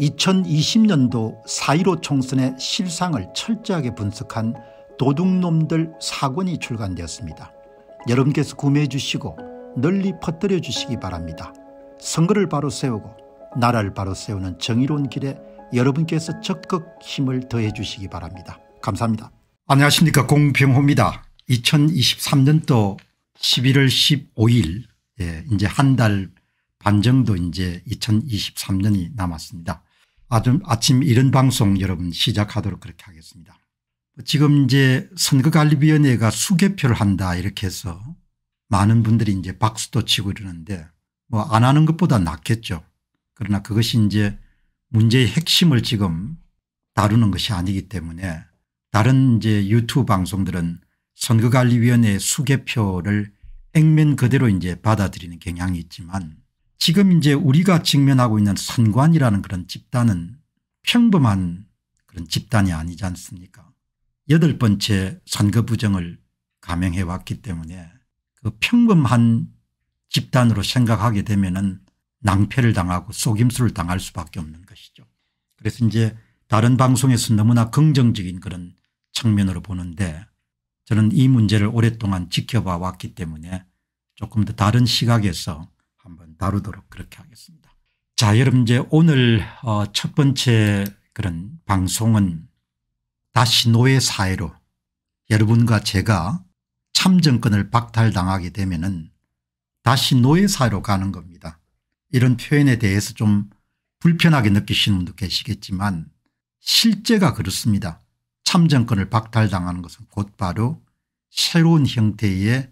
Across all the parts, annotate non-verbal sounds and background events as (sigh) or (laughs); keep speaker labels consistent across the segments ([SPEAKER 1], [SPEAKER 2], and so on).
[SPEAKER 1] 2020년도 4.15 총선의 실상을 철저하게 분석한 도둑놈들 사권이 출간되었습니다. 여러분께서 구매해 주시고 널리 퍼뜨려 주시기 바랍니다. 선거를 바로 세우고 나라를 바로 세우는 정의로운 길에 여러분께서 적극 힘을 더해 주시기 바랍니다. 감사합니다. 안녕하십니까 공병호입니다. 2023년도 11월 15일 예, 이제 한 달 반 정도 이제 2023년이 남았습니다. 아침 이른 방송 여러분 시작하도록 그렇게 하겠습니다. 지금 이제 선거관리위원회가 수개표를 한다 이렇게 해서 많은 분들이 이제 박수도 치고 이러는데 뭐 안 하는 것보다 낫겠죠. 그러나 그것이 이제 문제의 핵심을 지금 다루는 것이 아니기 때문에 다른 이제 유튜브 방송들은 선거관리위원회 수개표를 액면 그대로 이제 받아들이는 경향이 있지만 지금 이제 우리가 직면하고 있는 선관이라는 그런 집단은 평범한 그런 집단이 아니지 않습니까 여덟 번째 선거 부정을 감행해 왔기 때문에 그 평범한 집단으로 생각하게 되면 은 낭패를 당하고 속임수를 당할 수밖에 없는 것이죠. 그래서 이제 다른 방송에서 너무나 긍정적인 그런 측면으로 보는데 저는 이 문제를 오랫동안 지켜봐 왔기 때문에 조금 더 다른 시각에서 한번 다루도록 그렇게 하겠습니다. 자 여러분 이제 오늘 어, 첫 번째 그런 방송은 다시 노예 사회로 여러분과 제가 참정권을 박탈당하게 되면은 다시 노예 사회로 가는 겁니다. 이런 표현에 대해서 좀 불편하게 느끼시는 분도 계시겠지만 실제가 그렇습니다. 참정권을 박탈당하는 것은 곧바로 새로운 형태의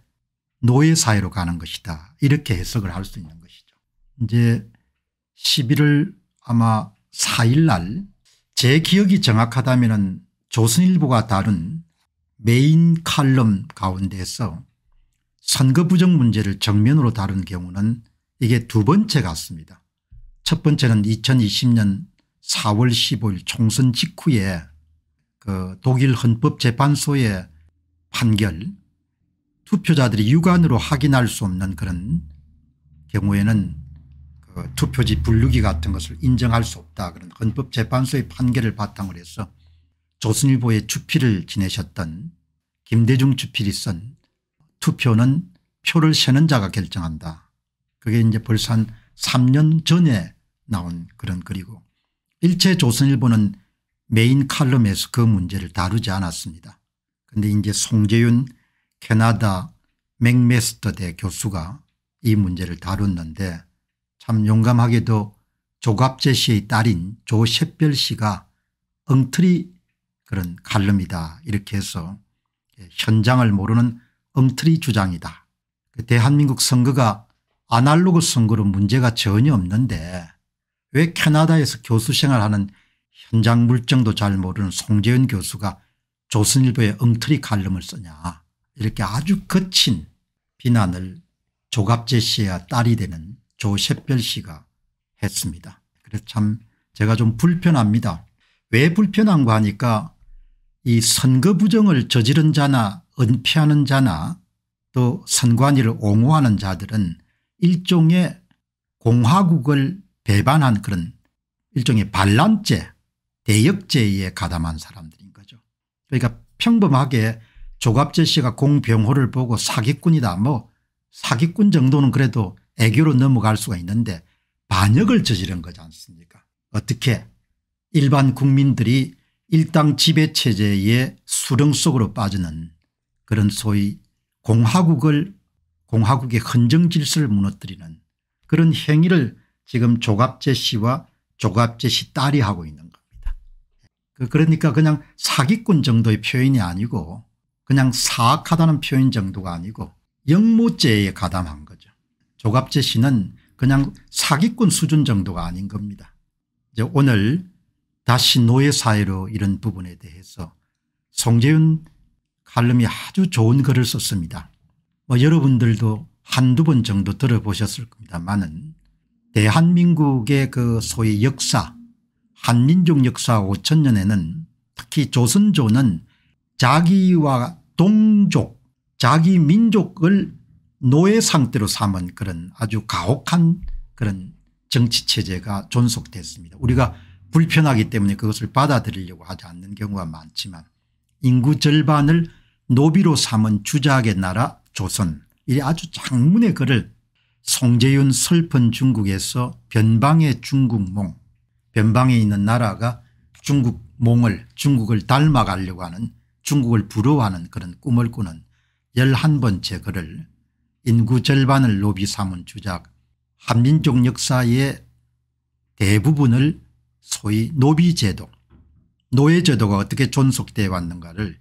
[SPEAKER 1] 노예 사회로 가는 것이다. 이렇게 해석을 할 수 있는 것이죠. 이제 11월 아마 4일 날제 기억이 정확하다면 조선일보가 다룬 메인 칼럼 가운데서 선거 부정 문제를 정면으로 다룬 경우는 이게 두 번째 같습니다. 첫 번째는 2020년 4월 15일 총선 직후에 그 독일 헌법재판소의 판결 투표자들이 육안으로 확인할 수 없는 그런 경우에는 그 투표지 분류기 같은 것을 인정할 수 없다 그런 헌법재판소의 판결을 바탕으로 해서 조선일보의 주필을 지내셨던 김대중 주필이 쓴 투표는 표를 세는 자가 결정한다. 그게 이제 벌써 한 3년 전에 나온 그런 글이고 일체 조선일보는 메인 칼럼에서 그 문제를 다루지 않았습니다. 그런데 이제 송재윤 캐나다 맥메스터대 교수가 이 문제를 다뤘는데 참 용감하게도 조갑재 씨의 딸인 조샛별 씨가 엉터리 그런 칼럼이다 이렇게 해서 현장을 모르는 엉터리 주장이다. 그 대한민국 선거가 아날로그 선거로 문제가 전혀 없는데 왜 캐나다에서 교수 생활하는 현장 물정도 잘 모르는 송재현 교수가 조선일보에 엉터리 칼럼을 쓰냐. 이렇게 아주 거친 비난을 조갑재 씨의 딸이 되는 조샛별 씨가 했습니다. 그래서 참 제가 좀 불편합니다. 왜 불편한가 하니까 이 선거 부정을 저지른 자나 은폐하는 자나 또 선관위를 옹호하는 자들은 일종의 공화국을 배반한 그런 일종의 반란죄 대역죄에 가담한 사람들인 거죠. 그러니까 평범하게 조갑재 씨가 공병호를 보고 사기꾼이다 뭐 사기꾼 정도는 그래도 애교로 넘어갈 수가 있는데 반역을 저지른 거지 않습니까 어떻게 일반 국민들이 일당 지배체제의 수렁 속으로 빠지는 그런 소위 공화국을 공화국의 헌정 질서를 무너뜨리는 그런 행위를 지금 조갑재 씨와 조갑재 씨 딸이 하고 있는 겁니다. 그, 그러니까 그냥 사기꾼 정도의 표현이 아니고 그냥 사악하다는 표현 정도가 아니고 영모죄에 가담한 거죠. 조갑재 씨는 그냥 사기꾼 수준 정도가 아닌 겁니다. 이제 오늘 다시 노예사회로 이런 부분에 대해서 송재윤 칼럼이 아주 좋은 글을 썼습니다. 뭐 여러분들도 한두 번 정도 들어보셨을 겁니다만은 대한민국의 그 소위 역사 한민족 역사 5천년에는 특히 조선조는 자기와 동족 자기 민족을 노예 상태로 삼은 그런 아주 가혹한 그런 정치체제가 존속됐습니다. 우리가 불편하기 때문에 그것을 받아들이려고 하지 않는 경우가 많지만 인구 절반을 노비로 삼은 주작의 나라 조선 이 아주 장문의 글을 송재윤 슬픈 중국에서 변방의 중국몽 변방에 있는 나라가 중국몽을 중국을 닮아가려고 하는 중국을 부러워하는 그런 꿈을 꾸는 11번째 글을 인구 절반을 노비 삼은 주작 한민족 역사의 대부분을 소위 노비제도 노예제도가 어떻게 존속되어 왔는가를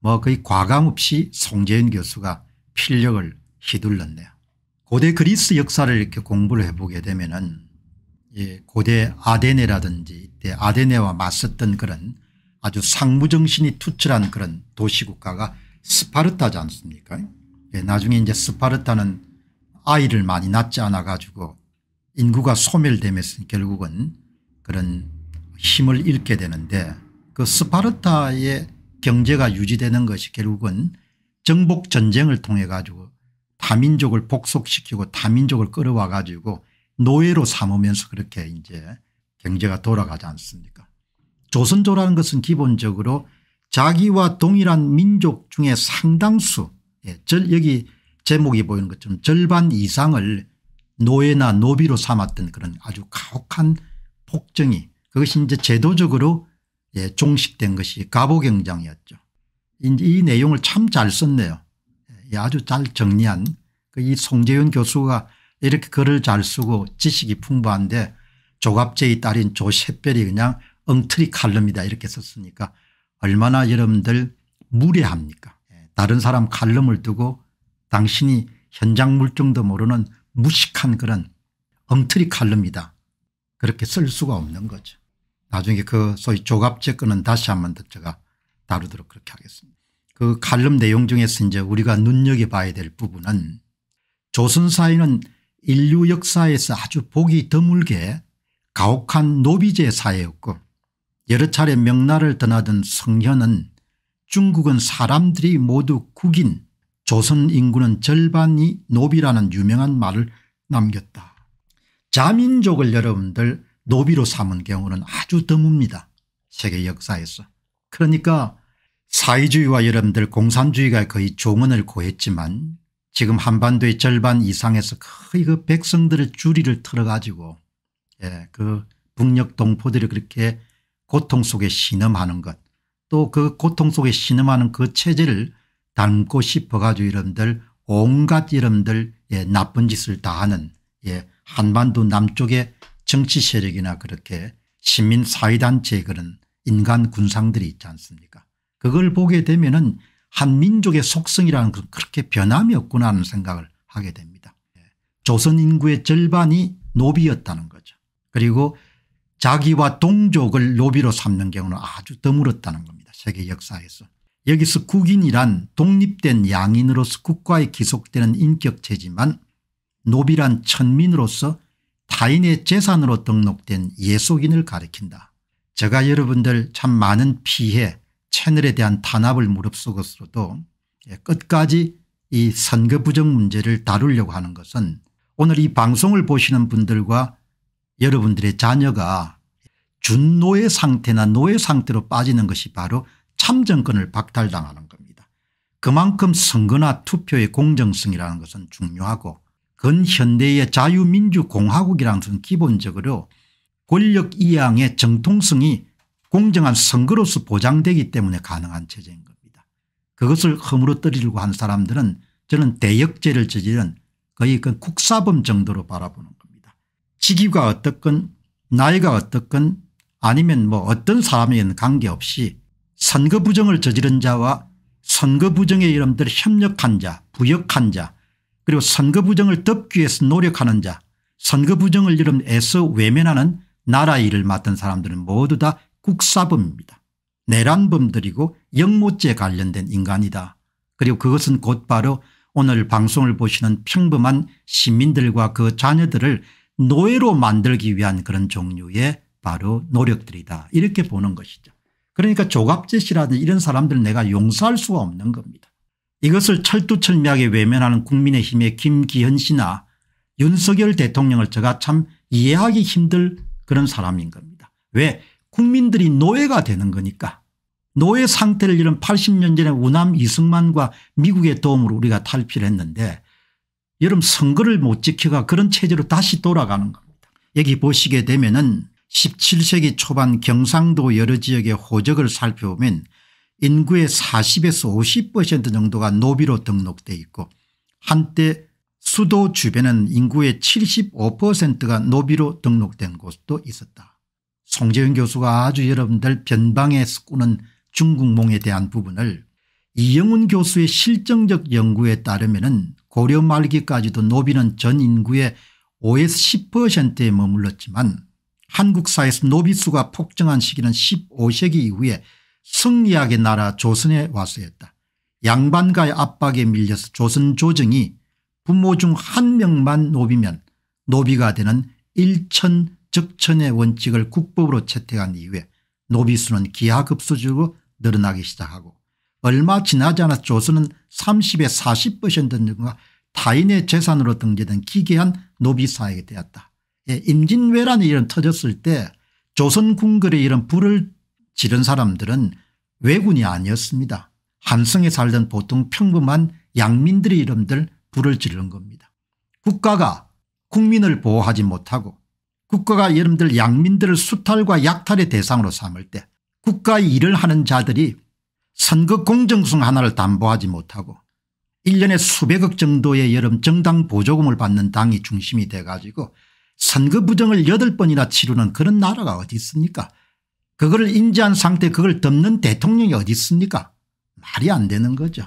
[SPEAKER 1] 뭐 거의 과감없이 송재윤 교수가 필력을 휘둘렀네요. 고대 그리스 역사를 이렇게 공부를 해보게 되면 은 예, 고대 아데네라든지 이때 아데네와 맞섰던 그런 아주 상무정신이 투철한 그런 도시국가가 스파르타지 않습니까 예, 나중에 이제 스파르타는 아이를 많이 낳지 않아 가지고 인구가 소멸되면서 결국은 그런 힘을 잃게 되는데 그 스파르타의 경제가 유지되는 것이 결국은 정복 전쟁을 통해 가지고 다민족을 복속시키고 다민족을 끌어와 가지고 노예로 삼으면서 그렇게 이제 경제가 돌아가지 않습니까 조선조라는 것은 기본적으로 자기와 동일한 민족 중에 상당수 예, 여기 제목이 보이는 것처럼 절반 이상을 노예나 노비로 삼았던 그런 아주 가혹한 폭정이 그것이 이제 제도적으로 예, 종식된 것이 갑오경장이었죠이 내용을 참 잘 썼네요. 예, 아주 잘 정리한 그 이 송재윤 교수가 이렇게 글을 잘 쓰고 지식이 풍부한데 조갑제의 딸인 조샛별이 그냥 엉터리 칼럼이다 이렇게 썼으니까 얼마나 여러분들 무례합니까 예, 다른 사람 칼럼을 두고 당신이 현장 물정도 모르는 무식한 그런 엉터리 칼럼이다 그렇게 쓸 수가 없는 거죠. 나중에 그 소위 조갑제 건은 다시 한번 더 제가 다루도록 그렇게 하겠습니다. 그 칼럼 내용 중에서 이제 우리가 눈여겨봐야 될 부분은 조선사회는 인류 역사에서 아주 보기 드물게 가혹한 노비제 사회였고 여러 차례 명나를 떠나던 성현은 중국은 사람들이 모두 국인 조선 인구는 절반이 노비라는 유명한 말을 남겼다. 자민족을 여러분들 노비로 삼은 경우는 아주 드뭅니다. 세계 역사에서. 그러니까 사회주의와 여러분들 공산주의가 거의 종언을 고했지만 지금 한반도의 절반 이상에서 거의 그 백성들의 주리를 틀어가지고 예, 그 북녘 동포들이 그렇게 고통 속에 신음하는 것또 그 고통 속에 신음하는 그 체제를 닮고 싶어가지고 여러분들 온갖 이름들 예, 나쁜 짓을 다 하는 예, 한반도 남쪽의 정치 세력이나 그렇게 시민사회단체 그런 인간 군상들이 있지 않습니까 그걸 보게 되면 은 한민족의 속성이라는 것은 그렇게 변함이 없구나 하는 생각을 하게 됩니다. 예, 조선 인구의 절반이 노비였다는 거죠. 그리고 자기와 동족을 노비로 삼는 경우는 아주 드물었다는 겁니다. 세계 역사에서. 여기서 국인이란 독립된 양인으로서 국가에 기속되는 인격체지만 노비란 천민으로서 타인의 재산으로 등록된 예속인을 가리킨다. 제가 여러분들 참 많은 피해 채널에 대한 탄압을 무릅쓰고서도 끝까지 이 선거 부정 문제를 다루려고 하는 것은 오늘 이 방송을 보시는 분들과 여러분들의 자녀가 준노예 상태나 노예 상태로 빠지는 것이 바로 참정권을 박탈당하는 겁니다. 그만큼 선거나 투표의 공정성이라는 것은 중요하고 근현대의 자유민주공화국이라는 것은 기본적으로 권력 이양의 정통성이 공정한 선거로서 보장되기 때문에 가능한 체제인 겁니다. 그것을 허물어뜨리려고 한 사람들은 저는 대역죄를 저지른 거의 그 국사범 정도로 바라보는 직위가 어떻건 나이가 어떻건 아니면 뭐 어떤 사람이든 관계없이 선거 부정을 저지른 자와 선거 부정의 이름들 협력한 자 부역한 자 그리고 선거 부정을 덮기 위해서 노력하는 자 선거 부정을 이름 에서 외면하는 나라 일을 맡은 사람들은 모두 다 국사범입니다. 내란범들이고 영모죄 관련된 인간이다. 그리고 그것은 곧바로 오늘 방송을 보시는 평범한 시민들과 그 자녀들을 노예로 만들기 위한 그런 종류의 바로 노력들이다 이렇게 보는 것이죠. 그러니까 조갑제시라든지 이런 사람들 내가 용서할 수가 없는 겁니다. 이것을 철두철미하게 외면하는 국민의힘의 김기현 씨나 윤석열 대통령을 제가 참 이해하기 힘들 그런 사람인 겁니다. 왜 국민들이 노예가 되는 거니까 노예 상태를 잃은 80년 전에 우남 이승만과 미국의 도움으로 우리가 탈피를 했는데 여름 선거를 못지켜가 그런 체제로 다시 돌아가는 겁니다. 여기 보시게 되면은 17세기 초반 경상도 여러 지역의 호적을 살펴보면 인구의 40에서 50% 정도가 노비로 등록돼 있고 한때 수도 주변은 인구의 75%가 노비로 등록된 곳도 있었다. 송재윤 교수가 아주 여러분들 변방에서 꾸는 중국몽에 대한 부분을 이영훈 교수의 실정적 연구에 따르면 고려 말기까지도 노비는 전 인구의 5에서 10%에 머물렀지만 한국사에서 노비수가 폭증한 시기는 15세기 이후에 승리하게 나라 조선에 와서였다. 양반가의 압박에 밀려서 조선 조정이 부모 중 한 명만 노비면 노비가 되는 일천 적천의 원칙을 국법으로 채택한 이후에 노비수는 기하급수적으로 늘어나기 시작하고 얼마 지나지 않아 조선은 30에 40%가 타인의 재산으로 등재된 기괴한 노비사회가 되었다. 예, 임진왜란이 이런 터졌을 때 조선 궁궐에 이런 불을 지른 사람들은 왜군이 아니었습니다. 한성에 살던 보통 평범한 양민들의 이름들 불을 지른 겁니다. 국가가 국민을 보호하지 못하고 국가가 여러분들 양민들을 수탈과 약탈의 대상으로 삼을 때 국가의 일을 하는 자들이 선거 공정성 하나를 담보하지 못하고 1년에 수백억 정도의 여름 정당 보조금을 받는 당이 중심이 돼 가지고 선거 부정을 8번이나 치르는 그런 나라가 어디 있습니까 그걸 인지한 상태 그걸 덮는 대통령이 어디 있습니까 말이 안 되는 거죠.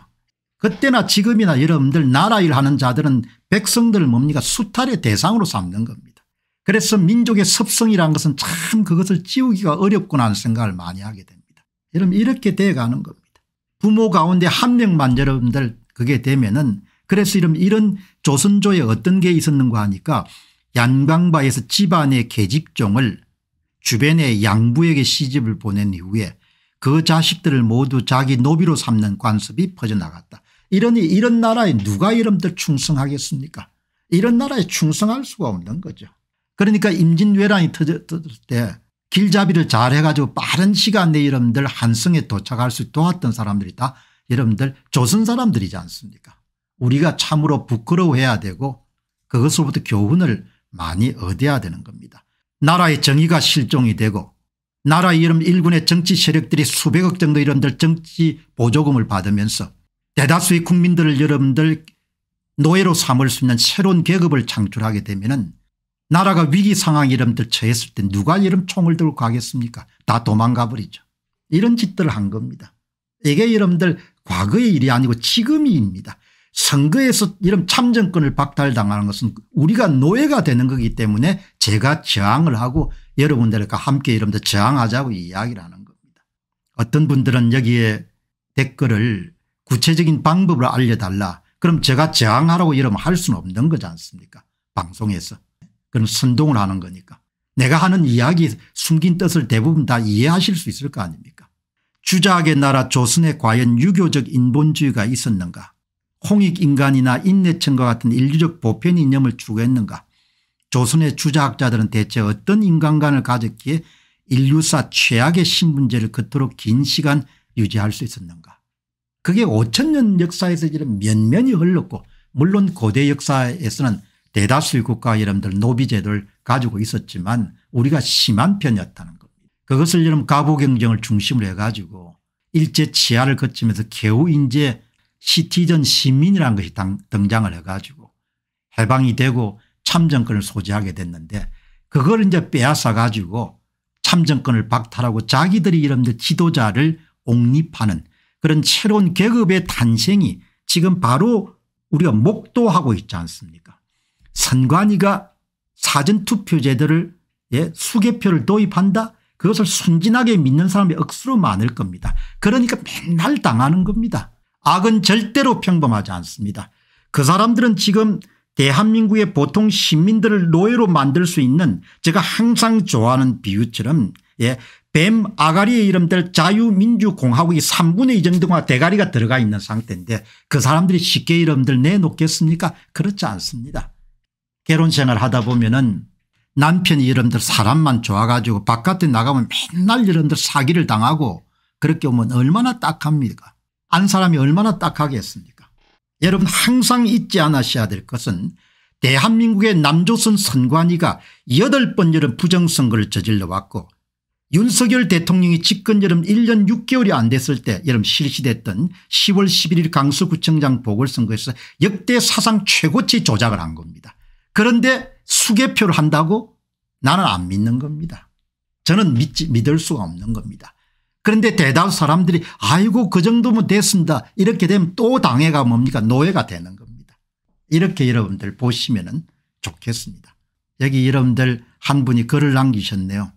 [SPEAKER 1] 그때나 지금이나 여러분들 나라일 하는 자들은 백성들을 뭡니까 수탈의 대상으로 삼는 겁니다. 그래서 민족의 섭성이라는 것은 참 그것을 지우기가 어렵구나 하는 생각을 많이 하게 됩니다. 여러분 이렇게 돼가는 겁니다. 부모 가운데 한 명만 여러분들 그게 되면은 그래서 이런, 이런 조선조에 어떤 게 있었는가 하니까 양광바에서 집안의 계집종을 주변의 양부에게 시집을 보낸 이후에 그 자식들을 모두 자기 노비로 삼는 관습이 퍼져나갔다. 이러니 이런 나라에 누가 이름들 충성하겠습니까 이런 나라에 충성할 수가 없는 거죠. 그러니까 임진왜란이 터졌을 때 길잡이를 잘 해가지고 빠른 시간 내에 여러분들 한성에 도착할 수 도왔던 사람들이 다 여러분들 조선 사람들이지 않습니까 우리가 참으로 부끄러워해야 되고 그것으로부터 교훈을 많이 얻어야 되는 겁니다. 나라의 정의가 실종이 되고 나라의 이름 일군의 정치 세력들이 수백억 정도 이름들 정치 보조금을 받으면서 대다수의 국민들을 여러분들 노예로 삼을 수 있는 새로운 계급을 창출하게 되면 은 나라가 위기 상황 이름들 처했을 때 누가 이름 총을 들고 가겠습니까 다 도망가 버리죠. 이런 짓들을 한 겁니다. 이게 이름들 과거의 일이 아니고 지금이 입니다. 선거에서 이름 참정권을 박탈당하는 것은 우리가 노예가 되는 거기 때문에 제가 저항을 하고 여러분들과 함께 여러분들 저항하자고 이야기를 하는 겁니다. 어떤 분들은 여기에 댓글을 구체적인 방법을 알려달라 그럼 제가 저항하라고 이러면 할 수는 없는 거지 않습니까 방송에서 그런 선동을 하는 거니까. 내가 하는 이야기 숨긴 뜻을 대부분 다 이해하실 수 있을 거 아닙니까 주작의 나라 조선에 과연 유교적 인본주의가 있었는가 홍익인간이나 인내천과 같은 인류적 보편 이념을 추구했는가 조선의 주자학자들은 대체 어떤 인간관을 가졌기에 인류사 최악의 신분제를 그토록 긴 시간 유지할 수 있었는가 그게 5천년 역사에서 지금 면면이 흘렀고 물론 고대 역사에서는 대다수의 국가 여러분들 노비제도를 가지고 있었지만 우리가 심한 편이었다는 겁니다. 그것을 여러분 가보경쟁을 중심으로 해가지고 일제 치하를 거치면서 겨우 인제 시티즌 시민이라는 것이 등장을 해가지고 해방이 되고 참정권을 소지하게 됐는데 그걸 이제 빼앗아 가지고 참정권을 박탈하고 자기들이 이름들 지도자를 옹립하는 그런 새로운 계급의 탄생이 지금 바로 우리가 목도하고 있지 않습니까 선관위가 사전투표제도를 예, 수개표를 도입한다. 그것을 순진하게 믿는 사람이 억수로 많을 겁니다. 그러니까 맨날 당하는 겁니다. 악은 절대로 평범하지 않습니다. 그 사람들은 지금 대한민국의 보통 시민들을 노예로 만들 수 있는 제가 항상 좋아하는 비유처럼 예, 뱀아가리의 이름들 자유민주공화국이 3분의 2 정도가 대가리가 들어가 있는 상태인데 그 사람들이 쉽게 이름들 내놓겠습니까 그렇지 않습니다. 결혼 생활 하다 보면은 남편이 여러분들 사람만 좋아가지고 바깥에 나가면 맨날 여러분들 사기를 당하고 그렇게 오면 얼마나 딱합니까 안 사람이 얼마나 딱하겠습니까 여러분 항상 잊지 않으셔야 될 것은 대한민국의 남조선 선관위가 8번 여름 부정선거를 저질러 왔고 윤석열 대통령이 집권 여름 1년 6개월이 안 됐을 때 여름 실시됐던 10월 11일 강서구청장 보궐선거에서 역대 사상 최고치 조작을 한 겁니다. 그런데 수개표를 한다고 나는 안 믿는 겁니다. 저는 믿지, 믿을 수가 없는 겁니다. 그런데 대다수 사람들이 아이고 그 정도면 됐습니다. 이렇게 되면 또 당해가 뭡니까 노예가 되는 겁니다. 이렇게 여러분들 보시면 좋겠습니다. 여기 여러분들 한 분이 글을 남기셨네요.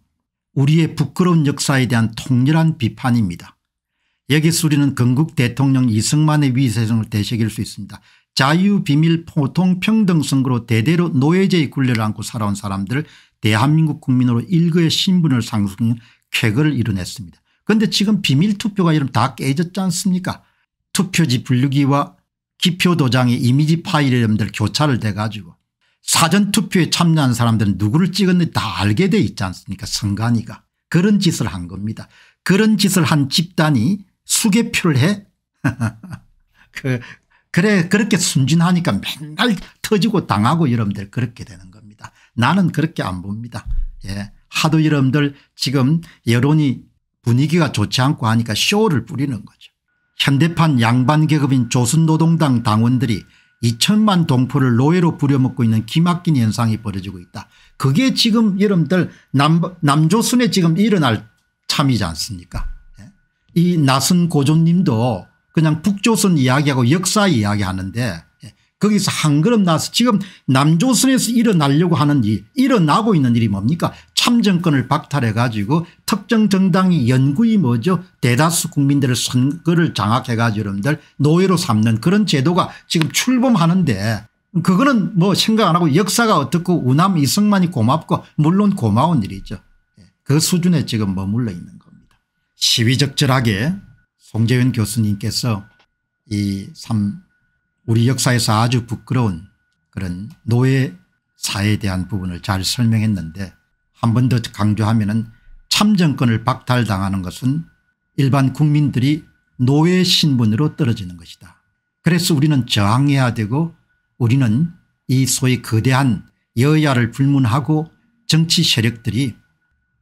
[SPEAKER 1] 우리의 부끄러운 역사에 대한 통렬한 비판입니다. 여기서 우리는 건국 대통령 이승만의 위세성을 되새길 수 있습니다. 자유비밀 보통평등선거로 대대로 노예제의 굴레를 안고 살아온 사람들을 대한민국 국민으로 일거의 신분을 상승한 쾌거를 이뤄냈습니다. 그런데 지금 비밀투표가 이름 다 깨졌지 않습니까 투표지 분류기와 기표도장의 이미지 파일 에 이름들 교차를 돼가지고 사전투표에 참여한 사람들은 누구를 찍었는지 다 알게 돼 있지 않습니까 선관위가 그런 짓을 한 겁니다. 그런 짓을 한 집단이 수개표를 해? (laughs) 그 그래 그렇게 순진하니까 맨날 터지고 당하고 여러분들 그렇게 되는 겁니다. 나는 그렇게 안 봅니다. 예. 하도 여러분들 지금 여론이 분위기가 좋지 않고 하니까 쇼를 뿌리는 거죠. 현대판 양반 계급인 조선노동당 당원들이 2천만 동포를 노예로 부려먹고 있는 기막힌 현상이 벌어지고 있다. 그게 지금 여러분들 남, 남조선에 지금 일어날 참이지 않습니까 예. 이 나순 고조님도 그냥 북조선 이야기하고 역사 이야기하는데 예, 거기서 한 걸음 나서 지금 남조선에서 일어나려고 하는 일 일어나고 있는 일이 뭡니까 참정권을 박탈해 가지고 특정 정당이 연구이 뭐죠 대다수 국민들의 선거를 장악해 가지고 여러분들 노예로 삼는 그런 제도가 지금 출범하는데 그거는 뭐 생각 안 하고 역사가 어떻고 우남 이승만이 고맙고 물론 고마운 일이죠 예, 그 수준에 지금 머물러 있는 겁니다 시위적절하게 송재윤 교수님께서 이 삼 우리 역사에서 아주 부끄러운 그런 노예 사에 대한 부분을 잘 설명했는데 한 번 더 강조하면 은 참정권을 박탈당하는 것은 일반 국민들이 노예 신분으로 떨어지는 것이다. 그래서 우리는 저항해야 되고 우리는 이 소위 거대한 여야를 불문하고 정치 세력들이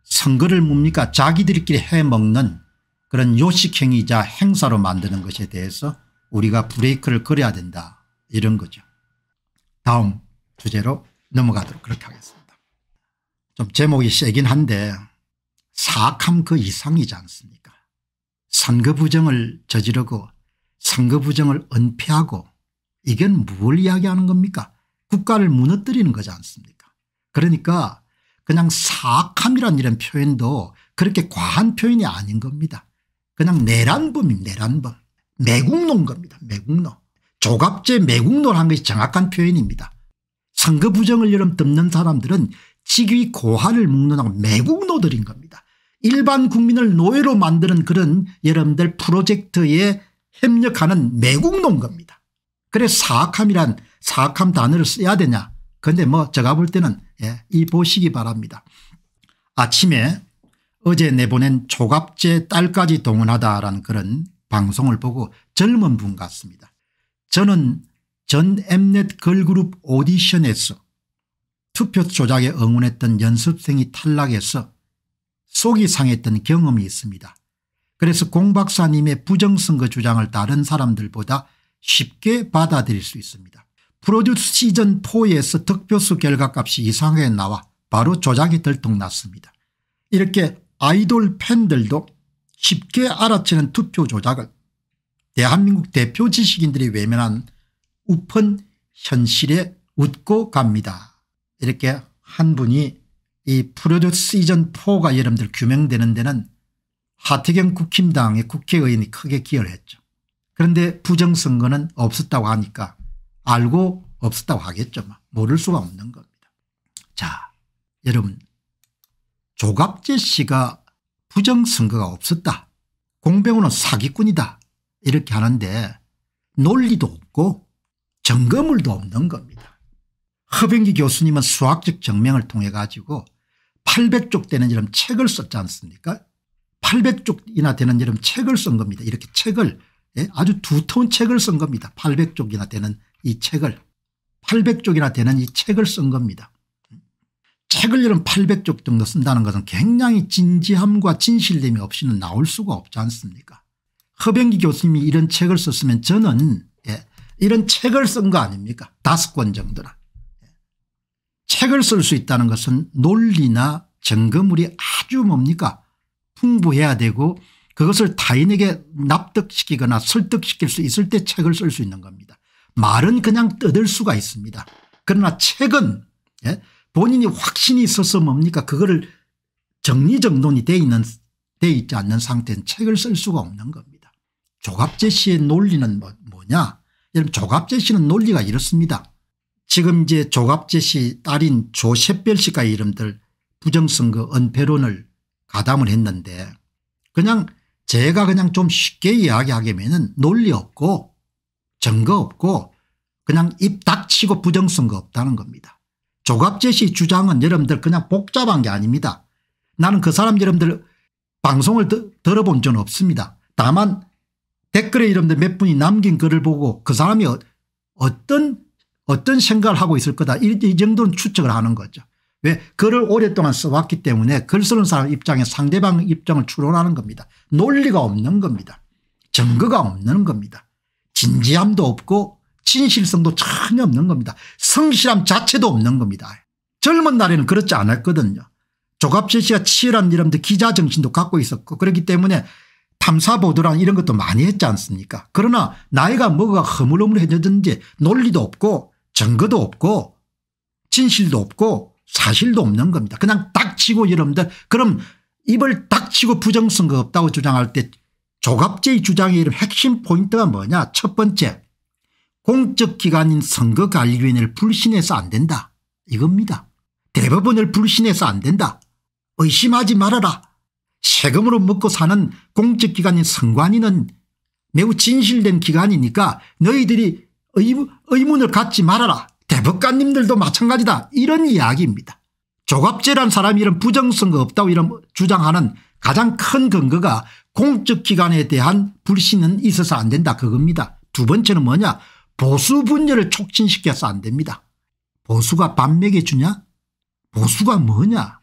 [SPEAKER 1] 선거를 뭡니까 자기들끼리 해먹는 그런 요식행위자 행사로 만드는 것에 대해서 우리가 브레이크를 걸어야 된다 이런 거죠. 다음 주제로 넘어가도록 그렇게 하겠습니다. 좀 제목이 세긴 한데 사악함 그 이상이지 않습니까 상거부정을 저지르고 상거부정을 은폐하고 이건 뭘 이야기하는 겁니까 국가를 무너뜨리는 거지 않습니까 그러니까 그냥 사악함이란 이런 표현도 그렇게 과한 표현이 아닌 겁니다. 그냥 내란범입니다. 내란범. 매국노인 겁니다. 매국노. 조갑제 매국노라는 것이 정확한 표현입니다. 선거 부정을 여름 덮는 사람들은 직위 고하를 묶는다고 매국노들인 겁니다. 일반 국민을 노예로 만드는 그런 여러분들 프로젝트에 협력하는 매국노인 겁니다. 그래 사악함이란 사악함 단어를 써야 되냐. 근데 뭐 제가 볼 때는 예, 이 보시기 바랍니다. 아침에 어제 내보낸 조갑제 딸까지 동원하다라는 그런 방송을 보고 젊은 분 같습니다. 저는 전 엠넷 걸그룹 오디션에서 투표 조작에 응원했던 연습생이 탈락해서 속이 상했던 경험이 있습니다. 그래서 공 박사님의 부정선거 주장을 다른 사람들보다 쉽게 받아들일 수 있습니다. 프로듀스 시즌4에서 득표수 결과값이 이상하게 나와 바로 조작이 들통났습니다. 이렇게 아이돌 팬들도 쉽게 알아채는 투표 조작을 대한민국 대표 지식인들이 외면한 우픈 현실에 웃고 갑니다. 이렇게 한 분이 이 프로듀스 시즌 4가 여러분들 규명되는 데는 하태경 국힘당의 국회의원이 크게 기여를 했죠. 그런데 부정선거는 없었다고 하니까 알고 없었다고 하겠죠. 뭐 모를 수가 없는 겁니다. 자 여러분 조갑재 씨가 부정선거가 없었다. 공병호는 사기꾼이다. 이렇게 하는데 논리도 없고 점검물도 없는 겁니다. 허병기 교수님은 수학적 증명을 통해 가지고 800쪽 되는 이런 책을 썼지 않습니까 800쪽이나 되는 이런 책을 쓴 겁니다. 이렇게 책을 예, 아주 두터운 책을 쓴 겁니다. 800쪽이나 되는 이 책을 800쪽이나 되는 이 책을 쓴 겁니다. 책을 이런 800쪽 정도 쓴다는 것은 굉장히 진지함과 진실됨이 없이는 나올 수가 없지 않습니까 허병기 교수님이 이런 책을 썼으면 저는 예, 이런 책을 쓴 거 아닙니까 다섯 권 정도나 책을 쓸 수 있다는 것은 논리나 증거물이 아주 뭡니까 풍부해야 되고 그것을 타인에게 납득시키거나 설득시킬 수 있을 때 책을 쓸 수 있는 겁니다 말은 그냥 뜯을 수가 있습니다 그러나 책은 예? 본인이 확신이 있어서 뭡니까 그거를 정리정돈이 돼 있는 돼 있지 않는 상태는 책을 쓸 수가 없는 겁니다. 조갑제씨의 논리는 뭐, 뭐냐 여러분 조갑제씨는 논리가 이렇습니다. 지금 이제 조갑제씨 딸인 조셉별 씨가 이름들 부정선거 은폐론을 가담을 했는데 그냥 제가 그냥 좀 쉽게 이야기하게면은 되 논리 없고 증거 없고 그냥 입 닥치고 부정선거 없다는 겁니다. 조갑재 씨 주장은 여러분들 그냥 복잡한 게 아닙니다. 나는 그 사람 여러분들 방송을 드, 들어본 적은 없습니다. 다만 댓글에 여러분들 몇 분이 남긴 글을 보고 그 사람이 어, 떤 어떤 생각을 하고 있을 거다 이, 이 정도는 추측을 하는 거죠. 왜 글을 오랫동안 써왔기 때문에 글 쓰는 사람 입장에 상대방 입장을 추론하는 겁니다. 논리가 없는 겁니다. 증거가 없는 겁니다. 진지함도 없고 진실성도 전혀 없는 겁니다. 성실함 자체도 없는 겁니다. 젊은 날에는 그렇지 않았거든요. 조갑제씨와 치열한 이름도 기자 정신도 갖고 있었고 그렇기 때문에 탐사보도란 이런 것도 많이 했지 않습니까 그러나 나이가 뭐가 허물허물해졌는지 논리도 없고 증거도 없고 진실도 없고 사실도 없는 겁니다. 그냥 닥치고 여러분들 그럼 입을 닥치고 부정선거 없다고 주장할 때 조갑제의 주장의 이름 핵심 포인트가 뭐냐 첫 번째 공적기관인 선거관리위원회를 불신해서 안 된다. 이겁니다. 대법원을 불신해서 안 된다. 의심하지 말아라. 세금으로 먹고 사는 공적기관인 선관위는 매우 진실된 기관이니까 너희들이 의무, 의문을 갖지 말아라. 대법관님들도 마찬가지다. 이런 이야기입니다. 조갑제란 사람이 이런 부정선거 없다고 이런 주장하는 가장 큰 근거가 공적기관에 대한 불신은 있어서 안 된다 그겁니다. 두 번째는 뭐냐 보수 분열을 촉진시켜서 안 됩니다. 보수가 반맥해 주냐? 보수가 뭐냐?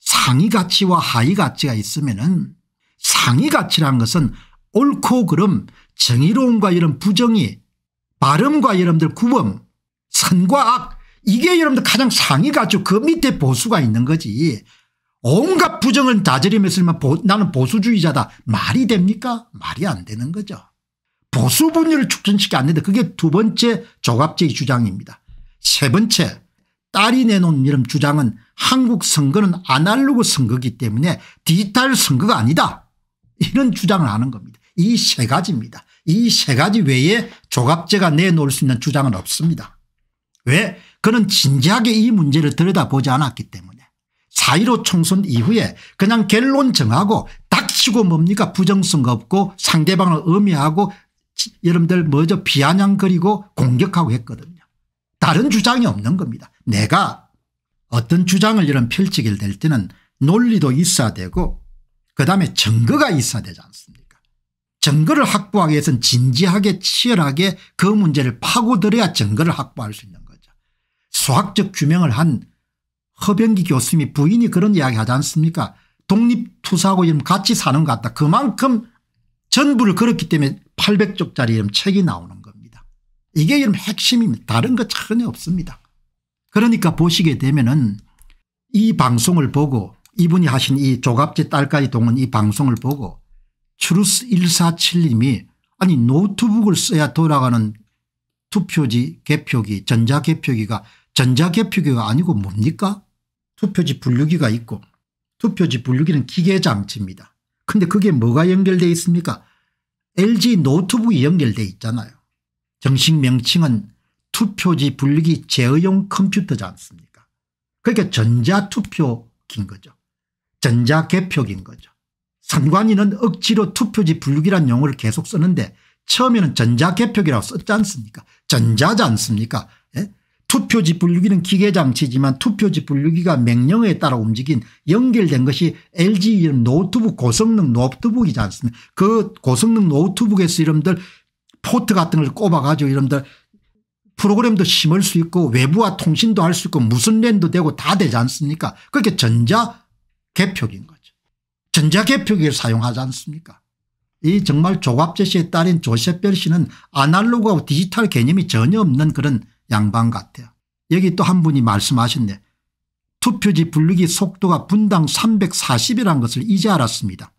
[SPEAKER 1] 상위 가치와 하위 가치가 있으면은 상위 가치라 것은 옳고 그름, 정의로움과 이런 부정의, 발음과 여러분들 구범, 선과 악 이게 여러분들 가장 상위 가치 그 밑에 보수가 있는 거지. 온갖 부정을 다지리면 나는 보수주의자다. 말이 됩니까? 말이 안 되는 거죠. 보수 분열을 촉진시키지 않는데 그게 두 번째 조갑제의 주장입니다. 세 번째 딸이 내놓은 이런 주장은 한국 선거는 아날로그 선거기 때문에 디지털 선거가 아니다. 이런 주장을 하는 겁니다. 이 세 가지입니다. 이 세 가지 외에 조갑제가 내놓을 수 있는 주장은 없습니다. 왜? 그는 진지하게 이 문제를 들여다보지 않았기 때문에. 4.15 총선 이후에 그냥 결론 정하고 닥치고 뭡니까 부정선거 없고 상대방을 의미하고 여러분들 먼저 비아냥거리고 공격하고 했거든요. 다른 주장이 없는 겁니다. 내가 어떤 주장을 이런 펼치게 될 때는 논리도 있어야 되고 그다음에 증거가 있어야 되지 않습니까 증거를 확보하기 위해서는 진지하게 치열하게 그 문제를 파고들어야 증거를 확보할 수 있는 거죠. 수학적 규명을 한 허병기 교수님이 부인이 그런 이야기 하지 않습니까 독립투사하고 지 같이 사는 것 같다. 그만큼 전부를 그렇기 때문에 800쪽짜리 책이 나오는 겁니다. 이게 이런 핵심입니다. 다른 거 전혀 없습니다. 그러니까 보시게 되면은 이 방송을 보고 이분이 하신 이 조갑지 딸까지 동원 이 방송을 보고 추루스 147님이 아니 노트북을 써야 돌아가는 투표지 개표기 전자개표기가 전자개표기가 아니고 뭡니까 투표지 분류기가 있고 투표지 분류기는 기계장치입니다. 근데 그게 뭐가 연결되어 있습니까 LG 노트북이 연결돼 있잖아요. 정식 명칭은 투표지 분리기 제어용 컴퓨터지 않습니까 그러니까 전자투표기인 거죠. 전자개표기인 거죠. 선관위는 억지로 투표지 분류기란 용어를 계속 쓰는데 처음에는 전자개표기라고 썼지 않습니까 전자지 않습니까 투표지 분류기는 기계장치지만 투표지 분류기가 명령에 따라 움직인 연결된 것이 LG 이름 노트북 고성능 노트북이지 않습니까 그 고성능 노트북에서 이름들 포트 같은 걸 꼽아가지고 이름들 프로그램도 심을 수 있고 외부와 통신도 할 수 있고 무슨 랜도 되고 다 되지 않습니까 그렇게 전자 개표기인 거죠. 전자 개표기를 사용하지 않습니까 이 정말 조갑제 씨에 따른 조셉별 씨는 아날로그하고 디지털 개념이 전혀 없는 그런 양반 같아요. 여기 또 한 분이 말씀하셨네. 투표지 분류기 속도가 분당 340이라는 것을 이제 알았습니다.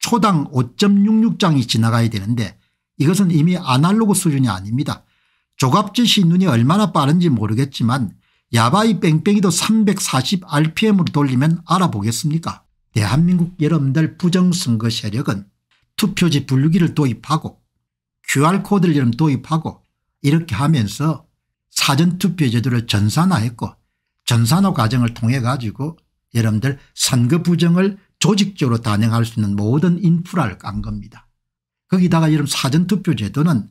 [SPEAKER 1] 초당 5.66장이 지나가야 되는데 이것은 이미 아날로그 수준이 아닙니다. 조갑짓이 눈이 얼마나 빠른지 모르겠지만 야바이 뺑뺑이도 340rpm으로 돌리면 알아보겠습니까 대한민국 여러분들 부정선거 세력은 투표지 분류기를 도입하고 QR코드를 도입하고 이렇게 하면서 사전투표 제도를 전산화했고 전산화 과정을 통해 가지고 여러분들 선거 부정을 조직적으로 단행할 수 있는 모든 인프라를 깐 겁니다. 거기다가 여러분 사전투표 제도는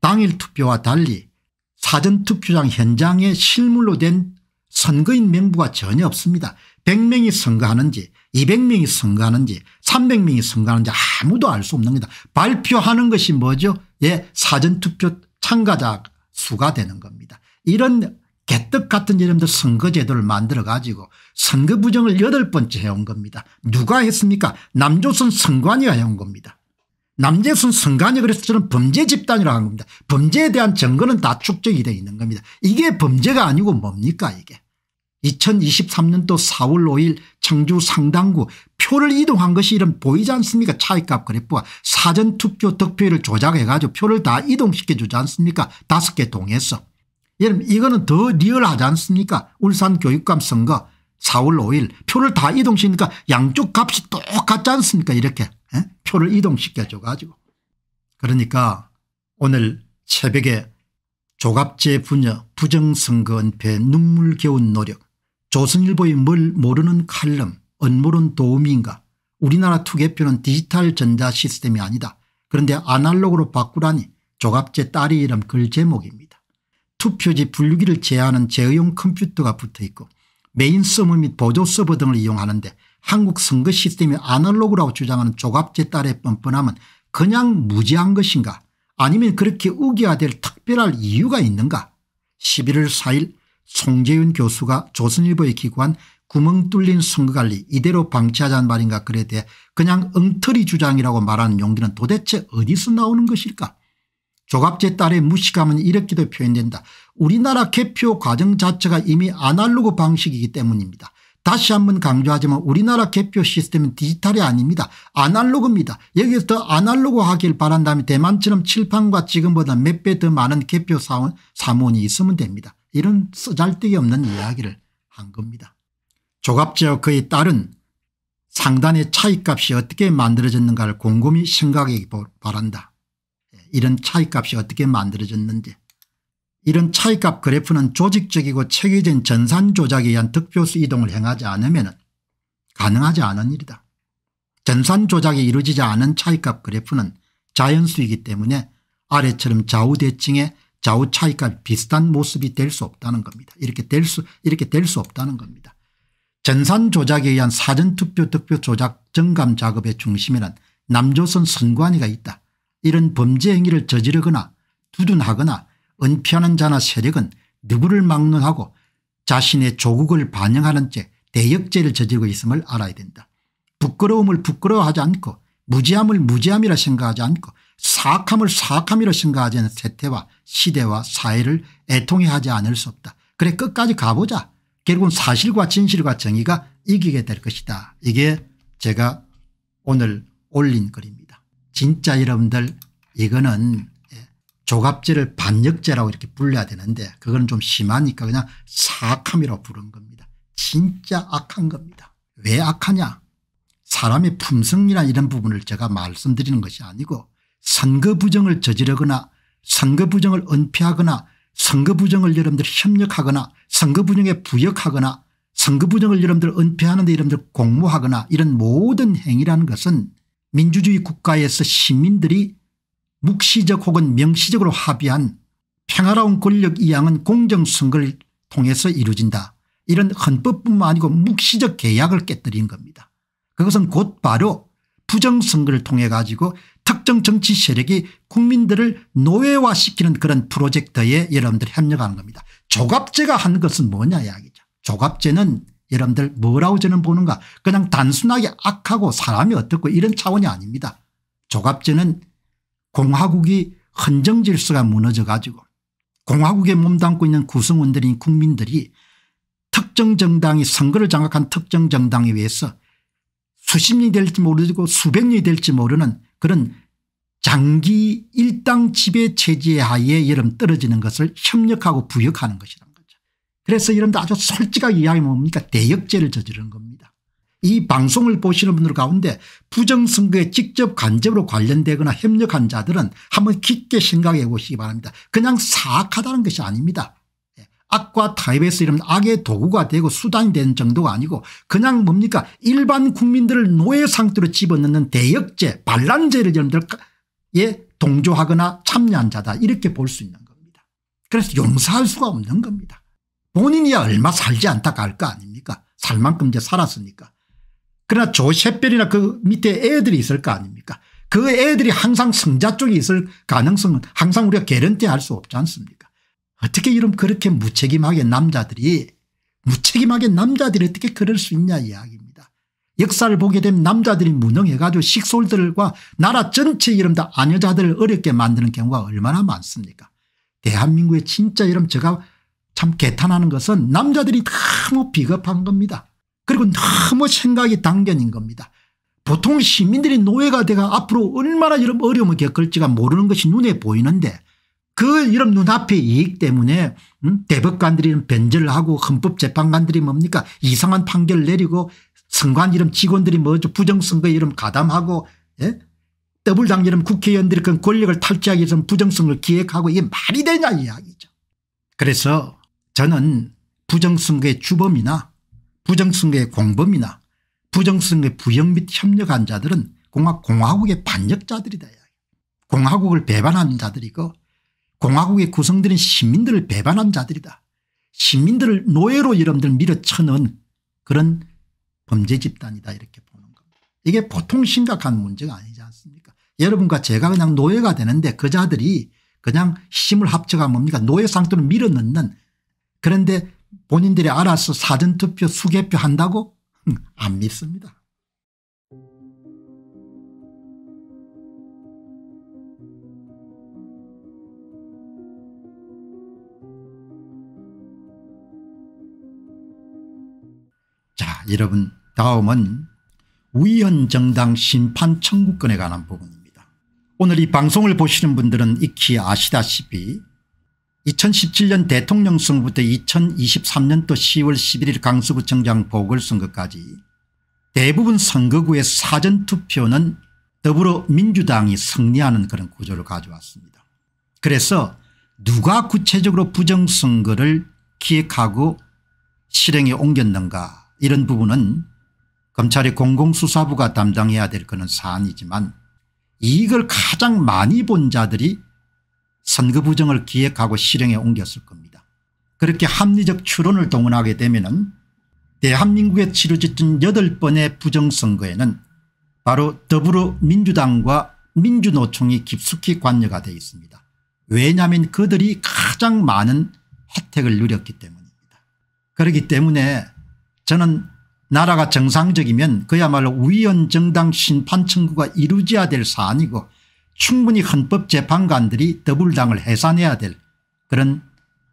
[SPEAKER 1] 당일 투표와 달리 사전투표장 현장에 실물로 된 선거인 명부가 전혀 없습니다. 100명이 선거하는지 200명이 선거하는지 300명이 선거하는지 아무도 알 수 없는 겁니다. 발표하는 것이 뭐죠? 예, 사전투표 참가자 수가 되는 겁니다. 이런 개떡 같은 이름들 선거제도를 만들어 가지고 선거 부정을 여덟 번째 해온 겁니다. 누가 했습니까 남조선 선관위가 해온 겁니다. 남조선 선관위 그래서 저는 범죄 집단이라고 한 겁니다. 범죄에 대한 증거는 다 축적이 되어 있는 겁니다. 이게 범죄가 아니고 뭡니까 이게. 2023년도 4월 5일 청주 상당구 표를 이동한 것이 이런 보이지 않습니까 차이값 그래프가 사전투표 득표율을 조작해 가지고 표를 다 이동시켜 주지 않습니까 다섯 개 동에서 여러분 이거는 더 리얼하지 않습니까 울산교육감 선거 4월 5일 표를 다 이동시키니까 양쪽 값이 똑같지 않습니까 이렇게 에? 예? 표를 이동시켜 줘 가지고 그러니까 오늘 새벽에 조갑제 부녀 부정선거 은폐 눈물겨운 노력 조선일보의 뭘 모르는 칼럼 언물은 도움인가 우리나라 투개표는 디지털 전자 시스템이 아니다. 그런데 아날로그로 바꾸라니 조갑제 딸이 이름 글 제목입니다. 투표지 분류기를 제어하는 제어용 컴퓨터가 붙어있고 메인 서버 및 보조 서버 등을 이용하는데 한국 선거 시스템이 아날로그라고 주장하는 조갑제 딸의 뻔뻔함은 그냥 무지한 것인가 아니면 그렇게 우겨야 될 특별할 이유가 있는가 11월 4일 송재윤 교수가 조선일보에 기고한 구멍 뚫린 선거관리 이대로 방치하자는 말인가 그에 대해 그냥 엉터리 주장이라고 말하는 용기는 도대체 어디서 나오는 것일까 조갑제 딸의 무식함은 이렇게도 표현된다. 우리나라 개표 과정 자체가 이미 아날로그 방식이기 때문입니다. 다시 한 번 강조하지만 우리나라 개표 시스템은 디지털이 아닙니다. 아날로그입니다. 여기서 더 아날로그하길 바란다면 대만처럼 칠판과 지금보다 몇 배 더 많은 개표 사원, 사무원이 있으면 됩니다. 이런 쓰잘데기 없는 이야기를 한 겁니다. 조갑지역의 딸은 상단의 차이값이 어떻게 만들어졌는가를 곰곰이 생각해 바란다. 예, 이런 차이값이 어떻게 만들어졌는지. 이런 차이값 그래프는 조직적이고 체계적인 전산 조작에 의한 득표수 이동을 행하지 않으면 가능하지 않은 일이다. 전산 조작이 이루어지지 않은 차이값 그래프는 자연수이기 때문에 아래처럼 좌우 대칭의 좌우 차이값 비슷한 모습이 될 수 없다는 겁니다. 이렇게 될 수, 이렇게 될 수 없다는 겁니다. 전산 조작에 의한 사전투표 득표 조작 정감 작업의 중심에는 남조선 선관위가 있다. 이런 범죄 행위를 저지르거나 두둔하거나 은폐하는 자나 세력은 누구를 막론하고 자신의 조국을 반영하는 채 대역죄를 저지르고 있음을 알아야 된다. 부끄러움을 부끄러워하지 않고 무지함을 무지함이라 생각하지 않고 사악함을 사악함이라 생각하지 않는 세태와 시대와 사회를 애통해 하지 않을 수 없다. 그래 끝까지 가보자. 결국은 사실과 진실과 정의가 이기게 될 것이다. 이게 제가 오늘 올린 글입니다. 진짜 여러분들 이거는 예, 조갑제를 반역제라고 이렇게 불려야 되는데 그건 좀 심하니까 그냥 사악함이라고 부른 겁니다. 진짜 악한 겁니다. 왜 악하냐 사람의 품성이란 이런 부분을 제가 말씀드리는 것이 아니고 선거 부정을 저지르거나 선거 부정을 은폐하거나 선거부정을 여러분들 협력하거나 선거부정에 부역하거나 선거부정을 여러분들 은폐하는 데 여러분들 공모하거나 이런 모든 행위라는 것은 민주주의 국가에서 시민들이 묵시적 혹은 명시적으로 합의한 평화로운 권력 이양은 공정선거를 통해서 이루어진다. 이런 헌법뿐만 아니고 묵시적 계약을 깨뜨린 겁니다. 그것은 곧바로 부정선거를 통해 가지고 특정 정치 세력이 국민들을 노예화시키는 그런 프로젝트에 여러분들 협력하는 겁니다. 조갑제가 한 것은 뭐냐 이야기죠. 조갑제는 여러분들 뭐라고 저는 보는가 그냥 단순하게 악하고 사람이 어떻고 이런 차원이 아닙니다. 조갑제는 공화국이 헌정질서가 무너져 가지고 공화국에 몸담고 있는 구성원들인 국민들이 특정 정당이 선거를 장악한 특정 정당에 의해서 수십 년이 될지 모르고 수백 년이 될지 모르는 그런 장기 일당 지배 체제 하에 여름 떨어지는 것을 협력하고 부역하는 것이란 거죠. 그래서 여러분들 아주 솔직하게 이야기하면 뭡니까 대역죄를 저지르는 겁니다. 이 방송을 보시는 분들 가운데 부정선거에 직접 간접으로 관련되거나 협력한 자들은 한번 깊게 생각해 보시기 바랍니다. 그냥 사악하다는 것이 아닙니다. 악과 타협에서 이런 악의 도구가 되고 수단이 되는 정도가 아니고 그냥 뭡니까 일반 국민들을 노예 상태로 집어넣는 대역죄 반란죄를 여러분들에 동조하거나 참여한 자다 이렇게 볼 수 있는 겁니다. 그래서 용서할 수가 없는 겁니다. 본인이야 얼마 살지 않다 갈 거 아닙니까 살 만큼 이제 살았으니까. 그러나 조셉별이나 그 밑에 애들이 있을 거 아닙니까 그 애들이 항상 승자 쪽에 있을 가능성은 항상 우리가 개런티 할수 없지 않습니까 어떻게 이런 그렇게 무책임하게 남자들이 무책임하게 남자들이 어떻게 그럴 수 있냐 이야기입니다. 역사를 보게 되면 남자들이 무능해가지고 식솔들과 나라 전체 이름 다 아녀자들을 어렵게 만드는 경우가 얼마나 많습니까. 대한민국의 진짜 이름 제가 참 개탄하는 것은 남자들이 너무 비겁한 겁니다. 그리고 너무 생각이 당견인 겁니다. 보통 시민들이 노예가 돼가 앞으로 얼마나 이런 어려움을 겪을지가 모르는 것이 눈에 보이는데 그 이런 눈앞의 이익 때문에 음? 대법관들이 변절을 하고 헌법재판관들이 뭡니까 이상한 판결을 내리고 선관 이름 직원들이 뭐죠 부정선거 이름 가담하고 예? 더블당 이름 국회의원들이 그 권력을 탈취하기 위해서 부정선거를 기획하고 이게 말이 되냐 이야기죠. 그래서 저는 부정선거의 주범이나 부정선거의 공범이나 부정선거의 부역 및 협력한 자들은 공화, 공화국의 반역자들이다. 공화국을 배반하는 자들이고 공화국의 구성들은 시민들을 배반한 자들이다. 시민들을 노예로 여러분들 밀어쳐는 그런 범죄 집단이다 이렇게 보는 겁니다. 이게 보통 심각한 문제가 아니지 않습니까 여러분과 제가 그냥 노예가 되는데 그 자들이 그냥 힘을 합쳐가 뭡니까 노예 상태로 밀어넣는 그런데 본인들이 알아서 사전투표 수개표 한다고 안 믿습니다. 여러분 다음은 위헌정당 심판청구권에 관한 부분입니다. 오늘 이 방송을 보시는 분들은 익히 아시다시피 2017년 대통령 선거부터 2023년도 10월 11일 강서구청장 보궐선거까지 대부분 선거구의 사전투표는 더불어민주당이 승리하는 그런 구조를 가져왔습니다. 그래서 누가 구체적으로 부정선거를 기획하고 실행에 옮겼는가 이런 부분은 검찰의 공공수사부가 담당해야 될 그런 사안이지만 이익을 가장 많이 본 자들이 선거 부정을 기획하고 실행에 옮겼을 겁니다. 그렇게 합리적 추론을 동원하게 되면 대한민국에 치러졌던 8번의 부정선거에는 바로 더불어민주당과 민주노총이 깊숙이 관여가 되어 있습니다. 왜냐하면 그들이 가장 많은 혜택을 누렸기 때문입니다. 그렇기 때문에 저는 나라가 정상적이면 그야말로 위헌 정당 심판 청구가 이루어져야 될 사안이고 충분히 헌법재판관들이 더불당을 해산해야 될 그런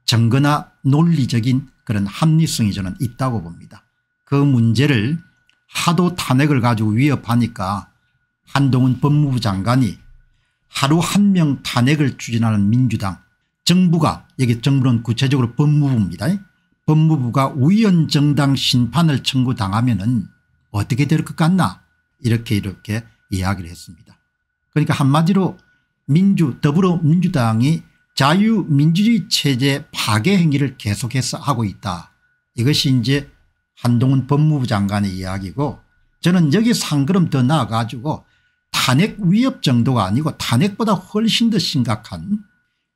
[SPEAKER 1] 정거나 논리적인 그런 합리성이 저는 있다고 봅니다. 그 문제를 하도 탄핵을 가지고 위협하니까 한동훈 법무부 장관이 하루 한 명 탄핵을 추진하는 민주당 정부가 여기 정부는 구체적으로 법무부입니다. 법무부가 우연정당 심판을 청구당하면 은 어떻게 될 것 같나 이렇게 이렇게 이야기를 했습니다. 그러니까 한마디로 민주 더불어민주당이 자유민주주의 체제 파괴 행위를 계속해서 하고 있다. 이것이 이제 한동훈 법무부 장관의 이야기고 저는 여기서 한 걸음 더 나아가지고 탄핵 위협 정도가 아니고 탄핵보다 훨씬 더 심각한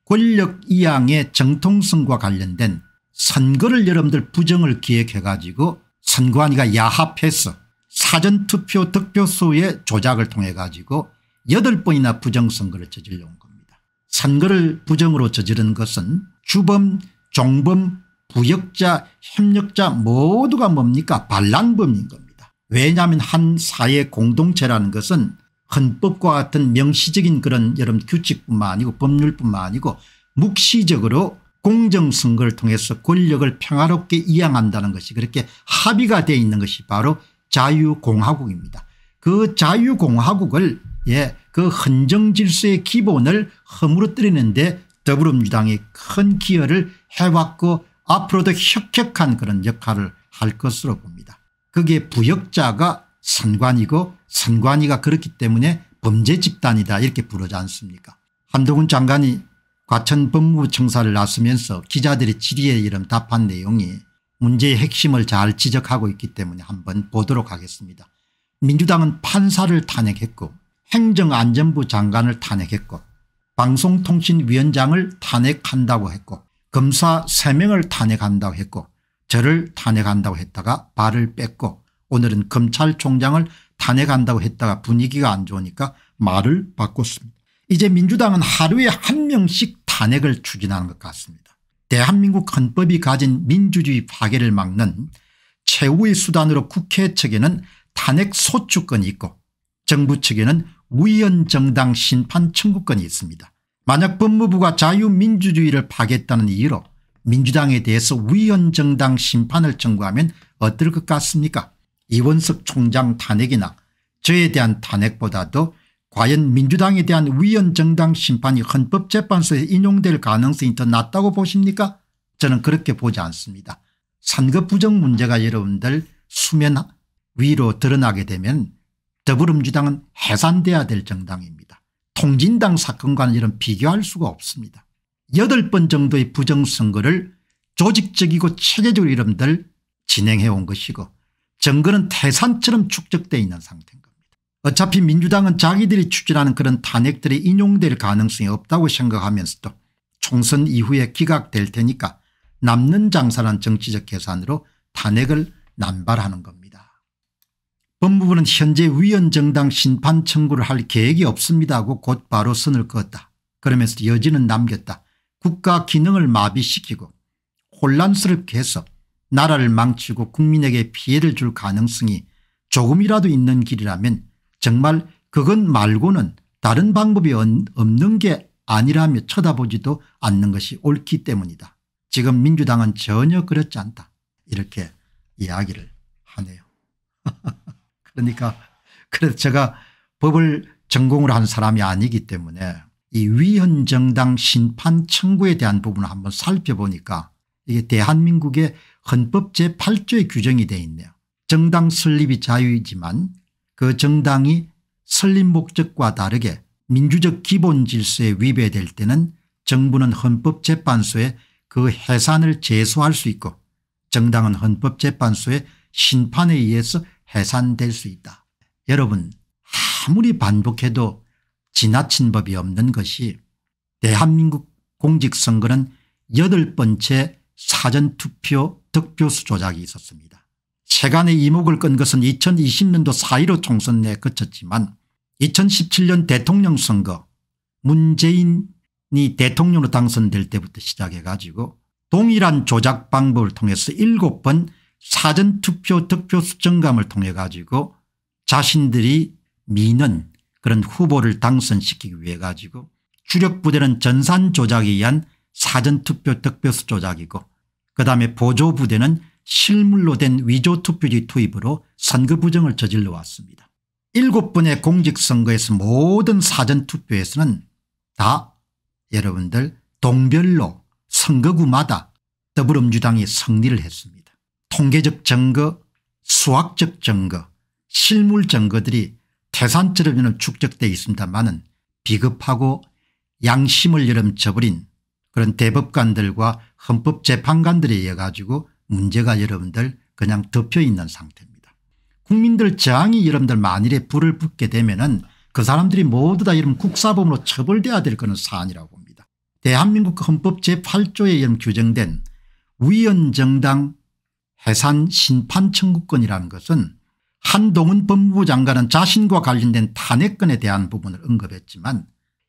[SPEAKER 1] 권력 이양의 정통성과 관련된 선거를 여러분들 부정을 기획해 가지고 선관위가 야합해서 사전투표 득표수의 조작을 통해 가지고 8번이나 부정선거를 저질러온 겁니다. 선거를 부정으로 저지른 것은 주범 종범 부역자 협력자 모두가 뭡니까 반란범인 겁니다. 왜냐하면 한 사회 공동체라는 것은 헌법과 같은 명시적인 그런 여러 규칙뿐만 아니고 법률뿐만 아니고 묵시적으로 공정선거를 통해서 권력을 평화롭게 이양한다는 것이 그렇게 합의가 되어 있는 것이 바로 자유공화국입니다. 그 자유공화국을 예, 그 헌정질서의 기본을 허물어뜨리는데 더불어민주당이 큰 기여를 해왔고 앞으로도 혁혁한 그런 역할을 할 것으로 봅니다. 그게 부역자가 선관이고 선관위가 그렇기 때문에 범죄 집단이다 이렇게 부르지 않습니까 한동훈 장관이 과천 법무부 청사를 나서면서 기자들의 질의에 이름 답한 내용이 문제의 핵심을 잘 지적하고 있기 때문에 한번 보도록 하겠습니다. 민주당은 판사를 탄핵했고 행정안전부 장관을 탄핵했고 방송통신위원장을 탄핵한다고 했고 검사 3명을 탄핵한다고 했고 저를 탄핵한다고 했다가 발을 뺐고 오늘은 검찰총장을 탄핵한다고 했다가 분위기가 안 좋으니까 말을 바꿨습니다. 이제 민주당은 하루에 한 명씩 탄핵을 추진하는 것 같습니다. 대한민국 헌법이 가진 민주주의 파괴를 막는 최후의 수단으로 국회 측에는 탄핵 소추권이 있고 정부 측에는 위헌정당 심판 청구권이 있습니다. 만약 법무부가 자유민주주의를 파괴했다는 이유로 민주당에 대해서 위헌정당 심판을 청구하면 어떨 것 같습니까 이원석 총장 탄핵이나 저에 대한 탄핵보다도 과연 민주당에 대한 위헌정당 심판이 헌법재판소에 인용될 가능성이 더 낮다고 보십니까 저는 그렇게 보지 않습니다. 선거 부정 문제가 여러분들 수면 위로 드러나게 되면 더불어민주당은 해산돼야 될 정당입니다. 통진당 사건과는 이런 비교할 수가 없습니다. 여덟 번 정도의 부정선거를 조직적이고 체계적으로 이름들 진행해 온 것이고 정거는 태산처럼 축적되어 있는 상태입니다 어차피 민주당은 자기들이 추진하는 그런 탄핵들이 인용될 가능성이 없다고 생각하면서도 총선 이후에 기각될 테니까 남는 장사란 정치적 계산으로 탄핵을 남발하는 겁니다. 법무부는 현재 위헌정당 심판 청구를 할 계획이 없습니다 하고 곧바로 선을 그었다. 그러면서 여지는 남겼다. 국가 기능을 마비시키고 혼란스럽게 해서 나라를 망치고 국민에게 피해를 줄 가능성이 조금이라도 있는 길이라면 정말 그건 말고는 다른 방법이 없는 게 아니라며 쳐다보지도 않는 것이 옳기 때문이다. 지금 민주당은 전혀 그렇지 않다. 이렇게 이야기를 하네요. (laughs) 그러니까 그래서 제가 법을 전공을 한 사람이 아니기 때문에 이 위헌정당 심판 청구에 대한 부분을 한번 살펴보니까 이게 대한민국의 헌법 제8조의 규정이 되어 있네요. 정당 설립이 자유이지만 그 정당이 설립 목적과 다르게 민주적 기본 질서에 위배될 때는 정부는 헌법재판소에 그 해산을 제소할 수 있고 정당은 헌법재판소의 심판에 의해서 해산될 수 있다. 여러분 아무리 반복해도 지나친 법이 없는 것이 대한민국 공직선거는 여 번째 사전투표 득표수 조작이 있었습니다. 최간의 이목을 끈 것은 2020년도 4.15 총선 내에 그쳤지만 2017년 대통령 선거 문재인이 대통령으로 당선될 때부터 시작해 가지고 동일한 조작 방법을 통해서 7번 사전투표 득표 수정감을 통해 가지고 자신들이 미는 그런 후보를 당선시키기 위해 가지고 주력부대는 전산 조작에 의한 사전투표 득표수 조작이고 그다음에 보조부대는 실물로 된 위조 투표지 투입으로 선거 부정을 저질러 왔습니다. 일곱 번의 공직선거에서 모든 사전투표에서는 다 여러분들 동별로 선거구마다 더불어민주당이 승리를 했습니다. 통계적 증거 수학적 증거 실물 증거들이 태산처럼 축적되어 있습니다마는 비겁하고 양심을 여름 저버린 그런 대법관들과 헌법재판관들에 의해 가지고 문제가 여러분들 그냥 덮여 있는 상태입니다. 국민들 저항이 여러분들 만일에 불을 붙게 되면 은그 사람들이 모두 다 이런 국사범으로 처벌돼야 될 그런 사안이라고 봅니다. 대한민국 그 헌법 제8조에 이런 규정된 위헌정당 해산 심판 청구권이라는 것은 한동훈 법무부 장관은 자신과 관련된 탄핵건에 대한 부분을 언급했지만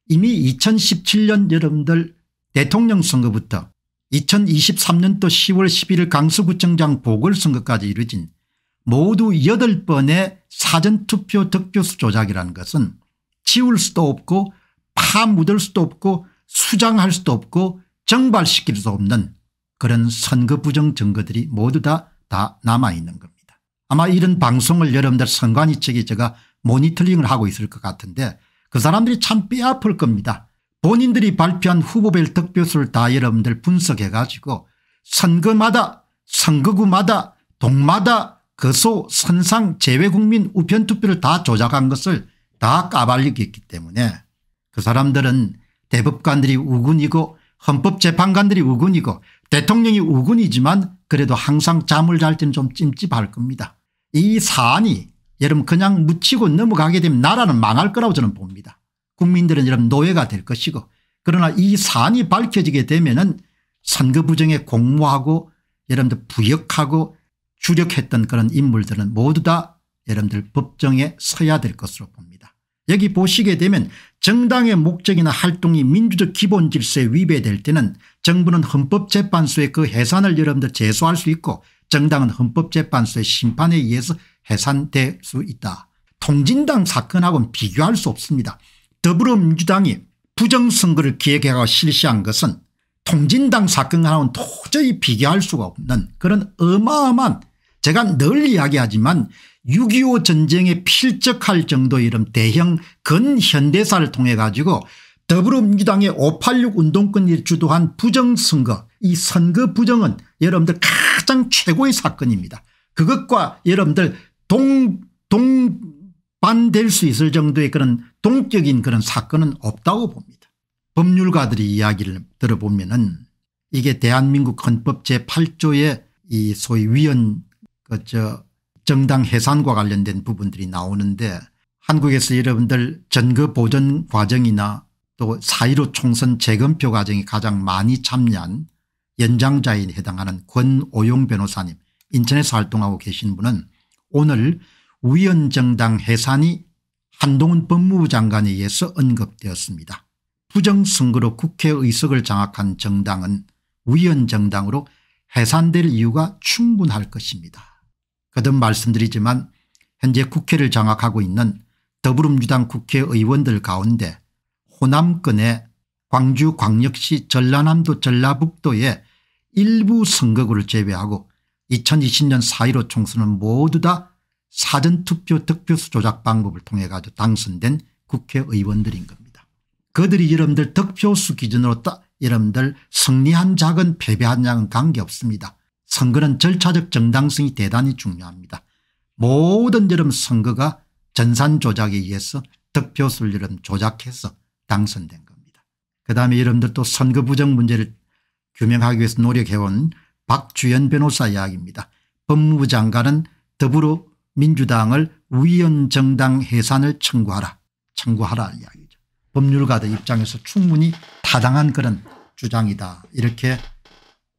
[SPEAKER 1] 이미 2017년 여러분들 대통령 선거부터 2023년도 10월 11일 강서구청장 보궐선거까지 이뤄진 모두 8번의 사전투표 득표수 조작이라는 것은 지울 수도 없고 파묻을 수도 없고 수장할 수도 없고 정발시킬 수 없는 그런 선거 부정 증거들이 모두 다, 다 남아있는 겁니다. 아마 이런 방송을 여러분들 선관위 측이 제가 모니터링을 하고 있을 것 같은데 그 사람들이 참 뼈아플 겁니다. 본인들이 발표한 후보별 득표수를 다 여러분들 분석해 가지고 선거마다 선거구마다 동마다 거소 선상 재외국민 우편투표를 다 조작한 것을 다 까발리기 때문에 그 사람들은 대법관들이 우군이고 헌법재판관들이 우군이고 대통령이 우군이지만 그래도 항상 잠을 잘 때는 좀 찜찜할 겁니다. 이 사안이 여러분 그냥 묻히고 넘어가게 되면 나라는 망할 거라고 저는 봅니다. 국민들은 이런 노예가 될 것이고 그러나 이 사안이 밝혀지게 되면은 선거 부정에 공모하고 여러분들 부역하고 주력했던 그런 인물들은 모두 다 여러분들 법정에 서야 될 것으로 봅니다. 여기 보시게 되면 정당의 목적이나 활동이 민주적 기본 질서에 위배될 때는 정부는 헌법재판소에그 해산을 여러분들 제소할 수 있고 정당은 헌법재판소의 심판에 의해서 해산될 수 있다. 통진당 사건하고는 비교할 수 없습니다. 더불어민주당이 부정선거를 기획하고 실시한 것은 통진당 사건과는 도저히 비교할 수가 없는 그런 어마어마한 제가 늘 이야기하지만 6.25 전쟁에 필적할 정도의 이런 대형 근현대사를 통해 가지고 더불어민주당의 586 운동권이 주도한 부정선거 이 선거 부정은 여러분들 가장 최고의 사건입니다. 그것과 여러분들 동, 동 반될 수 있을 정도의 그런 동적인 그런 사건은 없다고 봅니다. 법률가들이 이야기를 들어보면 은 이게 대한민국 헌법 제8조의 이 소위 위헌 그저 정당 해산과 관련된 부분들이 나오는데 한국에서 여러분들 전거 보전 과정이나 또 사이로 총선 재검표 과정이 가장 많이 참여한 연장자인 해당하는 권오용 변호사님 인천에서 활동하고 계신 분은 오늘 위원정당 해산이 한동훈 법무부 장관에 의해서 언급되었습니다. 부정선거로 국회의석을 장악한 정당은 위원정당으로 해산될 이유가 충분할 것입니다. 거듭 말씀드리지만 현재 국회를 장악하고 있는 더불어민주당 국회의원들 가운데 호남권의 광주 광역시 전라남도 전라북도의 일부 선거구를 제외하고 2020년 4.15 총선은 모두 다 사전투표 득표수 조작 방법을 통해 가지고 당선된 국회의원들인 겁니다. 그들이 여러분들 득표수 기준으로 따, 여러분들 승리한 작은 패배한 작은 관계없습니다. 선거는 절차적 정당성이 대단히 중요합니다. 모든 여러분 선거가 전산 조작에 의해서 득표수를 여러분 조작해서 당선된 겁니다. 그다음에 여러분들 또 선거 부정 문제를 규명하기 위해서 노력해온 박주연 변호사 이야기입니다. 법무부 장관은 더불어 민주당을 위헌정당 해산을 청구하라 청구하라 이야기죠. 법률가들 입장에서 충분히 타당한 그런 주장이다 이렇게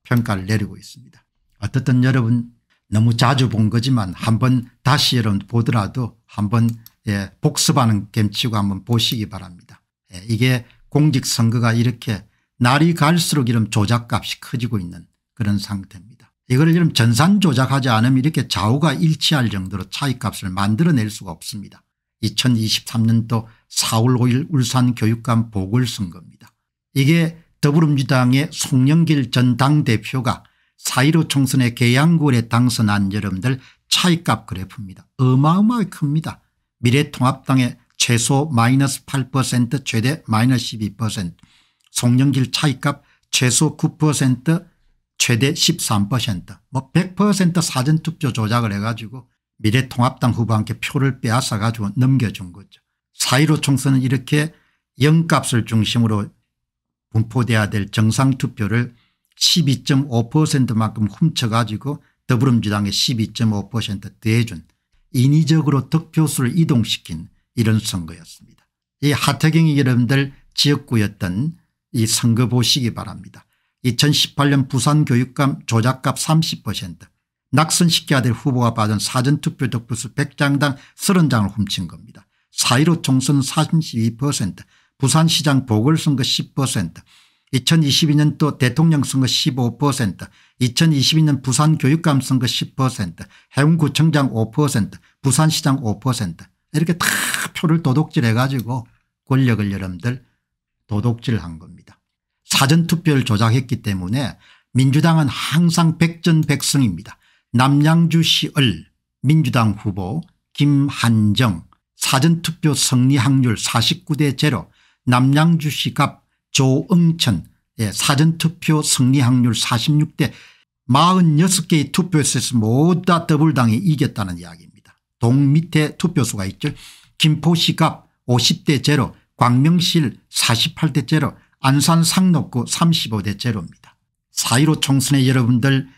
[SPEAKER 1] 평가를 내리고 있습니다. 어떻든 여러분 너무 자주 본 거지만 한 번 다시 여러분 보더라도 한번 예, 복습하는 겜치고 한번 보시기 바랍니다. 예, 이게 공직선거가 이렇게 날이 갈수록 이런 조작값이 커지고 있는 그런 상태입니다. 이걸 이름 전산 조작하지 않으면 이렇게 좌우가 일치할 정도로 차이값을 만들어낼 수가 없습니다. 2023년도 4월 5일 울산 교육감 보궐선거입니다. 이게 더불어민주당의 송영길 전 당대표가 4.15 총선의 계양구에 당선한 여러분들 차이값 그래프입니다. 어마어마하게 큽니다. 미래통합당의 최소 마이너스 8% 최대 마이너스 12% 송영길 차이값 최소 9% 최대 13%뭐 100% 사전투표 조작을 해가지고 미래통합당 후보한테 표를 빼앗아 가지고 넘겨준 거죠. 4.15 총선은 이렇게 영값을 중심으로 분포돼야 될 정상투표를 12.5%만큼 훔쳐가지고 더불어민주당의 12.5% 대준 인위적으로 득표수를 이동시킨 이런 선거였습니다. 이 하태경이 여러분들 지역구였던 이 선거 보시기 바랍니다. 2018년 부산교육감 조작값 30% 낙선시켜야 될 후보가 받은 사전투표 득표수 100장당 30장을 훔친 겁니다. 4.15 총선 4 2 부산시장 보궐선거 10% 2 0 2 2년또 대통령 선거 15% 2022년 부산교육감 선거 10% 해운구청장 5% 부산시장 5% 이렇게 다 표를 도둑질해 가지고 권력을 여러분들 도둑질한 겁니다. 사전투표를 조작했기 때문에 민주당은 항상 백전백승입니다. 남양주시을 민주당 후보 김한정 사전투표 승리 확률 49대 0 남양주시 갑 조응천 예, 사전투표 승리 확률 46대 46개의 투표에서 모두 다 더블당이 이겼다는 이야기입니다. 동 밑에 투표수가 있죠. 김포시 갑 50대 0 광명실 48대 0 안산 상록구 3 5대제로입니다4.15 총선에 여러분들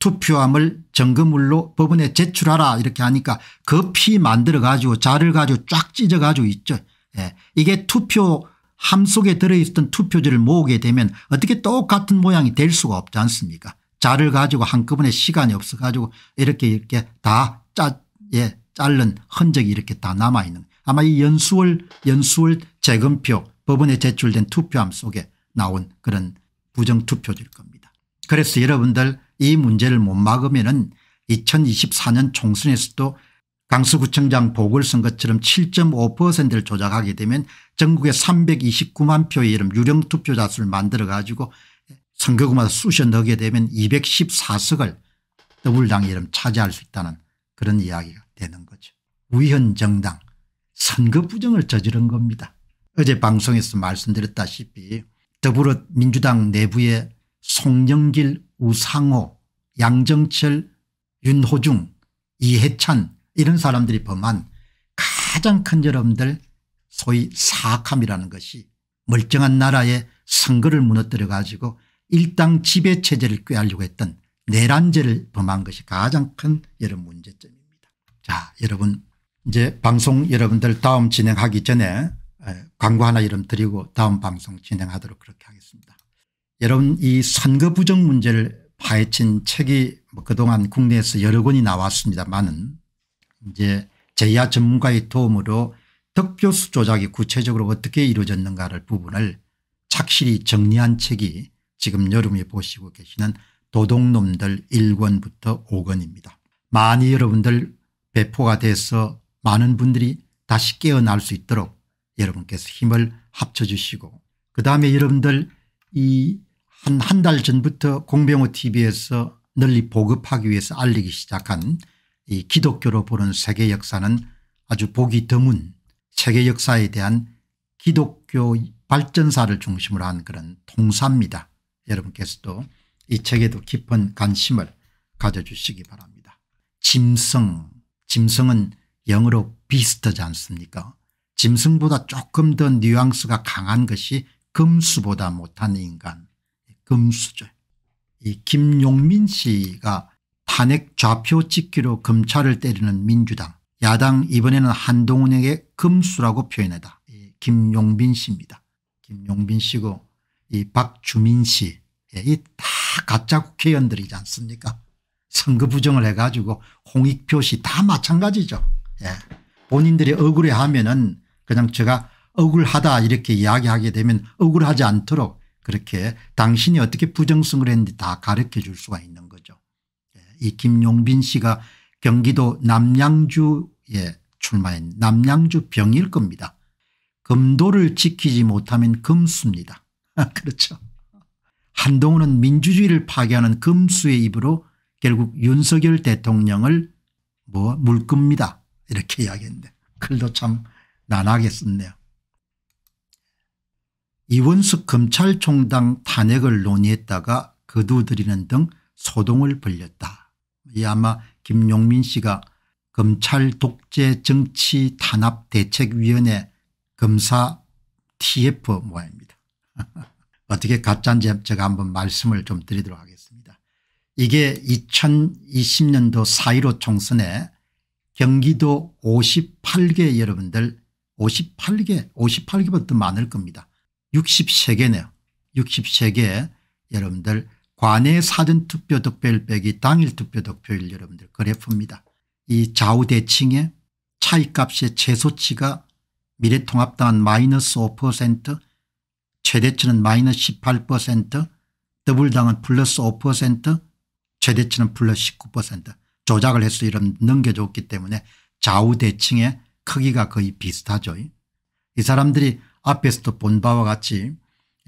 [SPEAKER 1] 투표함을 정금물로 법원에 제출하라 이렇게 하니까 급히 만들어 가지고 자를 가지고 쫙 찢어 가지고 있죠. 예. 이게 투표 함 속에 들어있던 투표지를 모으게 되면 어떻게 똑같은 모양이 될 수가 없지 않습니까 자를 가지고 한꺼번에 시간이 없어 가지고 이렇게 이렇게 다 짜, 예, 자른 흔적이 이렇게 다 남아있는 아마 이 연수월 연수월 재검표 법원에 제출된 투표함 속에 나온 그런 부정투표일 겁니다. 그래서 여러분들 이 문제를 못 막으면 2024년 총선에서도 강서구청장 보궐선거처럼 7.5%를 조작하게 되면 전국에 329만 표의 이름 유령투표자 수를 만들어 가지고 선거구마다 쑤셔 넣게 되면 214석을 더불당 이름 차지할 수 있다는 그런 이야기가 되는 거죠. 우현 정당 선거 부정을 저지른 겁니다. 어제 방송에서 말씀드렸다시피 더불어민주당 내부의 송영길 우상호 양정철 윤호중 이해찬 이런 사람들이 범한 가장 큰 여러분들 소위 사악함이라는 것이 멀쩡한 나라의 선거를 무너뜨려 가지고 일당 지배체제를 꾀하려고 했던 내란제를 범한 것이 가장 큰 여러분 문제점입니다. 자 여러분 이제 방송 여러분들 다음 진행하기 전에 예, 광고 하나 이름 드리고 다음 방송 진행하도록 그렇게 하겠습니다. 여러분 이 선거 부정 문제를 파헤친 책이 뭐 그동안 국내에서 여러 권이 나왔습니다만은 이제 제야 전문가의 도움으로 득표수 조작이 구체적으로 어떻게 이루어졌는가를 부분을 착실히 정리한 책이 지금 여름에 보시고 계시는 도둑놈들 1권부터 5권입니다. 많이 여러분들 배포가 돼서 많은 분들이 다시 깨어날 수 있도록 여러분께서 힘을 합쳐주시고 그 다음에 여러분들 이 한 한 달 전부터 공병호 tv에서 널리 보급하기 위해서 알리기 시작한 이 기독교로 보는 세계 역사는 아주 보기 드문 세계 역사에 대한 기독교 발전사를 중심으로 한 그런 통사입니다. 여러분께서도 이 책에도 깊은 관심을 가져주시기 바랍니다. 짐승, 짐승은 영어로 비스트지 않습니까 짐승보다 조금 더 뉘앙스가 강한 것이 금수보다 못한 인간 금수죠. 이 김용민 씨가 탄핵 좌표 찍기로 검찰을 때리는 민주당 야당 이번에는 한동훈에게 금수라고 표현하다. 김용빈 씨입니다. 김용빈 씨고 이 박주민 씨다 예, 가짜 국회의원들이지 않습니까 선거 부정을 해가지고 홍익표 씨 다 마찬가지죠. 예. 본인들이 억울해하면 은 배당처가 억울하다 이렇게 이야기하게 되면 억울하지 않도록 그렇게 당신이 어떻게 부정성을 했는지 다 가르쳐 줄 수가 있는 거죠. 예, 이 김용빈 씨가 경기도 남양주에 예, 출마한 남양주 병일 겁니다. 금도를 지키지 못하면 금수입니다. (laughs) 그렇죠. 한동훈은 민주주의를 파괴하는 금수의 입으로 결국 윤석열 대통령을 뭐 물급니다. 이렇게 이야기했는데 글도 참 난하겠었네요. 이원숙 검찰총장 탄핵을 논의했다가 거두드리는등 소동을 벌렸다. 이 아마 김용민 씨가 검찰 독재 정치 탄압 대책위원회 검사 TF 모양입니다. (laughs) 어떻게 가짜인지 제가 한번 말씀을 좀 드리도록 하겠습니다. 이게 2020년도 4.15 총선에 경기도 58개 여러분들 58개 58개보다 많을 겁니다. 63개네요. 63개 여러분들 관내 사전투표 득표율 빼기 당일 투표 득표율 여러분들 그래프입니다. 이 좌우대칭의 차이값의 최소치가 미래통합당은 마이너스 5% 최대치는 마이너스 18% 더블당은 플러스 5% 최대치는 플러스 19% 조작을 해서 이런 넘겨줬기 때문에 좌우대칭의 크기가 거의 비슷하죠. 이 사람들이 앞에서도 본 바와 같이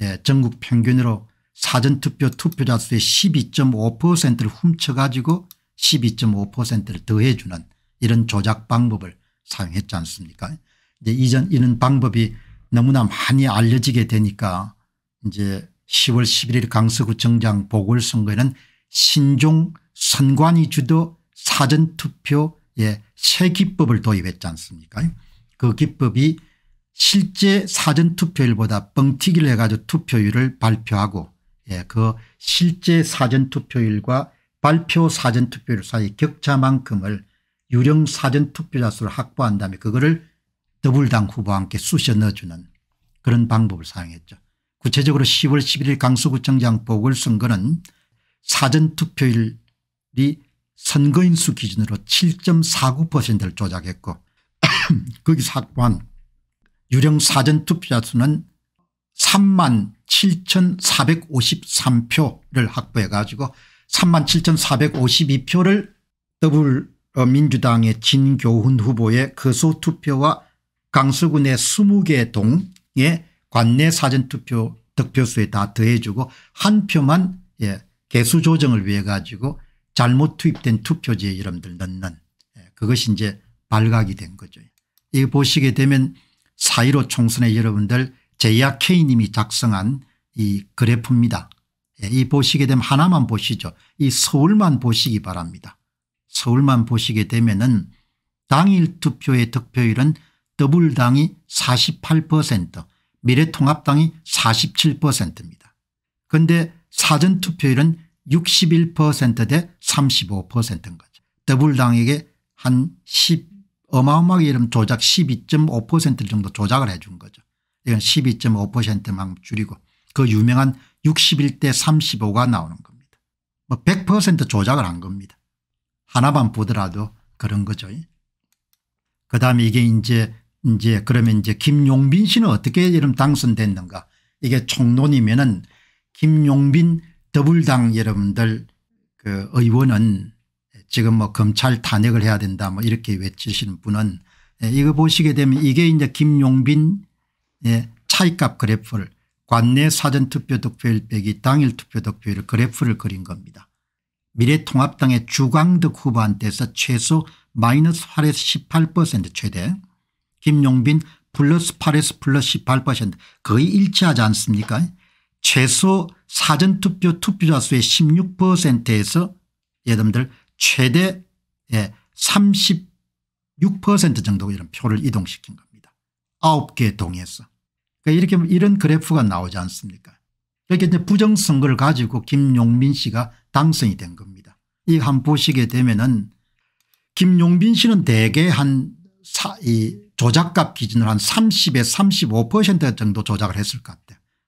[SPEAKER 1] 예, 전국 평균으로 사전투표 투표자 수의 12.5%를 훔쳐가지고 12.5%를 더해주는 이런 조작 방법을 사용했지 않습니까 이제 이전 이런 방법이 너무나 많이 알려지게 되니까 이제 10월 11일 강서구청장 보궐선거에는 신종 선관위 주도 사전투표에 예, 새 기법을 도입했지 않습니까 그 기법이 실제 사전투표율보다 뻥튀기를 해가지고 투표율을 발표하고 예, 그 실제 사전투표율과 발표 사전투표율 사이 격차만큼을 유령 사전투표자 수를 확보한 다음에 그거를 더블당 후보와 함께 쑤셔 넣어주는 그런 방법을 사용했죠. 구체적으로 10월 11일 강서구청장 보궐선거는 사전투표율이 선거인 수 기준으로 7.49%를 조작했고 (clears throat) 거기서 확보한 유령 사전투표자 수는 3만 7,453표를 확보해 가지고 3만 7,452표를 더불어민주당의 진교훈 후보의 거소투표와 강서군의 20개 동의 관내 사전투표 득표수에 다 더해주고 한 표만 예, 개수 조정을 위해 가지고 잘못 투입된 투표지에 이름들 넣는 예, 그것이 이제 발각이 된 거죠. 이 보시게 되면 사1로 총선에 여러분들 제이 K님이 작성한 이 그래프입니다. 예, 이 보시게 되면 하나만 보시죠. 이 서울만 보시기 바랍니다. 서울만 보시게 되면 은 당일 투표의 득표율은 더블당이 48% 미래통합당이 47%입니다. 그런데 사전투표율은 61%대 35%인 거죠. 더블당에게 한 10, 어마어마하게 이름 조작 12.5% 정도 조작을 해 준 거죠. 이건 12.5%만 줄이고 그 유명한 61 대 35가 나오는 겁니다. 뭐100% 조작을 한 겁니다. 하나만 보더라도 그런 거죠. 그 다음에 이게 이제 이제 그러면 이제 김용빈 씨는 어떻게 이름 당선됐는가 이게 총론이면은 김용빈 더불당 여러분들 그 의원은 지금 뭐 검찰 탄핵을 해야 된다 뭐 이렇게 외치시는 분은 예, 이거 보시게 되면 이게 이제 김용빈 예, 차이값 그래프를 관내 사전투표 득표율 빼기 당일 투표 득표율 그래프를 그린 겁니다. 미래통합당의 주광덕 후보한테서 최소 마이너스 8에서 18% 최대 김용빈 플러스 8에서 플러스 18% 거의 일치하지 않습니까 최소 사전투표 투표자 수의 16%에서 예를 분들 최대 36% 예, 정도 이런 표를 이동시킨 겁니다. 9개 동에서. 그러니까 이렇게 이런 그래프가 나오지 않습니까 이렇게 이제 부정선거를 가지고 김용민 씨가 당선이 된 겁니다. 이 한 보시게 되면은 김용민 씨는 대개 한 사, 이 조작값 기준으로 한 30에 35% 정도 조작을 했을 것 같아요.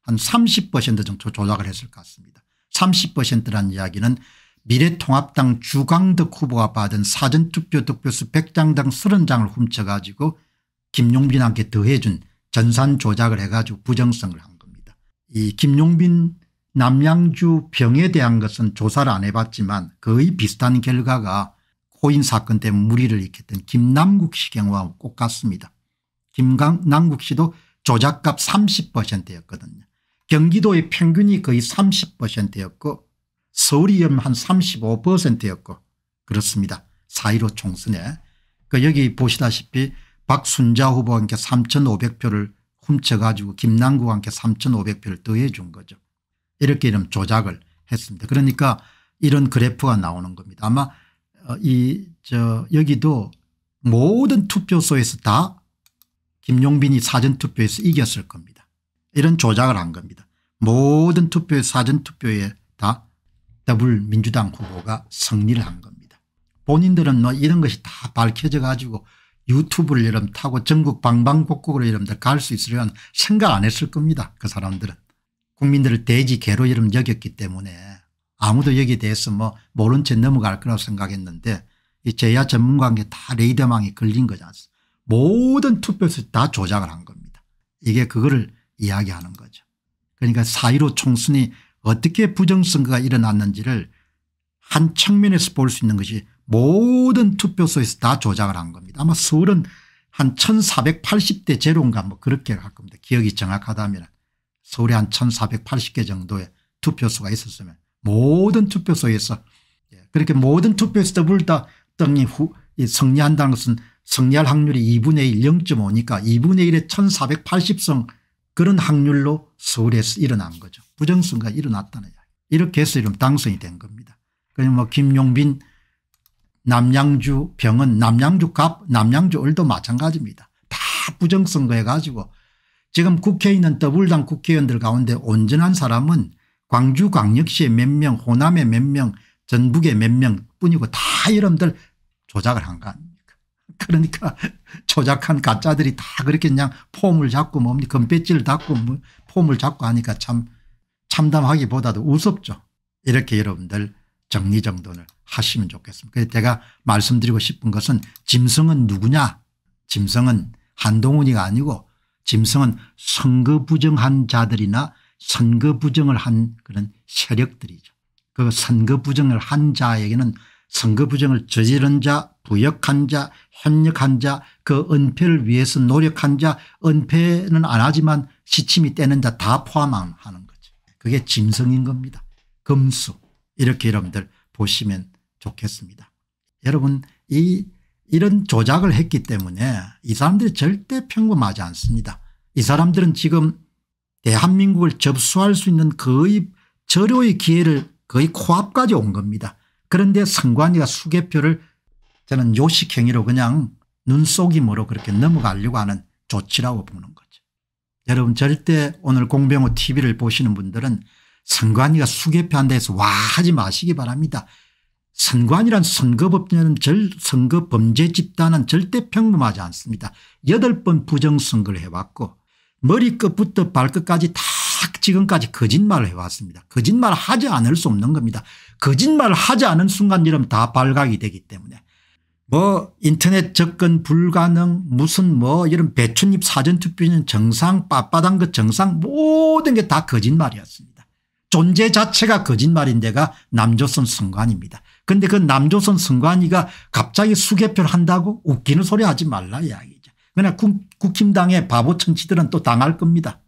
[SPEAKER 1] 한30% 정도 조작을 했을 것 같습니다. 3 0라는 이야기는 미래통합당 주광덕 후보가 받은 사전투표 득표수 100장당 30장을 훔쳐가지고 김용빈한테 더해준 전산 조작을 해가지고 부정성을 한 겁니다. 이 김용빈 남양주 병에 대한 것은 조사를 안 해봤지만 거의 비슷한 결과가 코인 사건 때문에 무리를 일으켰던 김남국 씨 경우와 똑같습니다. 김남국 씨도 조작값 30%였거든요. 경기도의 평균이 거의 30%였고 서울이 한 35%였고 그렇습니다. 4.15 총선에 그 여기 보시다시피 박순자 후보와 함께 3500표를 훔쳐가지고 김남국과 함께 3500표를 더해 준 거죠. 이렇게 이런 조작을 했습니다. 그러니까 이런 그래프가 나오는 겁니다. 아마 어, 이저 여기도 모든 투표소에서 다 김용빈이 사전투표에서 이겼을 겁니다. 이런 조작을 한 겁니다. 모든 투표 사전투표에 다 더블 민주당 후보가 승리를 한 겁니다. 본인들은 뭐 이런 것이 다 밝혀져 가지고 유튜브를 이름 타고 전국 방방곡곡으로 여러분들 갈 수 있으려는 생각 안 했을 겁니다. 그 사람들은. 국민들을 돼지 개로 이름 여겼기 때문에 아무도 여기에 대해서 뭐 모른 채 넘어갈 거라고 생각했는데 이 제야 전문가에게 다 레이더망이 걸린 거잖 않습니까 모든 투표에서 다 조작을 한 겁니다. 이게 그거를 이야기하는 거죠. 그러니까 사이로 총선이 어떻게 부정선거가 일어났는지를 한 측면에서 볼 수 있는 것이 모든 투표소에서 다 조작을 한 겁니다. 아마 서울은 한 1480대 제로인가 뭐 그렇게 할 겁니다. 기억이 정확하다면 서울에 한 1480개 정도의 투표소가 있었으면 모든 투표소에서 예, 그렇게 모든 투표에서 더다 등이 성리한다는 것은 성리할 확률이 2분의 1 0.5니까 2분의 1에 1480성 그런 확률로 서울에서 일어난 거죠. 부정선거가 일어났다는 이야기. 이렇게 해서 이름 당선이 된 겁니다. 그래서 뭐 김용빈 남양주 병원 남양주 갑 남양주 을도 마찬가지입니다. 다 부정선거 해가지고 지금 국회에 있는 더블당 국회의원들 가운데 온전한 사람은 광주광역시에 몇명 호남에 몇명 전북에 몇 명 뿐이고 다 이름들 조작을 한 거 아닙니까 (laughs) 그러니까 조작한 가짜들이 다 그렇게 그냥 폼을 잡고 뭡니까 금배지를 닫고 뭐 폼을 잡고 하니까 참 참담하기보다도 우습죠. 이렇게 여러분들 정리정돈을 하시면 좋겠습니다. 그래서 제가 말씀드리고 싶은 것은 짐승은 누구냐 짐승은 한동훈이가 아니고 짐승은 선거 부정한 자들이나 선거 부정을 한 그런 세력들이죠. 그 선거 부정을 한 자에게는 선거 부정을 저지른 자 부역한 자협력한 자그 은폐를 위해서 노력한 자 은폐는 안 하지만 시침이 떼는 자 다 포함하는 거죠. 그게 짐승인 겁니다. 금수 이렇게 여러분들 보시면 좋겠습니다. 여러분 이 이런 조작을 했기 때문에 이 사람들이 절대 평범하지 않습니다. 이 사람들은 지금 대한민국을 접수할 수 있는 거의 절호의 기회를 거의 코앞까지 온 겁니다. 그런데 선관위가 수개표를 저는 요식행위로 그냥 눈속임으로 그렇게 넘어가려고 하는 조치라고 보는 거죠. 여러분 절대 오늘 공병호 tv를 보시는 분들은 선관위가 수개표한다 해서 와 하지 마시기 바랍니다. 선관이란 선거법제는 절 선거 범죄 집단은 절대 평범하지 않습니다. 여덟 번 부정선거를 해왔고 머리끝부터 발끝까지 다 지금까지 거짓말을 해왔습니다. 거짓말 하지 않을 수 없는 겁니다. 거짓말 하지 않은 순간 이러면 다 발각이 되기 때문에 뭐 인터넷 접근 불가능 무슨 뭐 이런 배춧잎 사전투표는 정상 빳빳한 것 정상 모든 게 다 거짓말이었습니다. 존재 자체가 거짓말인데가 남조선 선관입니다. 근데 그 남조선 선관위가 갑자기 수개표를 한다고 웃기는 소리 하지 말라 이야기죠. 그러나 국, 국힘당의 바보 청취들은또 당할 겁니다.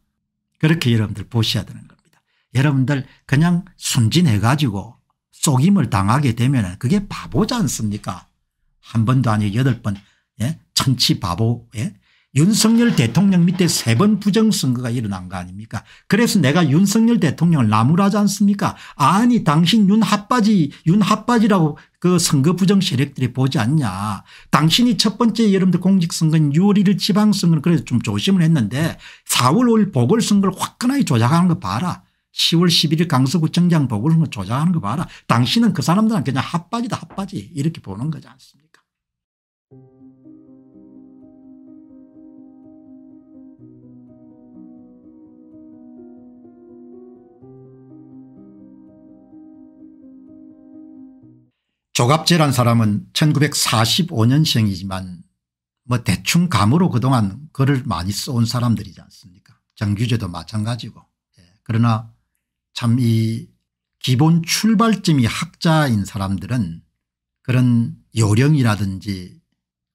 [SPEAKER 1] 그렇게 여러분들 보셔야 되는 겁니다. 여러분들 그냥 순진해 가지고 속임을 당하게 되면 그게 바보지 않습니까 한 번도 아니고 여덟 번 예? 천치 바보 예? 윤석열 대통령 밑에 세 번 부정선거가 일어난 거 아닙니까 그래서 내가 윤석열 대통령을 나무라지 않습니까 아니 당신 윤핫바지 윤핫바지라고 그 선거 부정 세력들이 보지 않냐 당신이 첫 번째 여러분들 공직선거인 6월 1일 지방선거는 그래도좀 조심을 했는데 4월 5일 보궐선거를 화끈하게 조작하는 거 봐라 10월 11일 강서구청장 보궐선거 조작하는 거 봐라 당신은 그 사람들은 그냥 핫바지다 핫바지 이렇게 보는 거지 않습니까 조갑재란 사람은 1945년생이지만 뭐 대충 감으로 그동안 글을 많이 써온 사람들이지 않습니까 정규재도 마찬가지고 예. 그러나 참 이 기본 출발점이 학자인 사람들은 그런 요령이라든지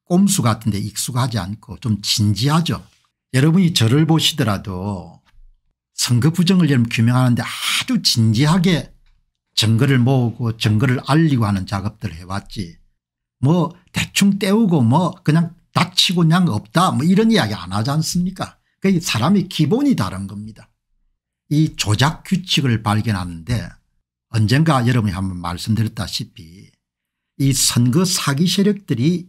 [SPEAKER 1] 꼼수 같은 데 익숙하지 않고 좀 진지하죠. 여러분이 저를 보시더라도 선거 부정을 규명하는데 아주 진지하게 증거를 모으고 증거를 알리고 하는 작업들을 해왔지 뭐 대충 때우고 뭐 그냥 다치고 그냥 없다 뭐 이런 이야기 안 하지 않습니까 그 사람이 기본이 다른 겁니다 이 조작 규칙을 발견하는데 언젠가 여러분이 한번 말씀드렸다시피 이 선거 사기 세력들이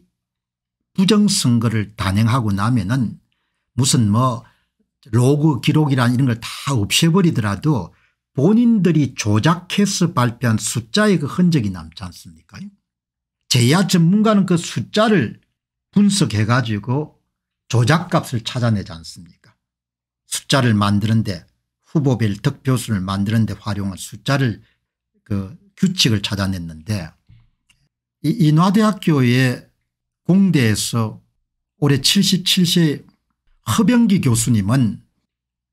[SPEAKER 1] 부정선거를 단행하고 나면은 무슨 뭐 로그 기록이란 이런 걸 다 없애버리더라도 본인들이 조작해서 발표한 숫자의 그 흔적이 남지 않습니까 제야 전문가는 그 숫자를 분석해 가지고 조작값을 찾아내지 않습니까 숫자를 만드는데 후보별 득표수를 만드는데 활용한 숫자를 그 규칙을 찾아냈는데 이 인화대학교의 공대에서 올해 77세 허병기 교수님은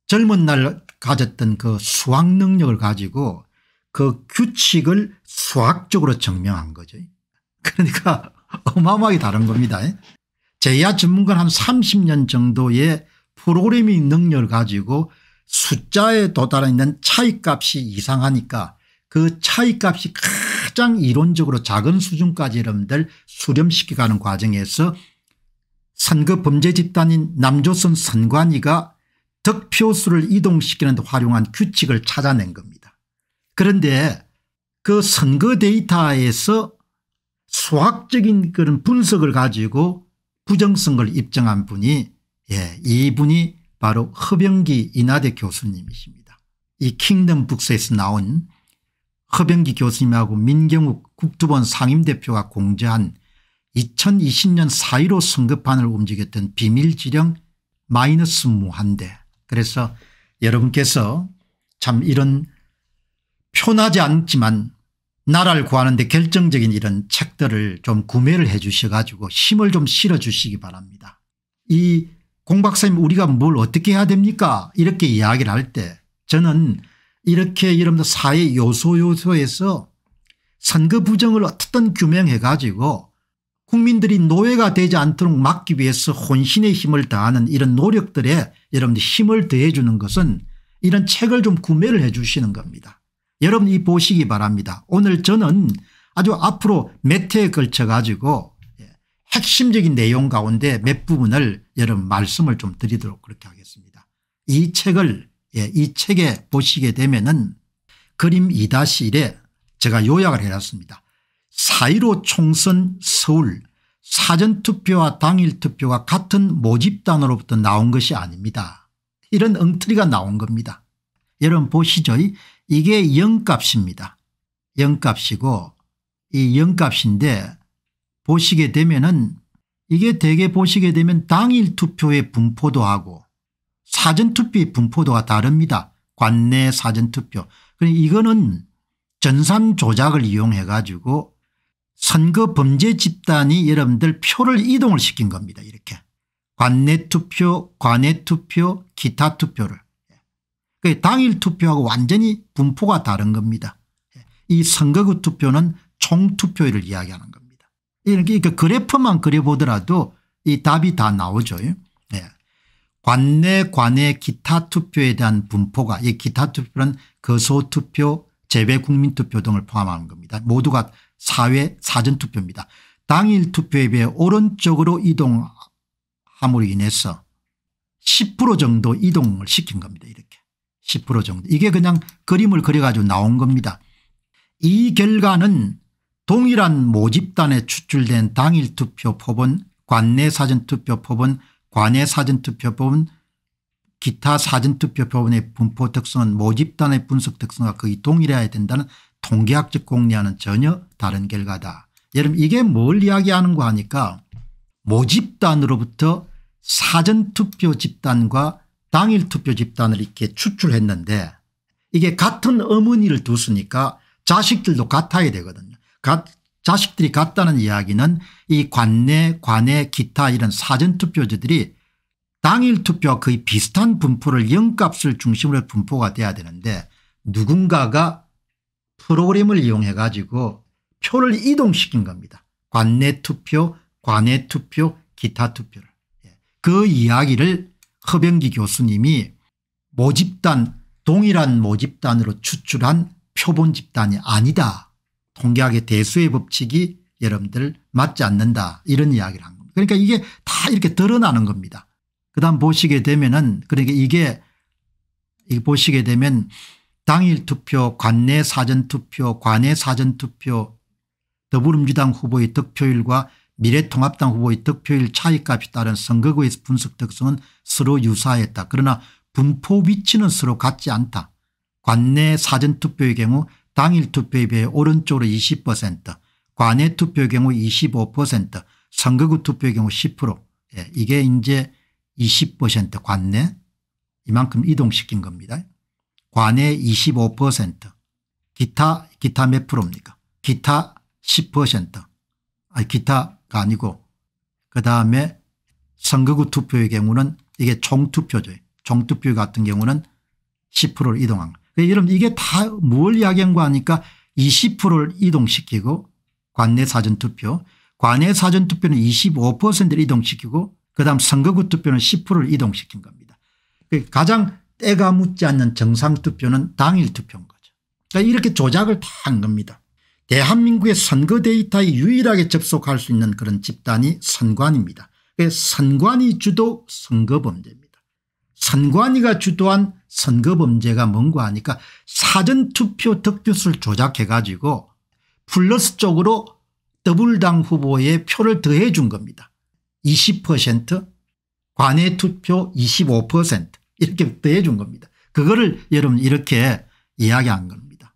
[SPEAKER 1] 젊은 날 가졌던 그 수학 능력을 가지고 그 규칙을 수학적으로 증명한 거죠. (laughs) 그러니까 어마어마하게 다른 겁니다. 제야 전문가 한 30년 정도의 프로그래밍 능력을 가지고 숫자에 도달해 는 차이값이 이상하니까 그 차이값이 가장 이론적으로 작은 수준까지 여러분들 수렴시켜가는 과정에서 선거 범죄 집단인 남조선 선관위가 득표수를 이동시키는 데 활용한 규칙을 찾아낸 겁니다. 그런데 그 선거 데이터에서 수학적인 그런 분석을 가지고 부정성을 입증한 분이 예, 이분이 바로 허병기 이나대 교수님이십니다. 이 킹덤 북스에서 나온 허병기 교수님하고 민경욱 국두본 상임대표가 공제한 2020년 4.15 선거판을 움직였던 비밀지령 마이너스 무한대 그래서 여러분께서 참 이런 편하지 않지만 나라를 구하는데 결정적인 이런 책들을 좀 구매를 해 주셔 가지고 힘을 좀 실어 주시기 바랍니다. 이 공박사님 우리가 뭘 어떻게 해야 됩니까 이렇게 이야기를 할 때 저는 이렇게 여러분들 사회 요소 요소에서 선거 부정을 어떻든 규명해 가지고 국민들이 노예가 되지 않도록 막기 위해서 혼신의 힘을 다하는 이런 노력들에 여러분들 힘을 더해 주는 것은 이런 책을 좀 구매를 해 주시는 겁니다. 여러분이 보시기 바랍니다. 오늘 저는 아주 앞으로 몇 회에 걸쳐 가지고 예, 핵심적인 내용 가운데 몇 부분을 여러분 말씀을 좀 드리도록 그렇게 하겠습니다. 이 책을 예, 이 책에 보시게 되면 은 그림 2-1에 제가 요약을 해놨습니다. 4.15 총선 서울 사전투표와 당일투표가 같은 모집단으로부터 나온 것이 아닙니다. 이런 엉터리가 나온 겁니다. 여러분 보시죠. 이게 영값입니다. 영값이고 이 영값인데 보시게 되면 은 이게 대개 보시게 되면 당일투표의 분포도 하고 사전투표의 분포도가 다릅니다. 관내 사전투표. 그러니까 이거는 전산 조작을 이용해 가지고 선거 범죄 집단이 여러분들 표를 이동을 시킨 겁니다. 이렇게 관내 투표 관외 투표 기타 투표를 예. 그 당일 투표하고 완전히 분포가 다른 겁니다. 예. 이 선거구 투표는 총투표율을 이야기하는 겁니다. 이렇게 그 그래프만 그려보더라도 이 답이 다 나오죠. 네. 관내 관외 기타 투표에 대한 분포가 이 기타 투표는 거소투표 재외국민투표 등을 포함하는 겁니다. 모두가 사회 사전투표입니다. 당일 투표에 비해 오른쪽으로 이동함으로 인해서 10% 정도 이동을 시킨 겁니다. 이렇게 10% 정도 이게 그냥 그림을 그려가지고 나온 겁니다. 이 결과는 동일한 모집단에 추출된 당일 투표 법은 관내 사전투표 법은 관내 사전투표 법은 기타 사전투표 법원의 분포 특성은 모집단의 분석 특성과 거의 동일해야 된다는 통계학적 공리와는 전혀 다른 결과다. 여러분 이게 뭘이야기하는거 하니까 모집단으로부터 사전투표 집단과 당일투표 집단을 이렇게 추출했는데 이게 같은 어머니를 두으니까 자식들도 같아야 되거든요. 자식들이 같다는 이야기는 이 관내 관외 기타 이런 사전투표지들이 당일투표와 거의 비슷한 분포를 영값을 중심으로 분포가 돼야 되는데 누군가가 프로그램을 이용해 가지고 표를 이동시킨 겁니다. 관내 투표, 관외 투표, 기타 투표를. 예. 그 이야기를 허병기 교수님이 모집단 동일한 모집단으로 추출한 표본 집단이 아니다. 통계학의 대수의 법칙이 여러분들 맞지 않는다 이런 이야기를 한 겁니다. 그러니까 이게 다 이렇게 드러나는 겁니다. 그다음 보시게 되면은 그러니까 이게 보시게 되면 당일 투표 관내 사전투표 관내 사전투표 더불어민주당 후보의 득표율과 미래통합당 후보의 득표율 차이값에 따른 선거구의 분석 특성은 서로 유사했다. 그러나 분포 위치는 서로 같지 않다. 관내 사전투표의 경우 당일 투표에 비해 오른쪽으로 20% 관내 투표의 경우 25% 선거구 투표의 경우 10% 예, 이게 이제 20% 관내 이만큼 이동시킨 겁니다. 관의 25%, 기타, 기타 몇 프로입니까? 기타 10%, 아니 기타가 아니고 그 다음에 선거구 투표의 경우는 이게 총투표죠. 총투표 같은 경우는 10%를 이동한 거예요. 그러니까 여러분 이게 다뭘야기한거하니까 20%를 이동시키고 관내 사전투표 관내 사전투표는 25%를 이동시키고 그다음 선거구 투표는 10%를 이동시킨 겁니다. 그 가장 때가 묻지 않는 정상투표는 당일 투표인 거죠. 그러니까 이렇게 조작을 다 한 겁니다. 대한민국의 선거 데이터에 유일하게 접속할 수 있는 그런 집단이 선관입니다. 선관위 주도 선거범죄입니다. 선관위가 주도한 선거범죄가 뭔가 하니까 사전투표 득표수를 조작해 가지고 플러스 쪽으로 더블당 후보의 표를 더해 준 겁니다. 20% 관외투표 25% 이렇게 더해 준 겁니다. 그거를 여러분 이렇게 이야기한 겁니다.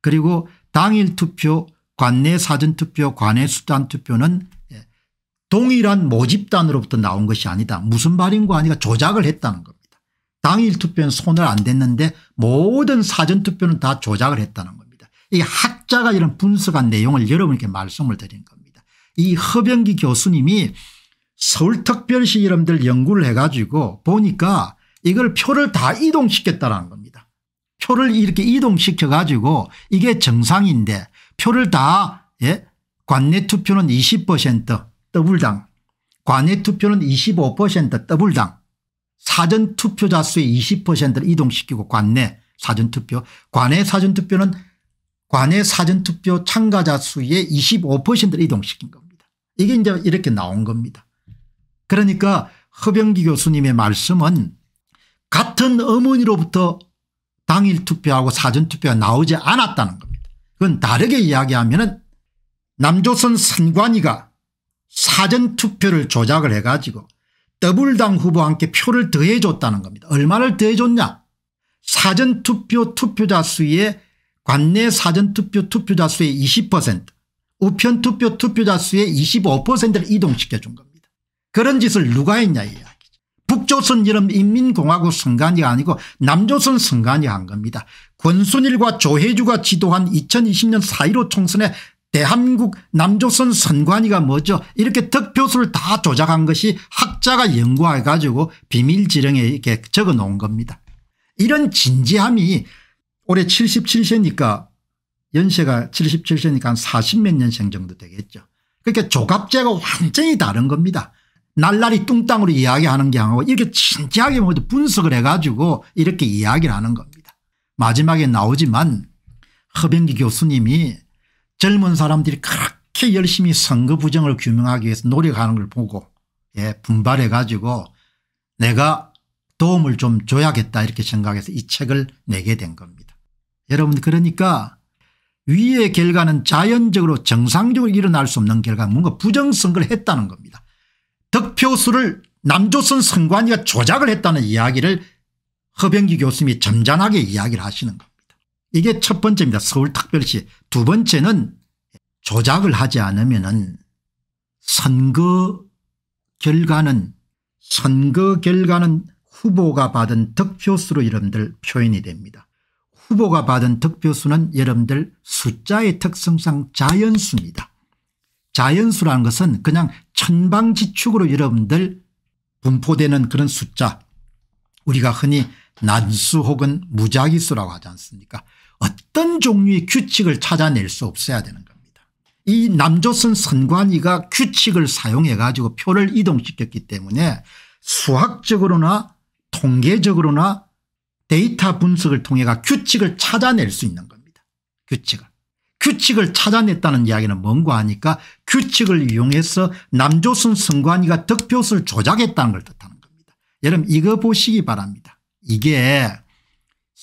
[SPEAKER 1] 그리고 당일 투표 관내 사전투표 관내 수단투표는 예, 동일한 모집단으로부터 나온 것이 아니다. 무슨 말인고 아니가 조작을 했다는 겁니다. 당일 투표는 손을 안 댔는데 모든 사전투표는 다 조작을 했다는 겁니다. 이 학자가 이런 분석한 내용을 여러분께 말씀을 드린 겁니다. 이 허병기 교수님이 서울특별시 여러분들 연구를 해가지고 보니까 이걸 표를 다 이동시켰다는 겁니다. 표를 이렇게 이동시켜 가지고 이게 정상인데 표를 다 예? 관내 투표는 20% 더블당 관외 투표는 25% 더블당 사전 투표자 수의 20%를 이동시키고 관내 사전 투표 관외 사전 투표는 관외 사전 투표 참가자 수의 25%를 이동시킨 겁니다. 이게 이제 이렇게 나온 겁니다. 그러니까 허병기 교수님의 말씀은 같은 어머니로부터 당일 투표하고 사전 투표가 나오지 않았다는 겁니다. 그건 다르게 이야기하면 남조선 선관위가 사전 투표를 조작을 해가지고 더블당 후보한테 표를 더해줬다는 겁니다. 얼마를 더해줬냐 사전투표 투표자 수의 관내 사전투표 투표자 수의 20% 우편투표 투표자 수의 25%를 이동시켜준 겁니다. 그런 짓을 누가 했냐 이야. 북조선 이름 인민공화국 선관위가 아니고 남조선 선관위 한 겁니다. 권순일과 조혜주가 지도한 2020년 4.15 총선에 대한민국 남조선 선관위가 뭐죠 이렇게 득표수를 다 조작한 것이 학자가 연구해 가지고 비밀지령에 이렇게 적어 놓은 겁니다. 이런 진지함이 올해 77세니까 연세가 77세니까 한40 몇 년생 정도 되겠죠. 그러니까 조갑제가 완전히 다른 겁니다. 날라리 뚱땅으로 이야기하는 게 아니고 이렇게 진지하게 뭐 분석을 해가지고 이렇게 이야기를 하는 겁니다. 마지막에 나오지만 허병기 교수님이 젊은 사람들이 그렇게 열심히 선거 부정을 규명하기 위해서 노력하는 걸 보고 예, 분발해 가지고 내가 도움을 좀 줘야겠다 이렇게 생각해서 이 책을 내게 된 겁니다. 여러분 그러니까 위의 결과는 자연적으로 정상적으로 일어날 수 없는 결과 뭔가 부정선거를 했다는 겁니다. 득표수를 남조선 선관위가 조작을 했다는 이야기를 허병기 교수님이 점잖하게 이야기를 하시는 겁니다. 이게 첫 번째입니다. 서울특별시. 두 번째는 조작을 하지 않으면 선거 결과는 선거 결과는 후보가 받은 득표수로 여러분들 표현이 됩니다. 후보가 받은 득표수는 여러분들 숫자의 특성상 자연수입니다. 자연수라는 것은 그냥 천방지축으로 여러분들 분포되는 그런 숫자 우리가 흔히 난수 혹은 무작위수라고 하지 않습니까 어떤 종류의 규칙을 찾아낼 수 없어야 되는 겁니다. 이 남조선 선관위가 규칙을 사용해 가지고 표를 이동시켰기 때문에 수학적으로나 통계적으로나 데이터 분석을 통해가 규칙을 찾아낼 수 있는 겁니다. 규칙을. 규칙을 찾아냈다는 이야기는 뭔가 하니까 규칙을 이용해서 남조선 선관위가 득표수를 조작했다는 걸 뜻하는 겁니다. 여러분 이거 보시기 바랍니다. 이게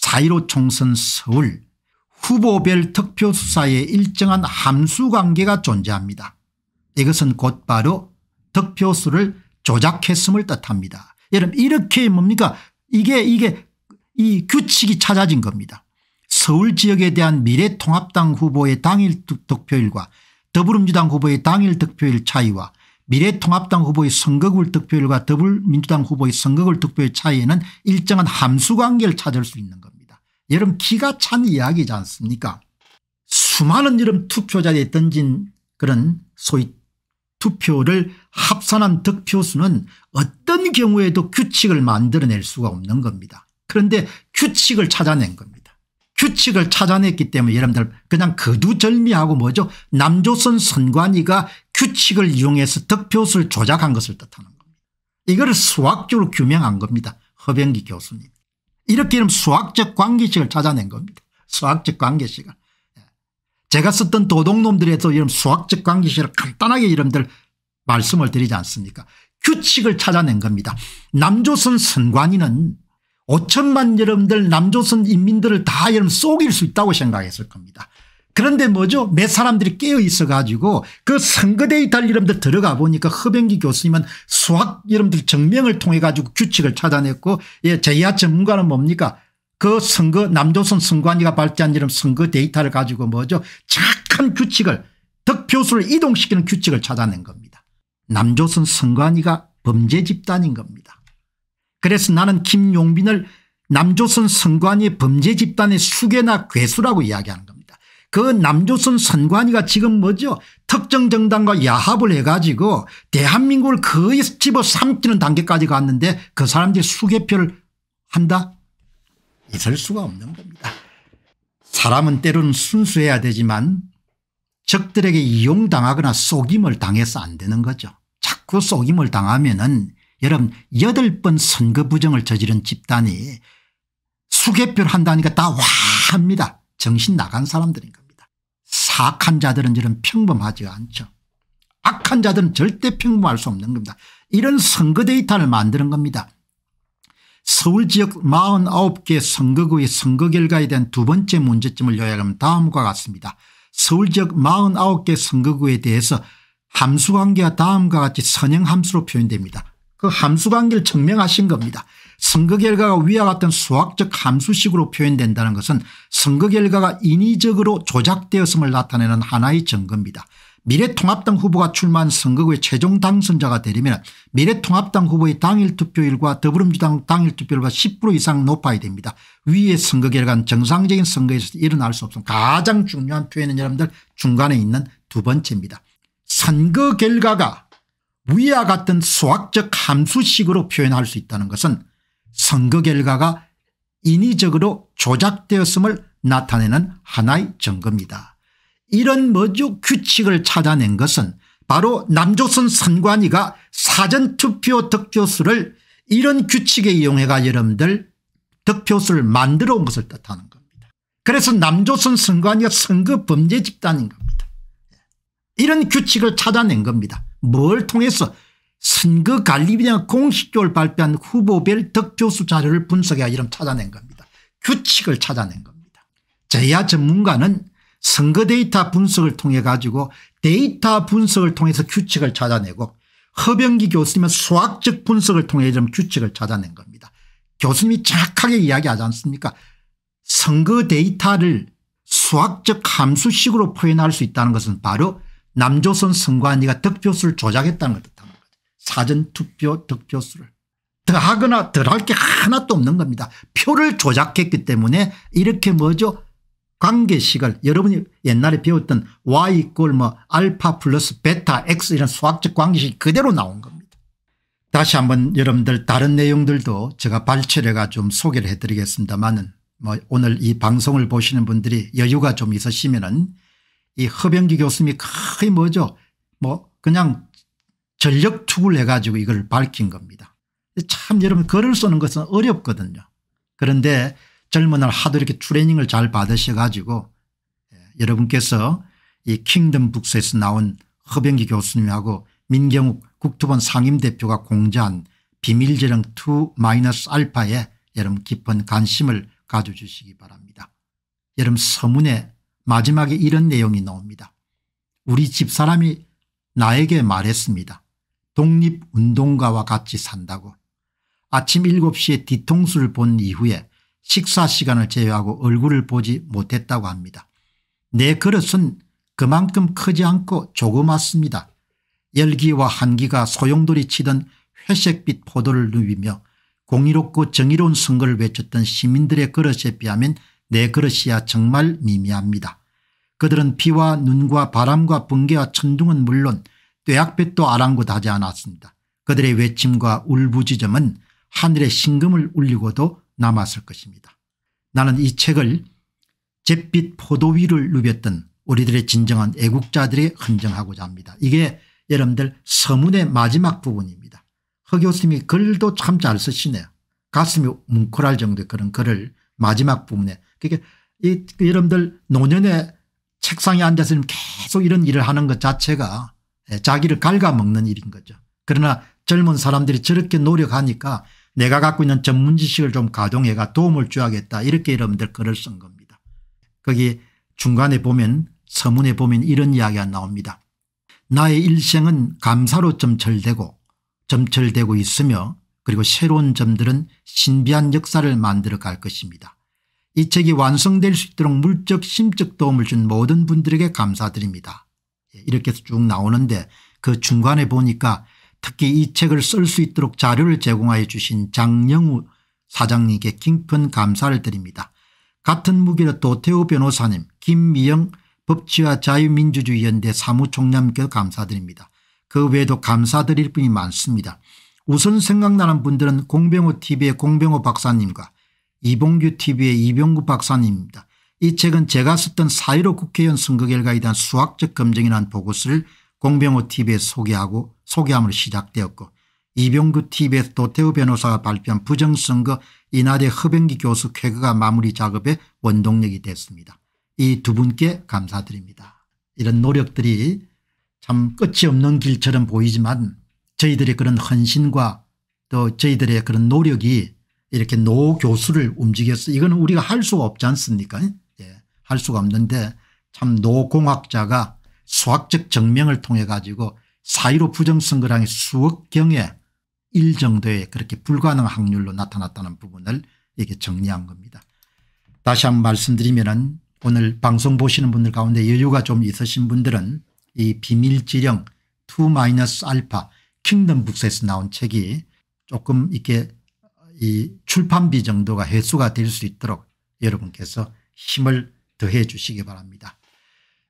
[SPEAKER 1] 4.15 총선 서울 후보별 득표수사에 일정한 함수관계가 존재합니다. 이것은 곧바로 득표수를 조작했음을 뜻합니다. 여러분 이렇게 뭡니까 이게 이게 이 규칙이 찾아진 겁니다. 서울 지역에 대한 미래통합당 후보의 당일 득표율과 더불어민주당 후보의 당일 득표율 차이와 미래통합당 후보의 선거구 득표율과 더불어민주당 후보의 선거구 득표율 차이에는 일정한 함수관계를 찾을 수 있는 겁니다. 여러분 기가 찬 이야기지 않습니까 수많은 여름 투표자들이 던진 그런 소위 투표를 합산한 득표수는 어떤 경우에도 규칙을 만들어낼 수가 없는 겁니다. 그런데 규칙을 찾아낸 겁니다. 규칙을 찾아냈기 때문에 여러분들 그냥 거두절미하고 뭐죠 남조선 선관위가 규칙을 이용해서 득표수를 조작한 것을 뜻하는 겁니다. 이거를 수학적으로 규명한 겁니다. 허병기 교수님. 이렇게 이름 수학적 관계식을 찾아낸 겁니다. 수학적 관계식을. 예. 제가 썼던 도덕놈들에서 이런 수학적 관계식을 간단하게 여러분들 말씀을 드리지 않습니까 규칙을 찾아낸 겁니다. 남조선 선관위는 5천만 여러분들 남조선 인민들을 다 여러분 속일 수 있다고 생각했을 겁니다. 그런데 뭐죠 몇 사람들이 깨어 있어 가지고 그 선거대의 달 여러분들 들어가 보니까 허병기 교수님은 수학 여러분들 증명을 통해 가지고 규칙을 찾아냈고 예, 제야 전문가는 뭡니까 그 선거 남조선 선관위가 발제한 이런 선거 데이터를 가지고 뭐죠 착한 규칙을 득표수를 이동시키는 규칙을 찾아낸 겁니다. 남조선 선관위가 범죄 집단인 겁니다. 그래서 나는 김용빈을 남조선 선관위 범죄 집단의 수괴나 괴수라고 이야기하는 겁니다. 그 남조선 선관위가 지금 뭐죠 특정 정당과 야합을 해가지고 대한민국을 거의 집어삼키는 단계까지 갔는데 그 사람들이 수개표를 한다 있을 수가 없는 겁니다. 사람은 때로는 순수해야 되지만 적들에게 이용당하거나 속임을 당해서 안 되는 거죠. 자꾸 속임을 당하면 은 여러분 여덟 번 선거 부정을 저지른 집단이 수개표를 한다니까 다 와합니다. 정신 나간 사람들인 겁니다. 사악한 자들은 저런 평범하지 않죠. 악한 자들은 절대 평범할 수 없는 겁니다. 이런 선거 데이터를 만드는 겁니다. 서울 지역 49개 선거구의 선거 결과에 대한 두 번째 문제점을 요약하면 다음과 같습니다. 서울 지역 49개 선거구에 대해서 함수관계와 다음과 같이 선형함수로 표현됩니다. 그 함수 관계를 증명하신 겁니다. 선거 결과가 위와 같은 수학적 함수식으로 표현된다는 것은 선거 결과가 인위적으로 조작되었음을 나타내는 하나의 증거입니다. 미래통합당 후보가 출마한 선거구의 최종 당선자가 되려면 미래통합당 후보의 당일 투표율과 더불어민주당 당일 투표율과 10% 이상 높아야 됩니다. 위의 선거 결과는 정상적인 선거에서 일어날 수없습 가장 중요한 표현은 여러분들 중간에 있는 두 번째입니다. 선거 결과가 위와 같은 수학적 함수식으로 표현할 수 있다는 것은 선거 결과가 인위적으로 조작되었음을 나타내는 하나의 증거입니다. 이런 머주 규칙을 찾아낸 것은 바로 남조선 선관위가 사전투표 득표수를 이런 규칙에 이용해가 여러분들 득표수를 만들어 온 것을 뜻하는 겁니다. 그래서 남조선 선관위가 선거 범죄 집단인 겁니다. 이런 규칙을 찾아낸 겁니다. 뭘 통해서 선거관리위원회 공식적으로 발표한 후보별 득표수 자료를 분석해야 이름 찾아낸 겁니다. 규칙을 찾아낸 겁니다. 제야 전문가는 선거 데이터 분석을 통해 가지고 데이터 분석을 통해서 규칙을 찾아내고 허병기 교수님은 수학적 분석을 통해 이런 규칙을 찾아낸 겁니다. 교수님이 정확하게 이야기하지 않습니까 선거 데이터를 수학적 함수식으로 표현할 수 있다는 것은 바로 남조선 선관위가 득표수를 조작했다는 걸 뜻하는 거죠. 사전투표 득표수를. 더하거나 덜 할 게 하나도 없는 겁니다. 표를 조작했기 때문에 이렇게 뭐죠 관계식을 여러분이 옛날에 배웠던 y 꼴뭐 알파 플러스 베타 x 이런 수학적 관계식 그대로 나온 겁니다. 다시 한번 여러분들 다른 내용들도 제가 발췌해가 좀 소개를 해드리겠습니다만은 뭐 오늘 이 방송을 보시는 분들이 여유가 좀 있으시면은 이 허병기 교수님이 거의 뭐죠 뭐 그냥 전력 투구를 해가지고 이걸 밝힌 겁니다. 참 여러분 글을 쓰는 것은 어렵거든요. 그런데 젊은 날 하도 이렇게 트레이닝을 잘 받으셔가지고 예, 여러분께서 이 킹덤 북스에서 나온 허병기 교수님하고 민경욱 국토본 상임대표가 공지한 비밀재령 2마 알파에 여러분 깊은 관심을 가져주시기 바랍니다. 여러분 서문에 마지막에 이런 내용이 나옵니다. 우리 집사람이 나에게 말했습니다. 독립운동가와 같이 산다고. 아침 7시에 뒤통수를 본 이후에 식사 시간을 제외하고 얼굴을 보지 못했다고 합니다. 내 그릇은 그만큼 크지 않고 조그맣습니다. 열기와 한기가 소용돌이 치던 회색빛 포도를 누비며 공의롭고 정의로운 선거를 외쳤던 시민들의 그릇에 비하면 내 그릇이야 정말 미미합니다. 그들은 비와 눈과 바람과 번개와 천둥은 물론 뙤약볕도 아랑곳하지 않았습니다. 그들의 외침과 울부짖음은 하늘의 신금을 울리고도 남았을 것입니다. 나는 이 책을 잿빛 포도 위를 누볐던 우리들의 진정한 애국자들의 헌정하고자 합니다. 이게 여러분들 서문의 마지막 부분입니다. 허 교수님이 글도 참 잘 쓰시네요. 가슴이 뭉클할 정도의 그런 글을 마지막 부분에 그게 이, 그 여러분들 노년에 책상에 앉아서 계속 이런 일을 하는 것 자체가 예, 자기를 갉아먹는 일인 거죠. 그러나 젊은 사람들이 저렇게 노력하니까 내가 갖고 있는 전문 지식을 좀 가동해가 도움을 줘야겠다 이렇게 여러분들 글을 쓴 겁니다. 거기 중간에 보면 서문에 보면 이런 이야기가 나옵니다. 나의 일생은 감사로 점철되고 점철되고 있으며 그리고 새로운 점들은 신비한 역사를 만들어 갈 것입니다. 이 책이 완성될 수 있도록 물적 심적 도움을 준 모든 분들에게 감사드립니다. 예, 이렇게 해서 쭉 나오는데 그 중간에 보니까 특히 이 책을 쓸 수 있도록 자료를 제공하여 주신 장영우 사장님께 깊은 감사를 드립니다. 같은 무기로 도태우 변호사님 김미영 법치와 자유민주주의연대 사무총장님께 감사드립니다. 그 외에도 감사드릴 분이 많습니다. 우선 생각나는 분들은 공병호 tv의 공병호 박사님과 이봉규 tv의 이병구 박사님입니다. 이 책은 제가 썼던 4 1 5 국회의원 선거 결과에 대한 수학적 검증이라는 보고서를 공병호 tv에 소개하고 소개함으로 시작되었고 이병규 tv에서 도태우 변호사가 발표한 부정선거 이하대 허병기 교수 쾌거가 마무리 작업의 원동력이 됐습니다. 이 두 분께 감사드립니다. 이런 노력들이 참 끝이 없는 길처럼 보이지만 저희들의 그런 헌신과 또 저희들의 그런 노력이 이렇게 노교수를 움직여서 이거는 우리가 할 수가 없지 않습니까 예. 할 수가 없는데 참 노공학자가 수학적 증명을 통해 가지고 사이로 부정선거랑이 수억경에 일 정도의 그렇게 불가능 확률로 나타났다는 부분을 이렇게 정리한 겁니다. 다시 한 번 말씀드리면 오늘 방송 보시는 분들 가운데 여유가 좀 있으신 분들은 이 비밀지령 2-알파 킹덤북스에서 나온 책이 조금 이렇게 이 출판비 정도가 회수가 될 수 있도록 여러분께서 힘을 더해 주시기 바랍니다.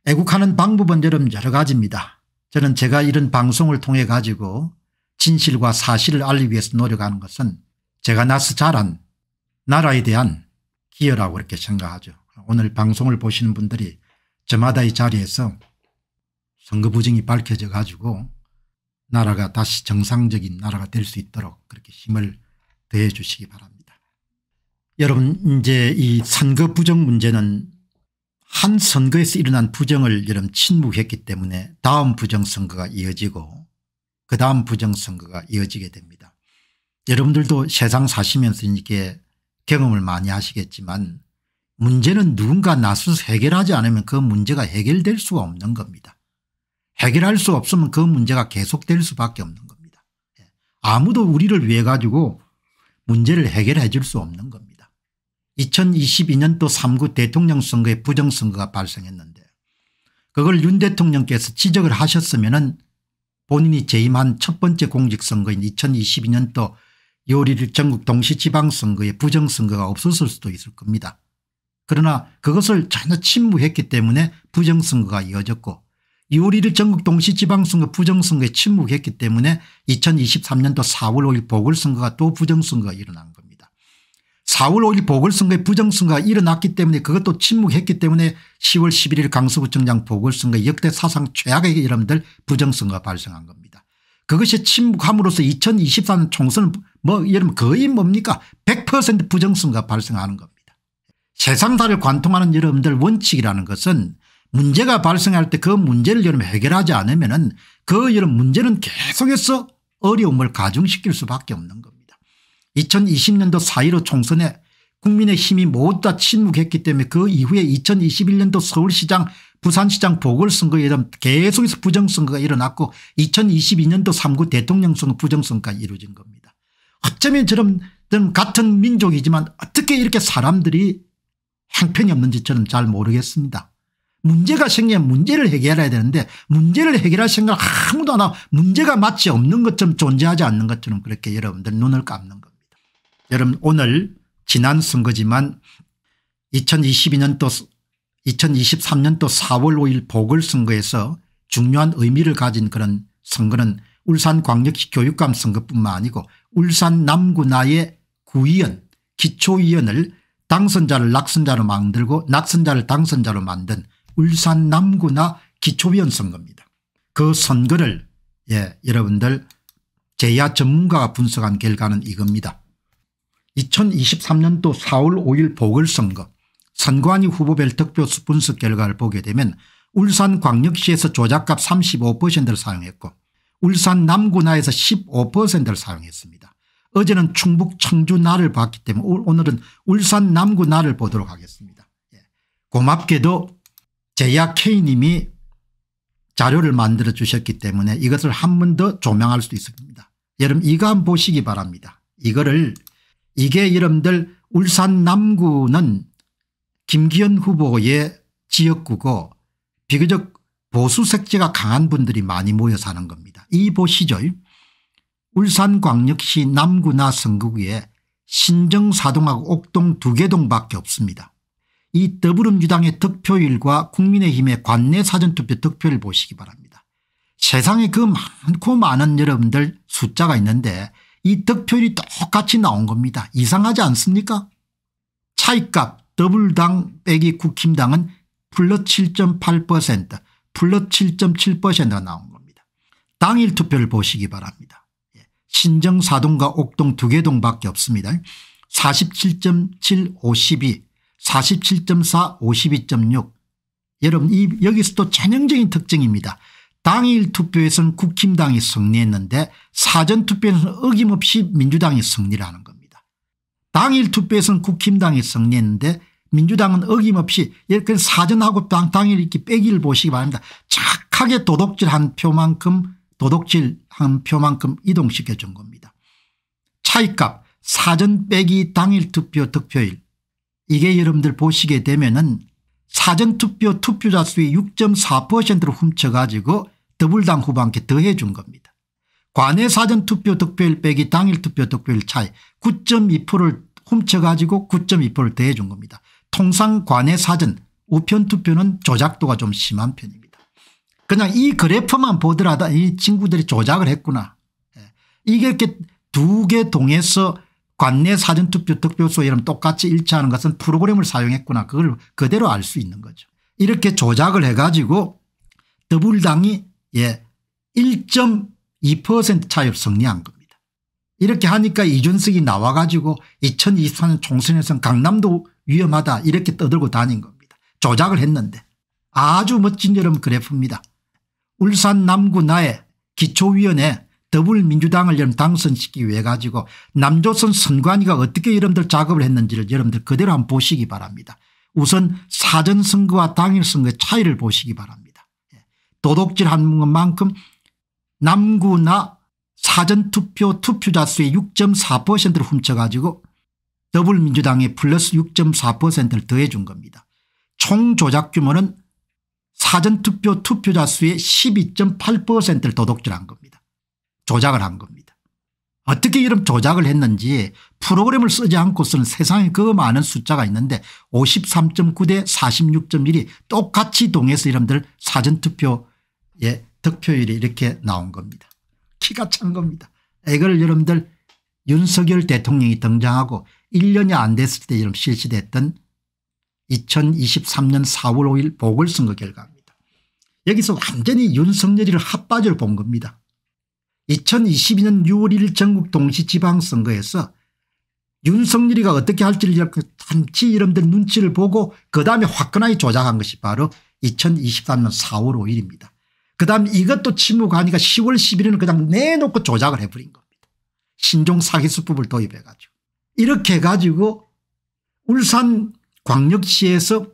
[SPEAKER 1] 애국하는 방법은 여러분 여러 가지입니다. 저는 제가 이런 방송을 통해 가지고 진실과 사실을 알리기 위해서 노력하는 것은 제가 나서 자란 나라에 대한 기여라고 이렇게 생각하죠. 오늘 방송을 보시는 분들이 저마다 이 자리에서 선거 부정이 밝혀져 가지고 나라가 다시 정상적인 나라가 될 수 있도록 그렇게 힘을 더해 주시기 바랍니다. 여러분 이제 이 선거 부정 문제는 한 선거에서 일어난 부정을 여러분 침묵했기 때문에 다음 부정선거가 이어지고 그 다음 부정선거가 이어지게 됩니다. 여러분들도 세상 사시면서 이렇게 경험을 많이 하시겠지만 문제는 누군가 나서서 해결하지 않으면 그 문제가 해결될 수가 없는 겁니다. 해결할 수 없으면 그 문제가 계속될 수밖에 없는 겁니다. 예. 아무도 우리를 위해 가지고 문제를 해결해 줄 수 없는 겁니다. 2022년도 3구 대통령 선거에 부정선거가 발생했는데 그걸 윤 대통령께서 지적을 하셨으면 본인이 재임한 첫 번째 공직선거인 2022년도 요리 1일 전국 동시지방선거에 부정선거가 없었을 수도 있을 겁니다. 그러나 그것을 전혀 침묵했기 때문에 부정선거가 이어졌고 2월 1일 전국 동시지방선거 부정선거에 침묵했기 때문에 2023년도 4월 5일 보궐선거가 또 부정선거가 일어난 겁니다. 4월 5일 보궐선거에 부정선거가 일어났기 때문에 그것도 침묵했기 때문에 10월 11일 강서구청장 보궐선거 역대 사상 최악의 여러분들 부정선거가 발생한 겁니다. 그것이 침묵함으로써 2023년 총선은 뭐 여러분 거의 뭡니까 100% 부정선거가 발생하는 겁니다. 세상사를 관통하는 여러분들 원칙이라는 것은 문제가 발생할 때 그 문제를 여러분 해결하지 않으면 은그 여러 문제는 계속해서 어려움을 가중시킬 수밖에 없는 겁니다. 2020년도 4.15 총선에 국민의 힘이 모두 다 침묵했기 때문에 그 이후에 2021년도 서울시장 부산시장 보궐선거에 계속해서 부정선거가 일어났고 2022년도 3구 대통령 선거 부정선거가 이루어진 겁니다. 어쩌면 저런 같은 민족이지만 어떻게 이렇게 사람들이 행편이 없는지 저는 잘 모르겠습니다. 문제가 생기면 문제를 해결해야 되는데 문제를 해결할 생각 아무도 안 하고 문제가 마치 없는 것처럼 존재하지 않는 것처럼 그렇게 여러분들 눈을 감는 겁니다. 여러분 오늘 지난 선거지만 2022년도 2023년도 4월 5일 보궐선거에서 중요한 의미를 가진 그런 선거는 울산광역시 교육감 선거뿐만 아니고 울산 남구나의 구의원 기초위원을 당선자를 낙선자로 만들고 낙선자를 당선자로 만든 울산 남구나 기초위원 선거입니다. 그 선거를 예, 여러분들 제야 전문가가 분석한 결과는 이겁니다. 2023년도 4월 5일 보궐선거 선관위 후보별 득표 수 분석 결과를 보게 되면 울산 광역시에서 조작값 35%를 사용했고 울산 남구나에서 15%를 사용했습니다. 어제는 충북 청주 나를 봤기 때문에 오늘은 울산 남구 나를 보도록 하겠습니다. 예. 고맙게도 제야 K님이 자료를 만들어 주셨기 때문에 이것을 한 번 더 조명할 수 있습니다. 여러분 이거 한번 보시기 바랍니다. 이거를 이게 여러분들 울산 남구는 김기현 후보의 지역구고 비교적 보수 색채가 강한 분들이 많이 모여 사는 겁니다. 이 보시죠. 울산광역시 남구나 성구구에 신정사동하고 옥동 두개 동밖에 없습니다. 이 더불어민주당의 득표율과 국민의힘의 관내 사전투표 득표를 보시기 바랍니다. 세상에 그 많고 많은 여러분들 숫자가 있는데 이 득표율이 똑같이 나온 겁니다. 이상하지 않습니까 차이값 더블당 빼기 국힘당은 플러7.8%플러 7.7%가 나온 겁니다. 당일 투표를 보시기 바랍니다. 예, 신정 4동과 옥동 2개 동밖에 없습니다. 47.7 52 47.4 52.6 여러분 이 여기서도 전형적인 특징입니다. 당일 투표에서는 국힘당이 승리했는데 사전투표에서는 어김없이 민주당이 승리라는 겁니다. 당일 투표에서는 국힘당이 승리했는데 민주당은 어김없이 이렇게 예, 사전하고 당일 이렇게 빼기를 보시기 바랍니다. 착하게 도덕질한 표만큼 도덕질한 표만큼 이동시켜 준 겁니다. 차이값 사전 빼기 당일 투표 득표일 이게 여러분들 보시게 되면은 사전투표 투표자 수의 6.4%를 훔쳐가지고 더불당 후보한테 더해 준 겁니다. 관외 사전투표 득표율 빼기 당일 투표 득표율 차이 9.2%를 훔쳐가지고 9.2%를 더해 준 겁니다. 통상 관외 사전 우편 투표는 조작도가 좀 심한 편입니다. 그냥 이 그래프만 보더라도 이 친구들이 조작을 했구나. 예. 이게 이렇게 두개동해서 관내 사전투표 득표수 이름 똑같이 일치하는 것은 프로그램을 사용했구나 그걸 그대로 알 수 있는 거죠. 이렇게 조작을 해가지고 더불당이 예1.2% 차입 승리한 겁니다. 이렇게 하니까 이준석이 나와가지고 2024년 총선에서 는 강남도 위험하다 이렇게 떠들고 다닌 겁니다. 조작을 했는데 아주 멋진 여름 그래프입니다. 울산 남구 나의 기초위원회 더불민주당을 여러분 당선시키기 위해 가지고 남조선 선관위가 어떻게 여러분들 작업을 했는지를 여러분들 그대로 한번 보시기 바랍니다. 우선 사전선거와 당일선거의 차이를 보시기 바랍니다. 예. 도덕질한 것만큼 남구나 사전투표 투표자 수의 6.4%를 훔쳐가지고 더불민주당이 플러스 6.4%를 더해 준 겁니다. 총 조작 규모는 사전투표 투표자 수의 12.8%를 도덕질한 겁니다. 조작을 한 겁니다. 어떻게 이런 조작을 했는지 프로그램을 쓰지 않고서는 세상에 그 많은 숫자가 있는데 53.9 대 46.1이 똑같이 동해서 이름들 사전투표의 득표율이 이렇게 나온 겁니다. 키가 찬 겁니다. 이걸 여러분들 윤석열 대통령이 등장하고 1년이 안 됐을 때여러 실시됐던 2023년 4월 5일 보궐선거 결과입니다. 여기서 완전히 윤석열이를 핫바지로 본 겁니다. 2022년 6월 1일 전국 동시지방선거에서 윤석열이가 어떻게 할지를 이렇게 단지 이름들 눈치를 보고 그다음에 화끈하게 조작한 것이 바로 2023년 4월 5일입니다. 그다음 이것도 침묵하니까 10월 11일은 그냥 내놓고 조작을 해버린 겁니다. 신종 사기수법을 도입해 가지고 이렇게 가지고 울산 광역시에서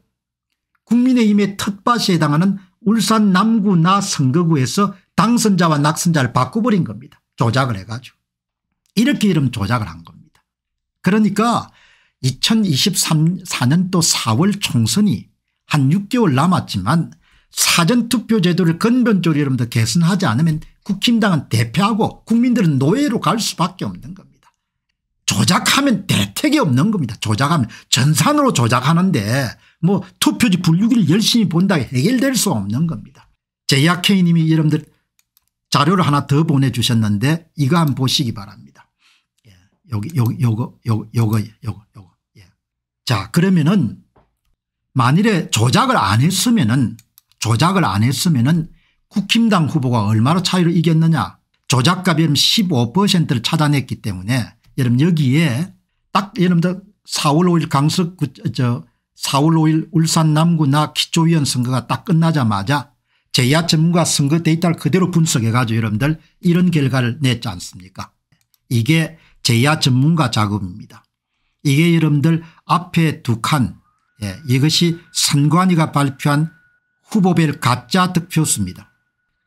[SPEAKER 1] 국민의힘의 텃밭에 해당하는 울산 남구나 선거구에서 당선자와 낙선자를 바꿔버린 겁니다. 조작을 해가지고. 이렇게 이름 조작을 한 겁니다. 그러니까 2024년도 4월 총선이 한 6개월 남았지만 사전투표 제도를 근본적으로 여러분들 개선하지 않으면 국힘당은 대표하고 국민들은 노예로 갈 수밖에 없는 겁니다. 조작하면 대책이 없는 겁니다. 조작하면 전산으로 조작하는데 뭐 투표지 분류기를 열심히 본다 고 해결될 수 없는 겁니다. 제약아케이님이 여러분들 자료를 하나 더 보내주셨는데 이거 한번 보시기 바랍니다. 예. 여기 요, 요거 요, 요거 요거 요거 예. 자 그러면은 만일에 조작을 안 했으면은 조작을 안 했으면은 국힘당 후보가 얼마나 차이로 이겼느냐 조작값이 15%를 차단했기 때문에 여러분 여기에 딱 여러분들 4월 5일 강석 저 4월 5일 울산 남구 나 기초위원 선거가 딱 끝나자마자 제야 전문가 선거 데이터를 그대로 분석해가지고 여러분들 이런 결과를 냈지 않습니까 이게 제야 전문가 작업입니다. 이게 여러분들 앞에 두칸 예, 이것이 선관위가 발표한 후보별 가짜 득표수입니다.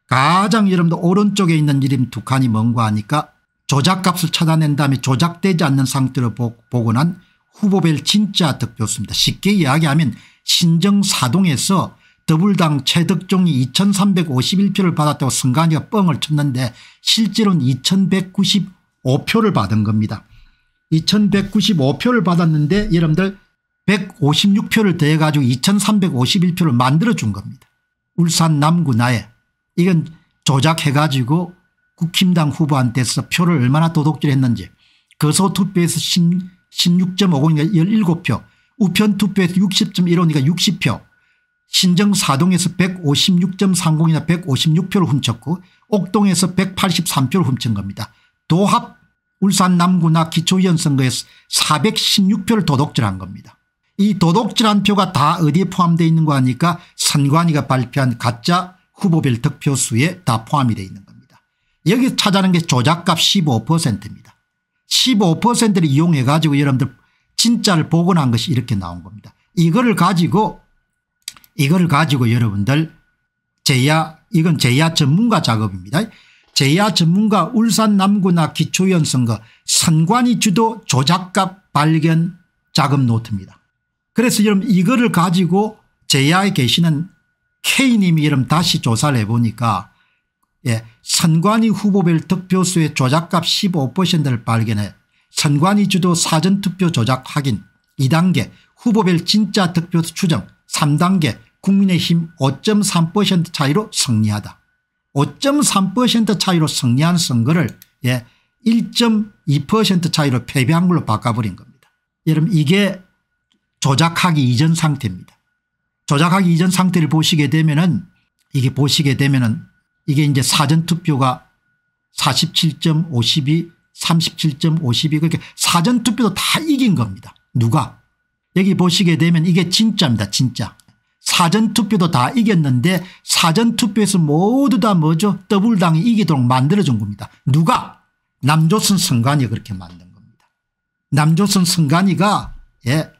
[SPEAKER 1] 가장 여러분들 오른쪽에 있는 이름 두 칸이 뭔가 하니까 조작값을 찾아낸 다음에 조작되지 않는 상태로 복원한 후보별 진짜 득표수입니다. 쉽게 이야기하면 신정사동에서 더불당 최덕종이 2351표를 받았다고 선관위가 뻥을 쳤는데 실제로는 2195표를 받은 겁니다. 2195표를 받았는데 여러분들 156표를 더해 가지고 2351표를 만들어 준 겁니다. 울산 남구 나에 이건 조작해 가지고 국힘당 후보한테서 표를 얼마나 도둑질했는지 거소투표에서 1 6 5 0이니 17표 우편투표에서 60.15니까 60표 신정사동에서 156.30이나 156표를 훔쳤고 옥동에서 183표를 훔친 겁니다. 도합 울산 남구나 기초위원 선거에서 416표를 도덕질한 겁니다. 이도덕질한 표가 다 어디에 포함되어 있는 거 아니까 선관위가 발표한 가짜 후보별 득표수에 다 포함이 되어 있는 겁니다. 여기 서 찾아낸 게 조작값 15%입니다. 15%를 이용해 가지고 여러분들 진짜를 복원한 것이 이렇게 나온 겁니다. 이거를 가지고 이걸 가지고 여러분들 제야 이건 제야 전문가 작업입니다. 제야 전문가 울산 남구나 기초연 선거 선관위 주도 조작값 발견 작업 노트입니다. 그래서 여러분 이거를 가지고 제야에 계시는 K님이 여러분 다시 조사를 해보니까 예, 선관위 후보별 득표수의 조작값 15%를 발견해 선관위 주도 사전투표 조작 확인 2단계 후보별 진짜 득표수 추정 3단계 국민의힘 5.3% 차이로 승리하다. 5.3% 차이로 승리한 선거를 예, 1.2% 차이로 패배한 걸로 바꿔버린 겁니다. 여러분 이게 조작하기 이전 상태입니다. 조작하기 이전 상태를 보시게 되면은 이게 보시게 되면은 이게 이제 사전투표가 47.52 37.52 그렇게 사전투표도 다 이긴 겁니다. 누가 여기 보시게 되면 이게 진짜입니다. 진짜. 사전투표도 다 이겼는데 사전투표에서 모두 다 뭐죠? 더블당이 이기도록 만들어준 겁니다. 누가? 남조선 선관위가 그렇게 만든 겁니다. 남조선 선관위가 예,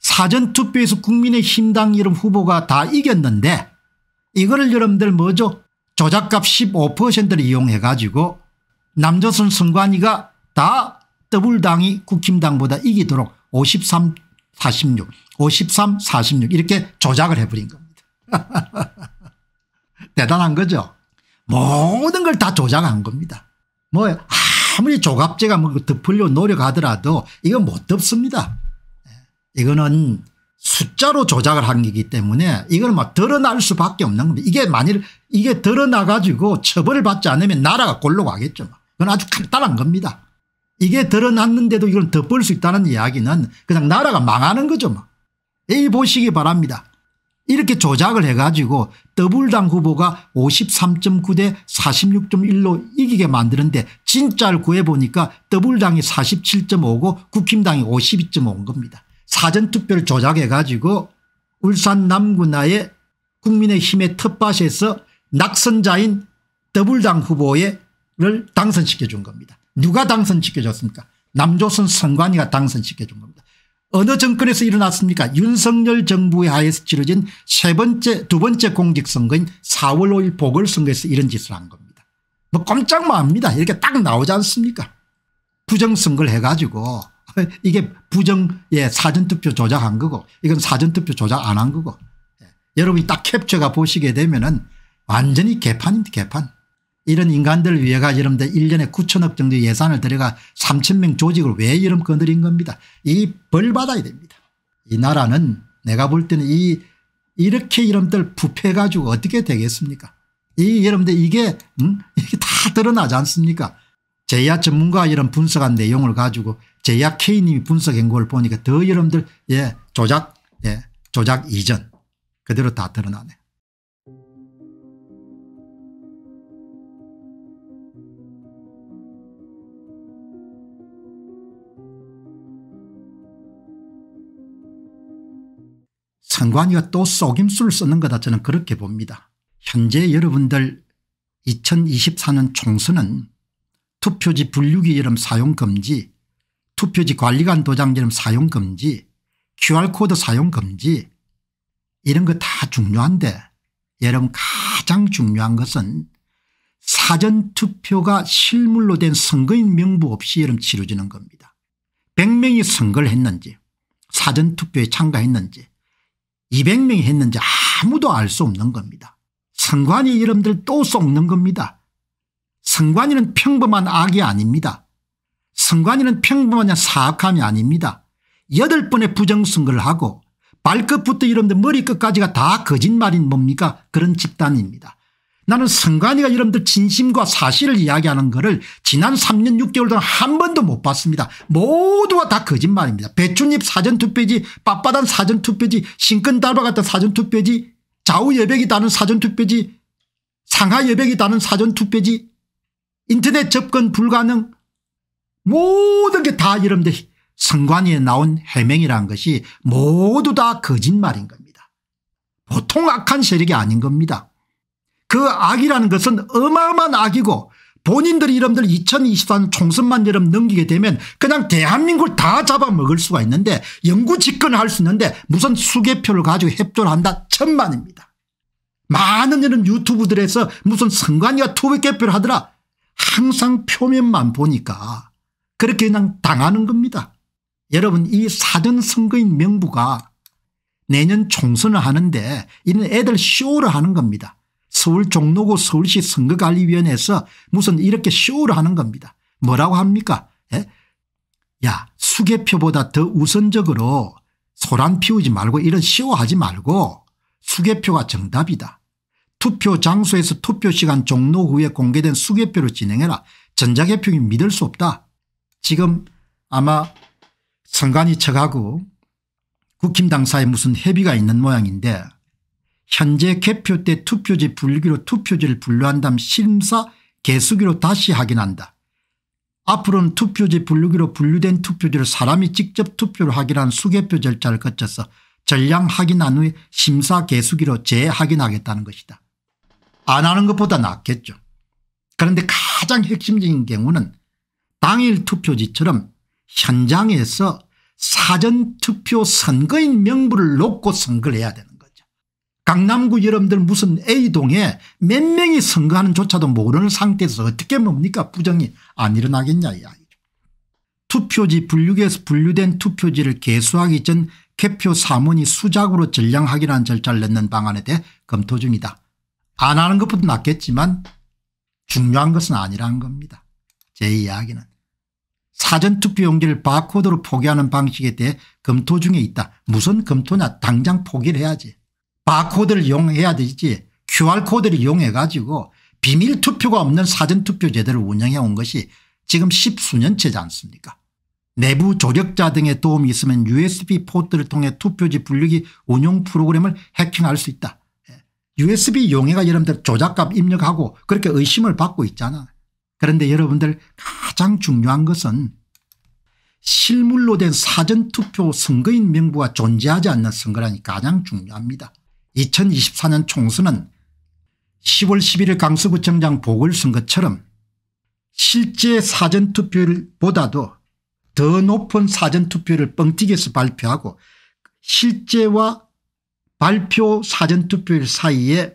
[SPEAKER 1] 사전투표에서 국민의힘당 이름 후보가 다 이겼는데 이거를 여러분들 뭐죠? 조작값 15%를 이용해 가지고 남조선 선관위가 다 더블당이 국힘당보다 이기도록 53 46, 53, 46 이렇게 조작을 해버린 겁니다. (laughs) 대단한 거죠. 모든 걸 다 조작한 겁니다. 뭐 아무리 조갑제가 뭐 그 덮으려 노력하더라도 이건 못 덮습니다. 예. 이거는 숫자로 조작을 한 거기 때문에 이걸 뭐 드러날 수밖에 없는 겁니다. 이게 만일 이게 드러나 가지고 처벌을 받지 않으면 나라가 골로 가겠죠. 그건 아주 간단한 겁니다. 이게 드러났는데도 이걸 덮을 수 있다는 이야기는 그냥 나라가 망하는 거죠. 뭐. 이 보시기 바랍니다. 이렇게 조작을 해가지고 더블당 후보가 53.9 대 46.1로 이기게 만드는데 진짜를 구해보니까 더블당이 47.5고 국힘당이 52.5인 겁니다. 사전투표를 조작해가지고 울산 남구나의 국민의힘의 텃밭에서 낙선자인 더블당 후보를 당선시켜준 겁니다. 누가 당선시켜줬습니까 남조선 선관위가 당선시켜준 겁니다. 어느 정권에서 일어났습니까 윤석열 정부의 하에서 치러진 세 번째 두 번째 공직선거인 4월 5일 보궐선거에서 이런 짓을 한 겁니다. 뭐 꼼짝마합니다. 이렇게 딱 나오지 않습니까 부정선거를 해가지고 (laughs) 이게 부정 예 사전투표 조작한 거고 이건 사전투표 조작 안 한 거고 예. 여러분이 딱 캡처가 보시게 되면 은 완전히 개판입니다 개판. 이런 인간들을 위해 가 여러분들 1년에 9천억 정도 예산을 들여가 3천명 조직을 왜여름 건드린 겁니다. 이 벌 받아야 됩니다. 이 나라는 내가 볼 때는 이 이렇게 이름들 부패 가지고 어떻게 되겠습니까 이 여러분들 이게 음? 이게 다 드러나지 않습니까 제야 전문가 이런 분석한 내용을 가지고 제야 K님이 분석한 걸 보니까 더 여러분들 예 조작 예 조작 이전 그대로 다 드러나네. 상관이가또 속임수를 쓰는 거다 저는 그렇게 봅니다. 현재 여러분들 2024년 총선은 투표지 분류기 이름 사용금지 투표지 관리관 도장 이름 사용금지 QR코드 사용금지 이런 거 다 중요한데 여러분 가장 중요한 것은 사전투표가 실물로 된 선거인 명부 없이 여러분 치러지는 겁니다. 100명이 선거를 했는지 사전투표에 참가했는지 200명이 했는지 아무도 알 수 없는 겁니다. 성관이 이름들 또 속는 겁니다. 성관이는 평범한 악이 아닙니다. 성관이는 평범한 사악함이 아닙니다. 여덟 번의 부정선거를 하고 발끝부터 이름들 머리끝까지가 다 거짓말인 뭡니까 그런 집단입니다. 나는 선관위가 여러분들 진심과 사실을 이야기하는 것을 지난 3년 6개월 동안 한 번도 못 봤습니다. 모두가 다 거짓말입니다. 배춧잎 사전투표지 빳빳한 사전투표지 신근달바 같은 사전투표지 좌우여백이 다는 사전투표지 상하여백이 다는 사전투표지 인터넷 접근 불가능 모든 게 다 여러분들 선관위에 나온 해명이라는 것이 모두 다 거짓말인 겁니다. 보통 악한 세력이 아닌 겁니다. 그 악이라는 것은 어마어마한 악이고 본인들이 이름들 2 0 2 4년 총선만 여름 넘기게 되면 그냥 대한민국을 다 잡아먹을 수가 있는데 영구 집권을 할 수 있는데 무슨 수개표를 가지고 협조를 한다 천만입니다. 많은 이런 유튜브들에서 무슨 선관위가 투표개표를 하더라 항상 표면만 보니까 그렇게 그냥 당하는 겁니다. 여러분 이 사전선거인 명부가 내년 총선을 하는데 이런 애들 쇼를 하는 겁니다. 서울 종로구 서울시 선거관리위원회에서 무슨 이렇게 쇼를 하는 겁니다. 뭐라고 합니까? 예? 야 수개표보다 더 우선적으로 소란 피우지 말고 이런 쇼하지 말고 수개표가 정답이다. 투표 장소에서 투표 시간 종로 후에 공개된 수개표로 진행해라. 전자개표는 믿을 수 없다. 지금 아마 선관위 측하고 국힘 당사에 무슨 협의가 있는 모양인데 현재 개표 때 투표지 분류기로 투표지를 분류한 다음 심사 개수기로 다시 확인한다. 앞으로는 투표지 분류기로 분류된 투표지를 사람이 직접 투표를 확인한 수개표 절차를 거쳐서 전량 확인한 후에 심사 개수기로 재확인하겠다는 것이다. 안 하는 것보다 낫겠죠. 그런데 가장 핵심적인 경우는 당일 투표지처럼 현장에서 사전투표 선거인 명부를 놓고 선거를 해야 된다. 강남구 여러분들 무슨 A동에 몇 명이 선거하는 조차도 모르는 상태에서 어떻게 뭡니까 부정이 안 일어나겠냐 이 아이죠. 투표지 분류에서 분류된 투표지를 개수하기 전 개표 사문이 수작으로 전량하기라는 절차를 냈는 방안에 대해 검토 중이다. 안 하는 것보다 낫겠지만 중요한 것은 아니라는 겁니다. 제 이야기는. 사전투표용지를 바코드로 포기하는 방식에 대해 검토 중에 있다. 무슨 검토냐 당장 포기를 해야지. 바코드를 이용해야 되지 QR코드를 이용해 가지고 비밀투표가 없는 사전투표제도를 운영해 온 것이 지금 십수년째지 않습니까 내부 조력자 등의 도움이 있으면 usb 포트를 통해 투표지 분류기 운용 프로그램을 해킹할 수 있다. usb 예. 용해가 여러분들 조작값 입력하고 그렇게 의심을 받고 있잖아. 그런데 여러분들 가장 중요한 것은 실물로 된 사전투표 선거인 명부가 존재하지 않는 선거라니 가장 중요합니다. 2024년 총선은 10월 11일 강서구청장 보궐선거처럼 실제 사전투표율보다도 더 높은 사전투표를 뻥튀기해서 발표하고 실제와 발표 사전투표일 사이에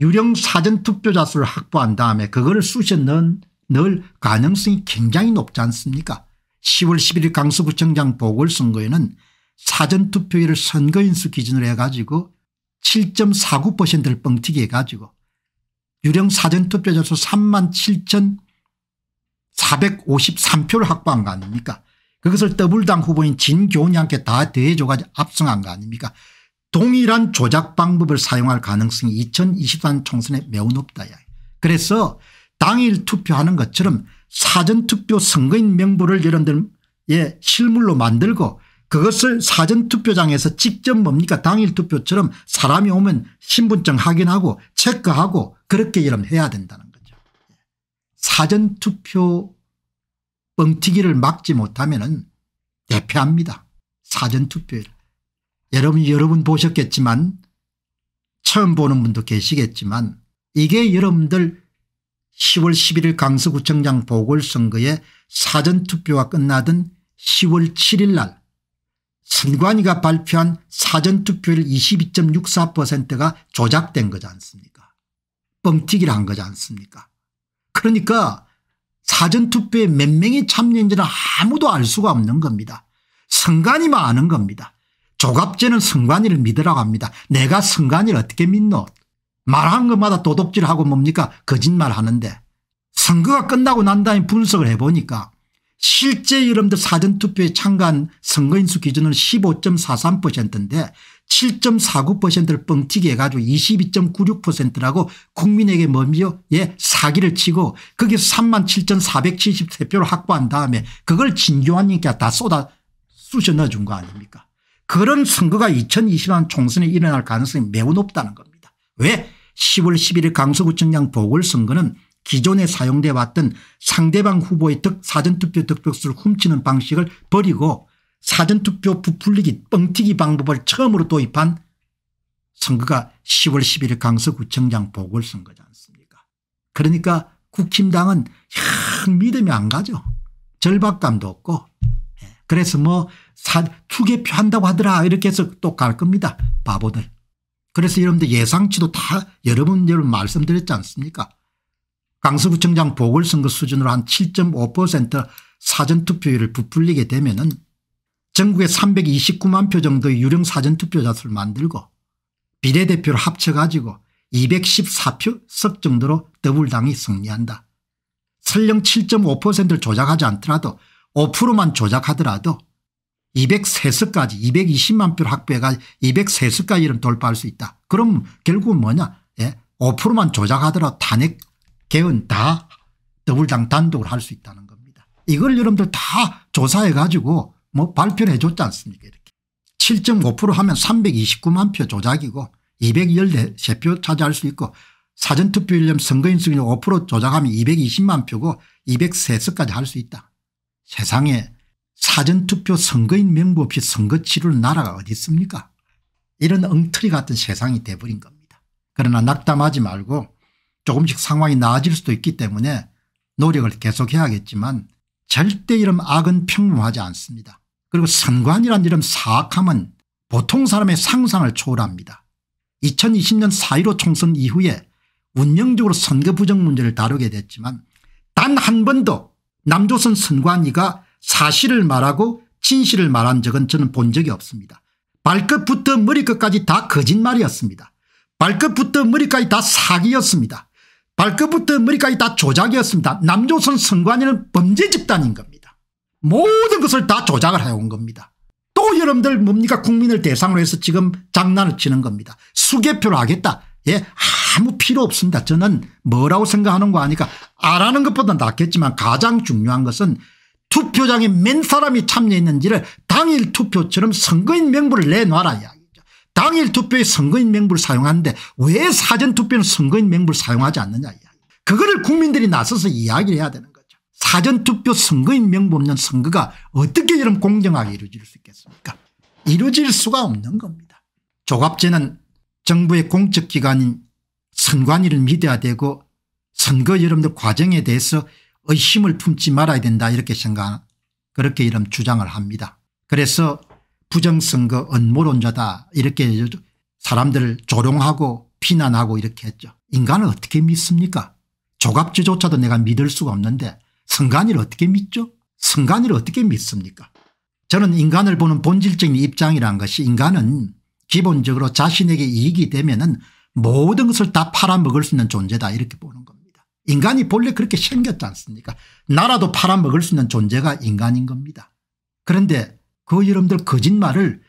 [SPEAKER 1] 유령 사전투표자 수를 확보한 다음에 그거를 쑤셔 넣은 넣을 가능성이 굉장히 높지 않습니까 10월 11일 강서구청장 보궐선거에는 사전투표율 을 선거인수 기준으로 해가지고 7.49%를 뻥튀기 해가지고 유령 사전투표자수 3만 7,453표를 확보한 거 아닙니까 그것을 더블당 후보인 진교훈이 함께 다대조가지 압승한 거 아닙니까 동일한 조작 방법을 사용할 가능성이 2023 총선에 매우 높다. 그래서 당일 투표하는 것처럼 사전투표 선거인 명부를 여러분들의 실물로 만들고 그것을 사전투표장에서 직접 뭡니까 당일 투표처럼 사람이 오면 신분증 확인하고 체크하고 그렇게 이름 해야 된다는 거죠. 사전투표 뻥튀기를 막지 못하면 은 대패합니다. 사전투표를 여러분 여러분 보셨겠지만 처음 보는 분도 계시겠지만 이게 여러분들 10월 11일 강서구청장 보궐선거에 사전투표가 끝나던 10월 7일 날 선관위가 발표한 사전투표율 22.64%가 조작된 거지 않습니까 뻥튀기를 한 거지 않습니까 그러니까 사전투표에 몇 명이 참여했는지는 아무도 알 수가 없는 겁니다. 선관위만 아는 겁니다. 조갑제는 선관위를 믿으라고 합니다. 내가 선관위를 어떻게 믿노 말한 것마다 도둑질하고 뭡니까 거짓말하는데 선거가 끝나고 난 다음에 분석을 해보니까 실제 여러분들 사전투표에 참가한 선거인 수 기준은 15.43%인데 7.49%를 뻥튀기 해가지고 22.96%라고 국민에게 뭐지요? 예, 사기를 치고 그게 37,473표를 확보한 다음에 그걸 진교환님께 다 쏟아 쑤셔 넣어준 거 아닙니까? 그런 선거가 2020년 총선에 일어날 가능성이 매우 높다는 겁니다. 왜? 10월 11일 강서구청장 보궐선거는 기존에 사용돼 왔던 상대방 후보의 득, 사전투표 득표수를 훔치는 방식을 버리고 사전투표 부풀리기 뻥튀기 방법을 처음으로 도입한 선거가 10월 11일 강서구청장 보궐선거지 않습니까 그러니까 국힘당은 영 믿음이 안 가죠. 절박감도 없고 예, 그래서 뭐 사, 투개표 한다고 하더라 이렇게 해서 또 갈 겁니다. 바보들. 그래서 여러분들 예상치도 다 여러분 여러분 말씀드렸지 않습니까 강서구청장 보궐선거 수준으로 한 7.5% 사전투표율을 부풀리게 되면 은 전국에 329만 표 정도의 유령 사전투표자 수를 만들고 비례대표를 합쳐가지고 214표석 정도로 더불당이 승리한다. 설령 7.5%를 조작하지 않더라도 5%만 조작하더라도 203석까지 220만 표를 확보해가 203석까지 돌파할 수 있다. 그럼 결국은 뭐냐 예? 5%만 조작하더라도 탄핵 개헌 다 더불당 단독을할 수 있다는 겁니다. 이걸 여러분들 다 조사해 가지고 뭐 발표를 해줬지 않습니까 이렇게 7.5% 하면 329만 표 조작이고 213표 차지할 수 있고 사전투표 1년 선거인 수준이 5% 조작하면 220만 표고 203석까지 할 수 있다. 세상에 사전투표 선거인 명부 없이 선거 치를 나라가 어디 있습니까 이런 엉터리 같은 세상이 돼버린 겁니다. 그러나 낙담하지 말고 조금씩 상황이 나아질 수도 있기 때문에 노력을 계속해야겠지만 절대 이런 악은 평범하지 않습니다. 그리고 선관이란 이런 사악함은 보통 사람의 상상을 초월합니다. 2020년 4.15 총선 이후에 운영적으로 선거 부정 문제를 다루게 됐지만 단 한 번도 남조선 선관위가 사실을 말하고 진실을 말한 적은 저는 본 적이 없습니다. 발끝부터 머리끝까지 다 거짓말이었습니다. 발끝부터 머리까지 다 사기였습니다. 발끝부터 머리까지 다 조작이었습니다. 남조선 선관위는 범죄 집단인 겁니다. 모든 것을 다 조작을 해온 겁니다. 또 여러분들 뭡니까 국민을 대상으로 해서 지금 장난을 치는 겁니다. 수개표를 하겠다. 예 아무 필요 없습니다. 저는 뭐라고 생각하는 거 아니까 안 하는 것보다 낫겠지만 가장 중요한 것은 투표장에 맨 사람이 참여했는지를 당일 투표처럼 선거인 명부를 내놔라 이야기. 당일 투표에 선거인 명부를 사용하는데 왜 사전투표는 선거인 명부를 사용하지 않느냐 그거를 국민들이 나서서 이야기를 해야 되는 거죠. 사전투표 선거인 명부 없는 선거가 어떻게 이런 공정하게 이루어질 수 있겠습니까 이루어질 수가 없는 겁니다. 조갑제는 정부의 공적기관인 선관위를 믿어야 되고 선거 여러분들 과정에 대해서 의심을 품지 말아야 된다 이렇게 생각 그렇게 이런 주장을 합니다. 그래서 부정선거 음모론자다 이렇게 사람들을 조롱하고 비난하고 이렇게 했죠. 인간을 어떻게 믿습니까 조갑지조차도 내가 믿을 수가 없는데 선관위를 어떻게 믿죠 선관위를 어떻게 믿습니까 저는 인간을 보는 본질적인 입장이란 것이 인간은 기본적으로 자신에게 이익이 되면 모든 것을 다 팔아먹을 수 있는 존재다 이렇게 보는 겁니다. 인간이 본래 그렇게 생겼지 않습니까 나라도 팔아먹을 수 있는 존재가 인간인 겁니다. 그런데 그 여러분들 거짓말을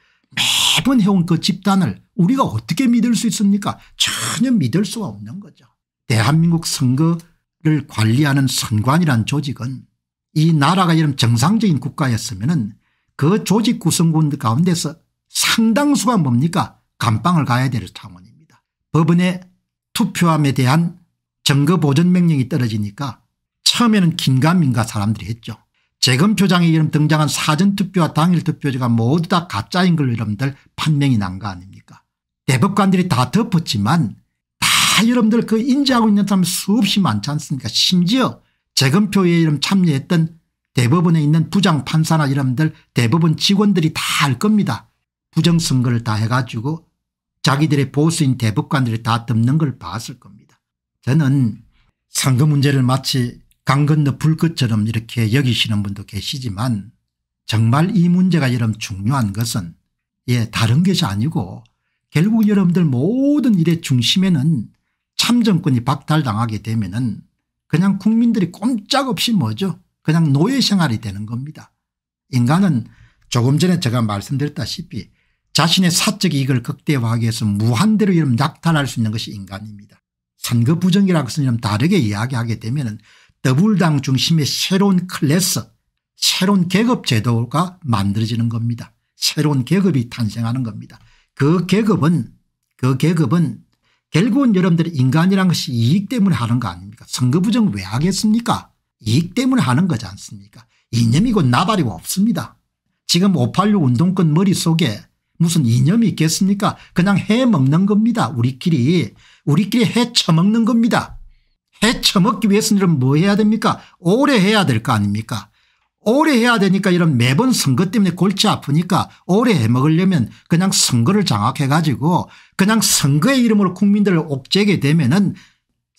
[SPEAKER 1] 매번 해온 그 집단을 우리가 어떻게 믿을 수 있습니까 전혀 믿을 수가 없는 거죠. 대한민국 선거를 관리하는 선관이란 조직은 이 나라가 이런 정상적인 국가였으면 은그 조직 구성군 가운데서 상당수가 뭡니까 감방을 가야 될 상황입니다. 법원의 투표함에 대한 정거보전 명령이 떨어지니까 처음에는 긴가민가 사람들이 했죠. 재검표장에 이름 등장한 사전투표와 당일투표지가 모두 다 가짜인 걸 여러분들 판명이 난 거 아닙니까 대법관들이 다 덮었지만 다 여러분들 그 인지하고 있는 사람 수없이 많지 않습니까 심지어 재검표에 이름 참여했던 대법원에 있는 부장판사나 여러분들 대법원 직원들이 다 알 겁니다 부정선거를 다 해가지고 자기들의 보수인 대법관들이 다 덮는 걸 봤을 겁니다 저는 선거 문제를 마치 강 건너 불꽃처럼 이렇게 여기시는 분도 계시지만 정말 이 문제가 여러분 중요한 것은 예 다른 것이 아니고 결국 여러분들 모든 일의 중심에는 참정권이 박탈당하게 되면 은 그냥 국민들이 꼼짝없이 뭐죠 그냥 노예생활이 되는 겁니다. 인간은 조금 전에 제가 말씀드렸다시피 자신의 사적 이익을 극대화하기 위해서 무한대로 이런 낙탈할 수 있는 것이 인간입니다. 선거 부정이라는 것은 다르게 이야기하게 되면 더불당 중심의 새로운 클래스 새로운 계급 제도가 만들어지는 겁니다. 새로운 계급이 탄생하는 겁니다. 그 계급은 그 계급은 결국은 여러분들 인간이란 것이 이익 때문에 하는 거 아닙니까 선거부정 왜 하겠습니까 이익 때문에 하는 거지 않습니까 이념이고 나발이고 없습니다. 지금 586 운동권 머릿속에 무슨 이념이 있겠습니까 그냥 해 먹는 겁니다. 우리끼리 우리끼리 해쳐먹는 겁니다. 헤쳐먹기 위해서는 뭐 해야 됩니까 오래 해야 될 거 아닙니까 오래 해야 되니까 이런 매번 선거 때문에 골치 아프니까 오래 해먹으려면 그냥 선거를 장악해 가지고 그냥 선거의 이름으로 국민들을 옥죄게 되면 은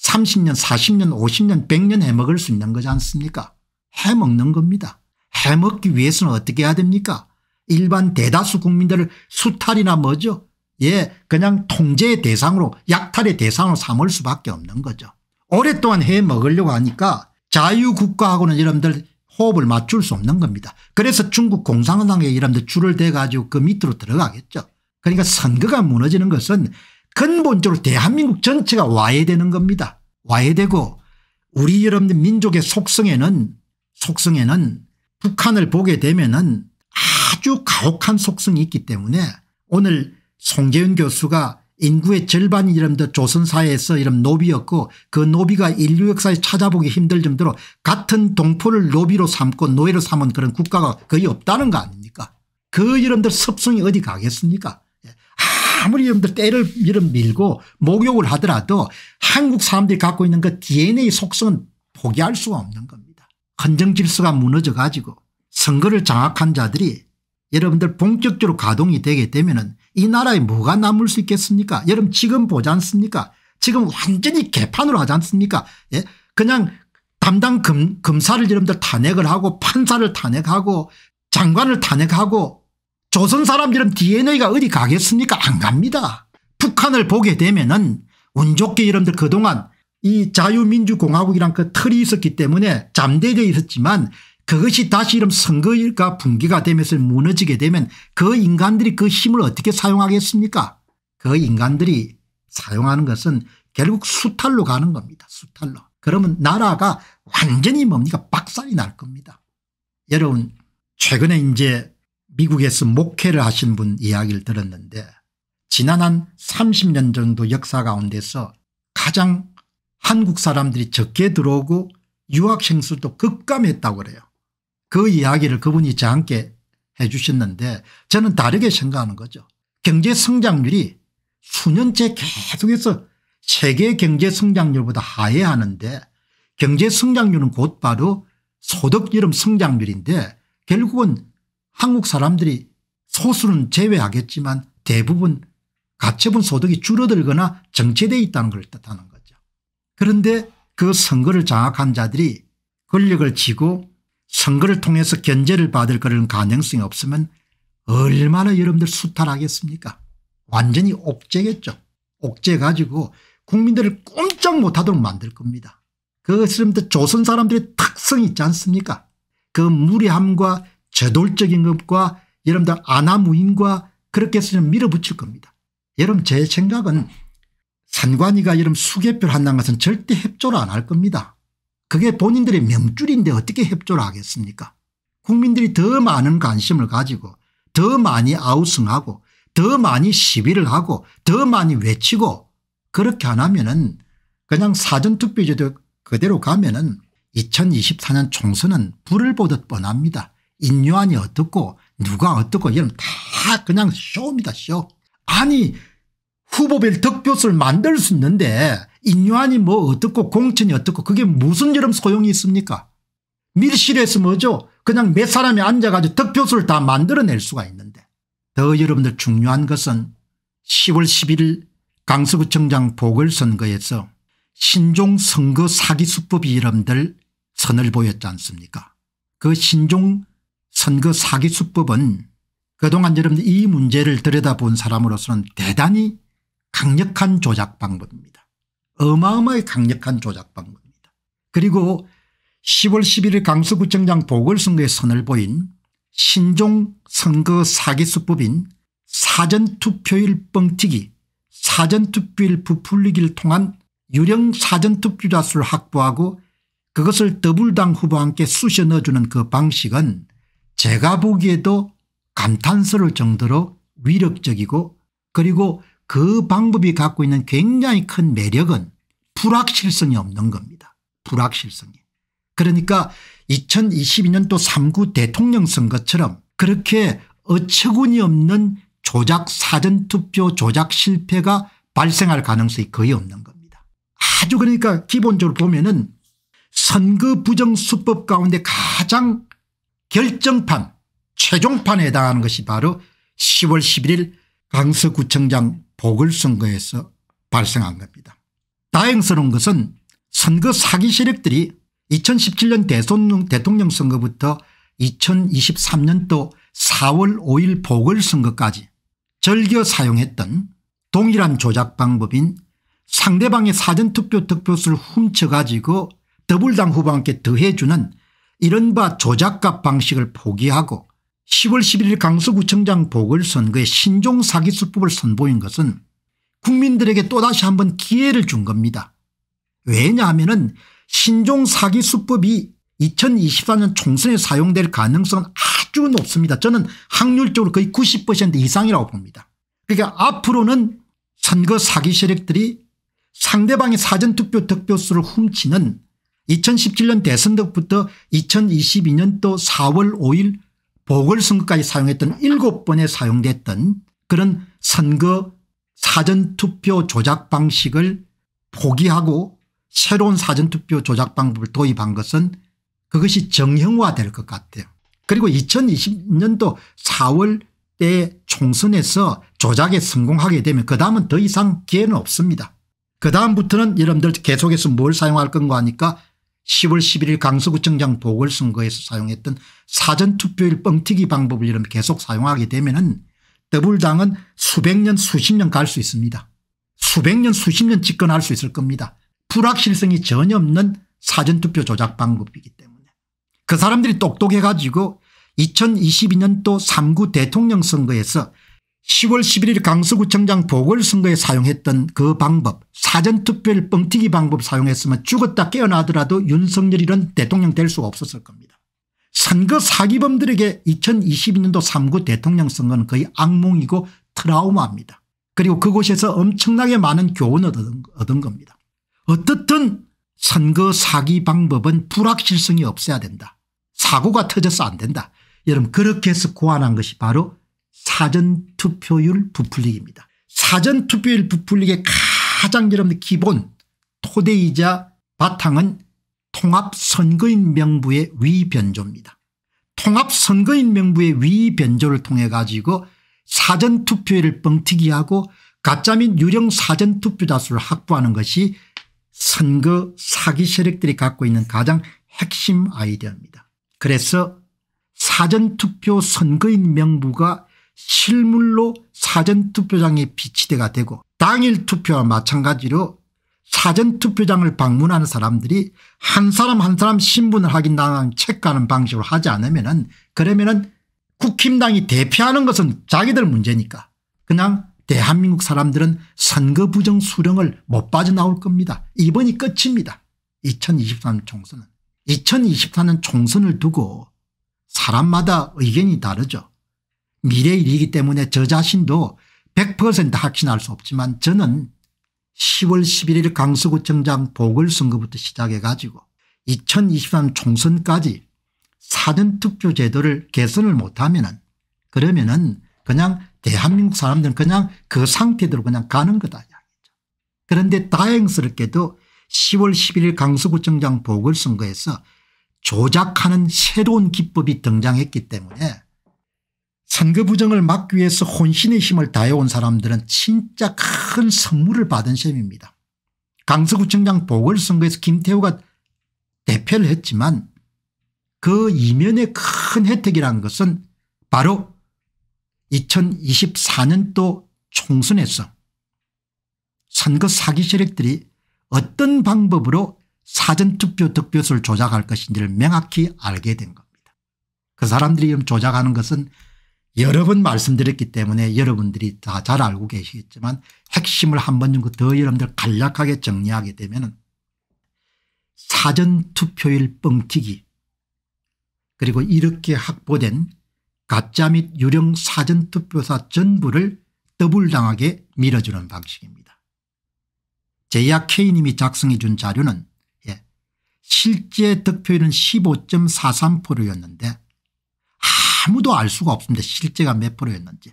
[SPEAKER 1] 30년 40년 50년 100년 해먹을 수 있는 거지 않습니까 해먹는 겁니다. 해먹기 위해서는 어떻게 해야 됩니까 일반 대다수 국민들을 수탈이나 뭐죠 예 그냥 통제의 대상으로 약탈의 대상으로 삼을 수밖에 없는 거죠. 오랫동안 해 먹으려고 하니까 자유국가하고는 여러분들 호흡을 맞출 수 없는 겁니다. 그래서 중국 공산당에 여러분들 줄을 대가지고 그 밑으로 들어가겠죠. 그러니까 선거가 무너지는 것은 근본적으로 대한민국 전체가 와해되는 겁니다. 와해되고 우리 여러분들 민족의 속성에는 속성에는 북한을 보게 되면은 아주 가혹한 속성이 있기 때문에 오늘 송재윤 교수가 인구의 절반이 이도 조선사회에서 이런 노비였고 그 노비가 인류 역사에 찾아보기 힘들 정도로 같은 동포를 노비로 삼고 노예로 삼은 그런 국가가 거의 없다는 거 아닙니까 그 이름들 습성이 어디 가겠습니까 예. 아무리 이름들 때를 이름 밀고 목욕을 하더라도 한국 사람들이 갖고 있는 그 dna 속성은 포기할 수가 없는 겁니다 헌정 질서가 무너져 가지고 선거를 장악한 자들이 여러분들 본격적으로 가동이 되게 되면은 이 나라에 뭐가 남을 수 있겠습니까? 여러분 지금 보지 않습니까? 지금 완전히 개판으로 하지 않습니까? 예? 그냥 담당 검, 검사를 여러분들 탄핵을 하고 판사를 탄핵하고 장관을 탄핵하고 조선 사람들은 dna가 어디 가겠습니까 안 갑니다. 북한을 보게 되면 은운 좋게 여러분들 그동안 이 자유민주공화국이란 그 틀이 있었기 때문에 잠재되어 있었지만 그것이 다시 이런 선거가 일분괴가 되면서 무너지게 되면 그 인간들이 그 힘을 어떻게 사용하겠습니까 그 인간들이 사용하는 것은 결국 수탈로 가는 겁니다. 수탈로. 그러면 나라가 완전히 뭡니까 박살이 날 겁니다. 여러분 최근에 이제 미국에서 목회를 하신 분 이야기를 들었는데 지난 한 30년 정도 역사 가운데서 가장 한국 사람들이 적게 들어오고 유학생 수도 급감했다고 그래요. 그 이야기를 그분이 있지 않게 해 주셨는데 저는 다르게 생각하는 거죠. 경제 성장률이 수년째 계속해서 세계 경제 성장률보다 하회하는데 경제 성장률은 곧바로 소득 이름 성장률인데 결국은 한국 사람들이 소수는 제외하겠지만 대부분 가처분 소득이 줄어들거나 정체되어 있다는 걸 뜻하는 거죠. 그런데 그 선거를 장악한 자들이 권력을 쥐고 선거를 통해서 견제를 받을 그런 가능성이 없으면 얼마나 여러분들 수탈하겠습니까 완전히 옥죄겠죠. 옥죄 가지고 국민들을 꼼짝 못하도록 만들 겁니다. 그것은 조선 사람들의 특성이 있지 않습니까 그 무례함과 제돌적인 것과 여러분들 아나무인과 그렇게 해서 밀어붙일 겁니다. 여러분 제 생각은 산관위가 여러분 수개표를 한다는 것은 절대 협조를 안 할 겁니다. 그게 본인들의 명줄인데 어떻게 협조를 하겠습니까 국민들이 더 많은 관심을 가지고 더 많이 아우성하고 더 많이 시위를 하고 더 많이 외치고 그렇게 안 하면 은 그냥 사전투표제도 그대로 가면 은 2024년 총선은 불을 보듯 뻔합니다. 인요한이 어떻고 누가 어떻고 이런 다 그냥 쇼입니다 쇼. 아니 후보별 득표수를 만들 수 있는데 인류안이뭐 어떻고 공천이 어떻고 그게 무슨 여름 소용이 있습니까 밀실에서 뭐죠 그냥 몇 사람이 앉아가지고 득표수를 다 만들어낼 수가 있는데 더 여러분들 중요한 것은 10월 11일 강서구청장 보궐선거에서 신종 선거 사기 수법이 여러분들 선을 보였지 않습니까 그 신종 선거 사기 수법은 그동안 여러분들 이 문제를 들여다본 사람으로서는 대단히 강력한 조작 방법입니다. 어마어마히 강력한 조작 방법입니다. 그리고 10월 11일 강서구청장 보궐선거에 선을 보인 신종 선거 사기수법인 사전투표일 뻥튀기 사전투표일 부풀리기를 통한 유령 사전투표자 수를 확보하고 그것을 더불당 후보와 함께 쑤셔 넣어주는 그 방식은 제가 보기에도 감탄스러울 정도로 위력적이고 그리고 그 방법이 갖고 있는 굉장히 큰 매력은 불확실성이 없는 겁니다. 불확실성이. 그러니까 2022년도 3구 대통령 선거처럼 그렇게 어처구니 없는 조작 사전투표 조작 실패가 발생할 가능성이 거의 없는 겁니다. 아주 그러니까 기본적으로 보면 은 선거 부정수법 가운데 가장 결정판 최종판에 해당하는 것이 바로 10월 11일 강서구청장 보궐선거에서 발생한 겁니다. 다행스러운 것은 선거 사기 세력들이 2017년 대통령, 선거부터 2023년도 4월 5일 보궐선거까지 절겨 사용했던 동일한 조작 방법인 상대방의 사전투표 득표수를 훔쳐가지고 더불당 후보한테 더해주는 이른바 조작값 방식을 포기하고 10월 11일 강서구청장 보궐선거에 신종 사기수법을 선보인 것은 국민들에게 또다시 한번 기회를 준 겁니다. 왜냐하면 은 신종 사기수법이 2024년 총선에 사용될 가능성은 아주 높습니다. 저는 확률적으로 거의 90% 이상이라고 봅니다. 그러니까 앞으로는 선거 사기 세력들이 상대방의 사전투표 득표수를 훔치는 2017년 대선 덕부터 2022년도 4월 5일 보궐선거까지 사용했던 일곱 번에 사용됐던 그런 선거 사전투표 조작 방식을 포기하고 새로운 사전투표 조작 방법을 도입한 것은 그것이 정형화될 것 같아요. 그리고 2020년도 4월 때 총선에서 조작에 성공하게 되면 그 다음은 더 이상 기회는 없습니다. 그 다음부터는 여러분들 계속해서 뭘 사용할 건가 하니까 10월 11일 강서구청장 보궐선거에서 사용했던 사전투표일 뻥튀기 방법을 이렇게 계속 사용하게 되면 은 더불당은 수백 년 수십 년 갈 수 있습니다. 수백 년 수십 년 집권할 수 있을 겁니다. 불확실성이 전혀 없는 사전투표 조작 방법이기 때문에 그 사람들이 똑똑해 가지고 2022년도 3구 대통령 선거에서 10월 11일 강서구청장 보궐선거에 사용했던 그 방법 사전투표일 뻥튀기 방법 사용했으면 죽었다 깨어나더라도 윤석열이란 대통령 될 수가 없었을 겁니다. 선거 사기범들에게 2022년도 3구 대통령 선거는 거의 악몽이고 트라우마입니다. 그리고 그곳에서 엄청나게 많은 교훈을 얻은, 얻은 겁니다. 어떻든 선거 사기 방법은 불확실성이 없어야 된다. 사고가 터져서 안 된다. 여러분 그렇게 해서 고안한 것이 바로 사전투표율 부풀리기입니다. 사전투표율 부풀리기의 가장 여러분 기본 토대이자 바탕은 통합선거인 명부의 위변조입니다. 통합선거인 명부의 위변조를 통해 가지고 사전투표율을 뻥튀기하고 가짜및 유령 사전투표자 수를 확보하는 것이 선거 사기 세력들이 갖고 있는 가장 핵심 아이디어입니다. 그래서 사전투표 선거인 명부가 실물로 사전투표장에 비치대가 되고 당일 투표와 마찬가지로 사전투표장을 방문하는 사람들이 한 사람 한 사람 신분을 확인당한는 체크하는 방식으로 하지 않으면 은 그러면 은 국힘당이 대표하는 것은 자기들 문제니까 그냥 대한민국 사람들은 선거 부정 수령을 못 빠져나올 겁니다. 이번이 끝입니다. 2 0 2 3 총선은. 2024년 총선을 두고 사람마다 의견이 다르죠. 미래 일이기 때문에 저 자신도 100% 확신할 수 없지만 저는 10월 11일 강서구청장 보궐선거부터 시작해 가지고 2023 총선까지 사전투표 제도를 개선을 못하면 은 그러면 은 그냥 대한민국 사람들은 그냥 그 상태대로 그냥 가는 거다. 그런데 다행스럽게도 10월 11일 강서구청장 보궐선거에서 조작하는 새로운 기법이 등장했기 때문에 선거 부정을 막기 위해서 혼신의 힘을 다해온 사람들은 진짜 큰 선물을 받은 셈입니다. 강서구청장 보궐선거에서 김태우가 대표를 했지만 그 이면의 큰 혜택이라는 것은 바로 2024년도 총선에서 선거 사기 세력들이 어떤 방법으로 사전투표 득표수를 조작할 것인지를 명확히 알게 된 겁니다. 그 사람들이 조작하는 것은 여러 번 말씀드렸기 때문에 여러분들이 다 잘 알고 계시겠지만 핵심을 한 번 정도 그 더 여러분들 간략하게 정리하게 되면 사전투표일 뻥튀기 그리고 이렇게 확보된 가짜 및 유령 사전투표사 전부를 더블당하게 밀어주는 방식입니다. 제약아 K님이 작성해 준 자료는 예, 실제 득표율은 15.43%였는데 아무도 알 수가 없습니다. 실제가 몇 프로였는지.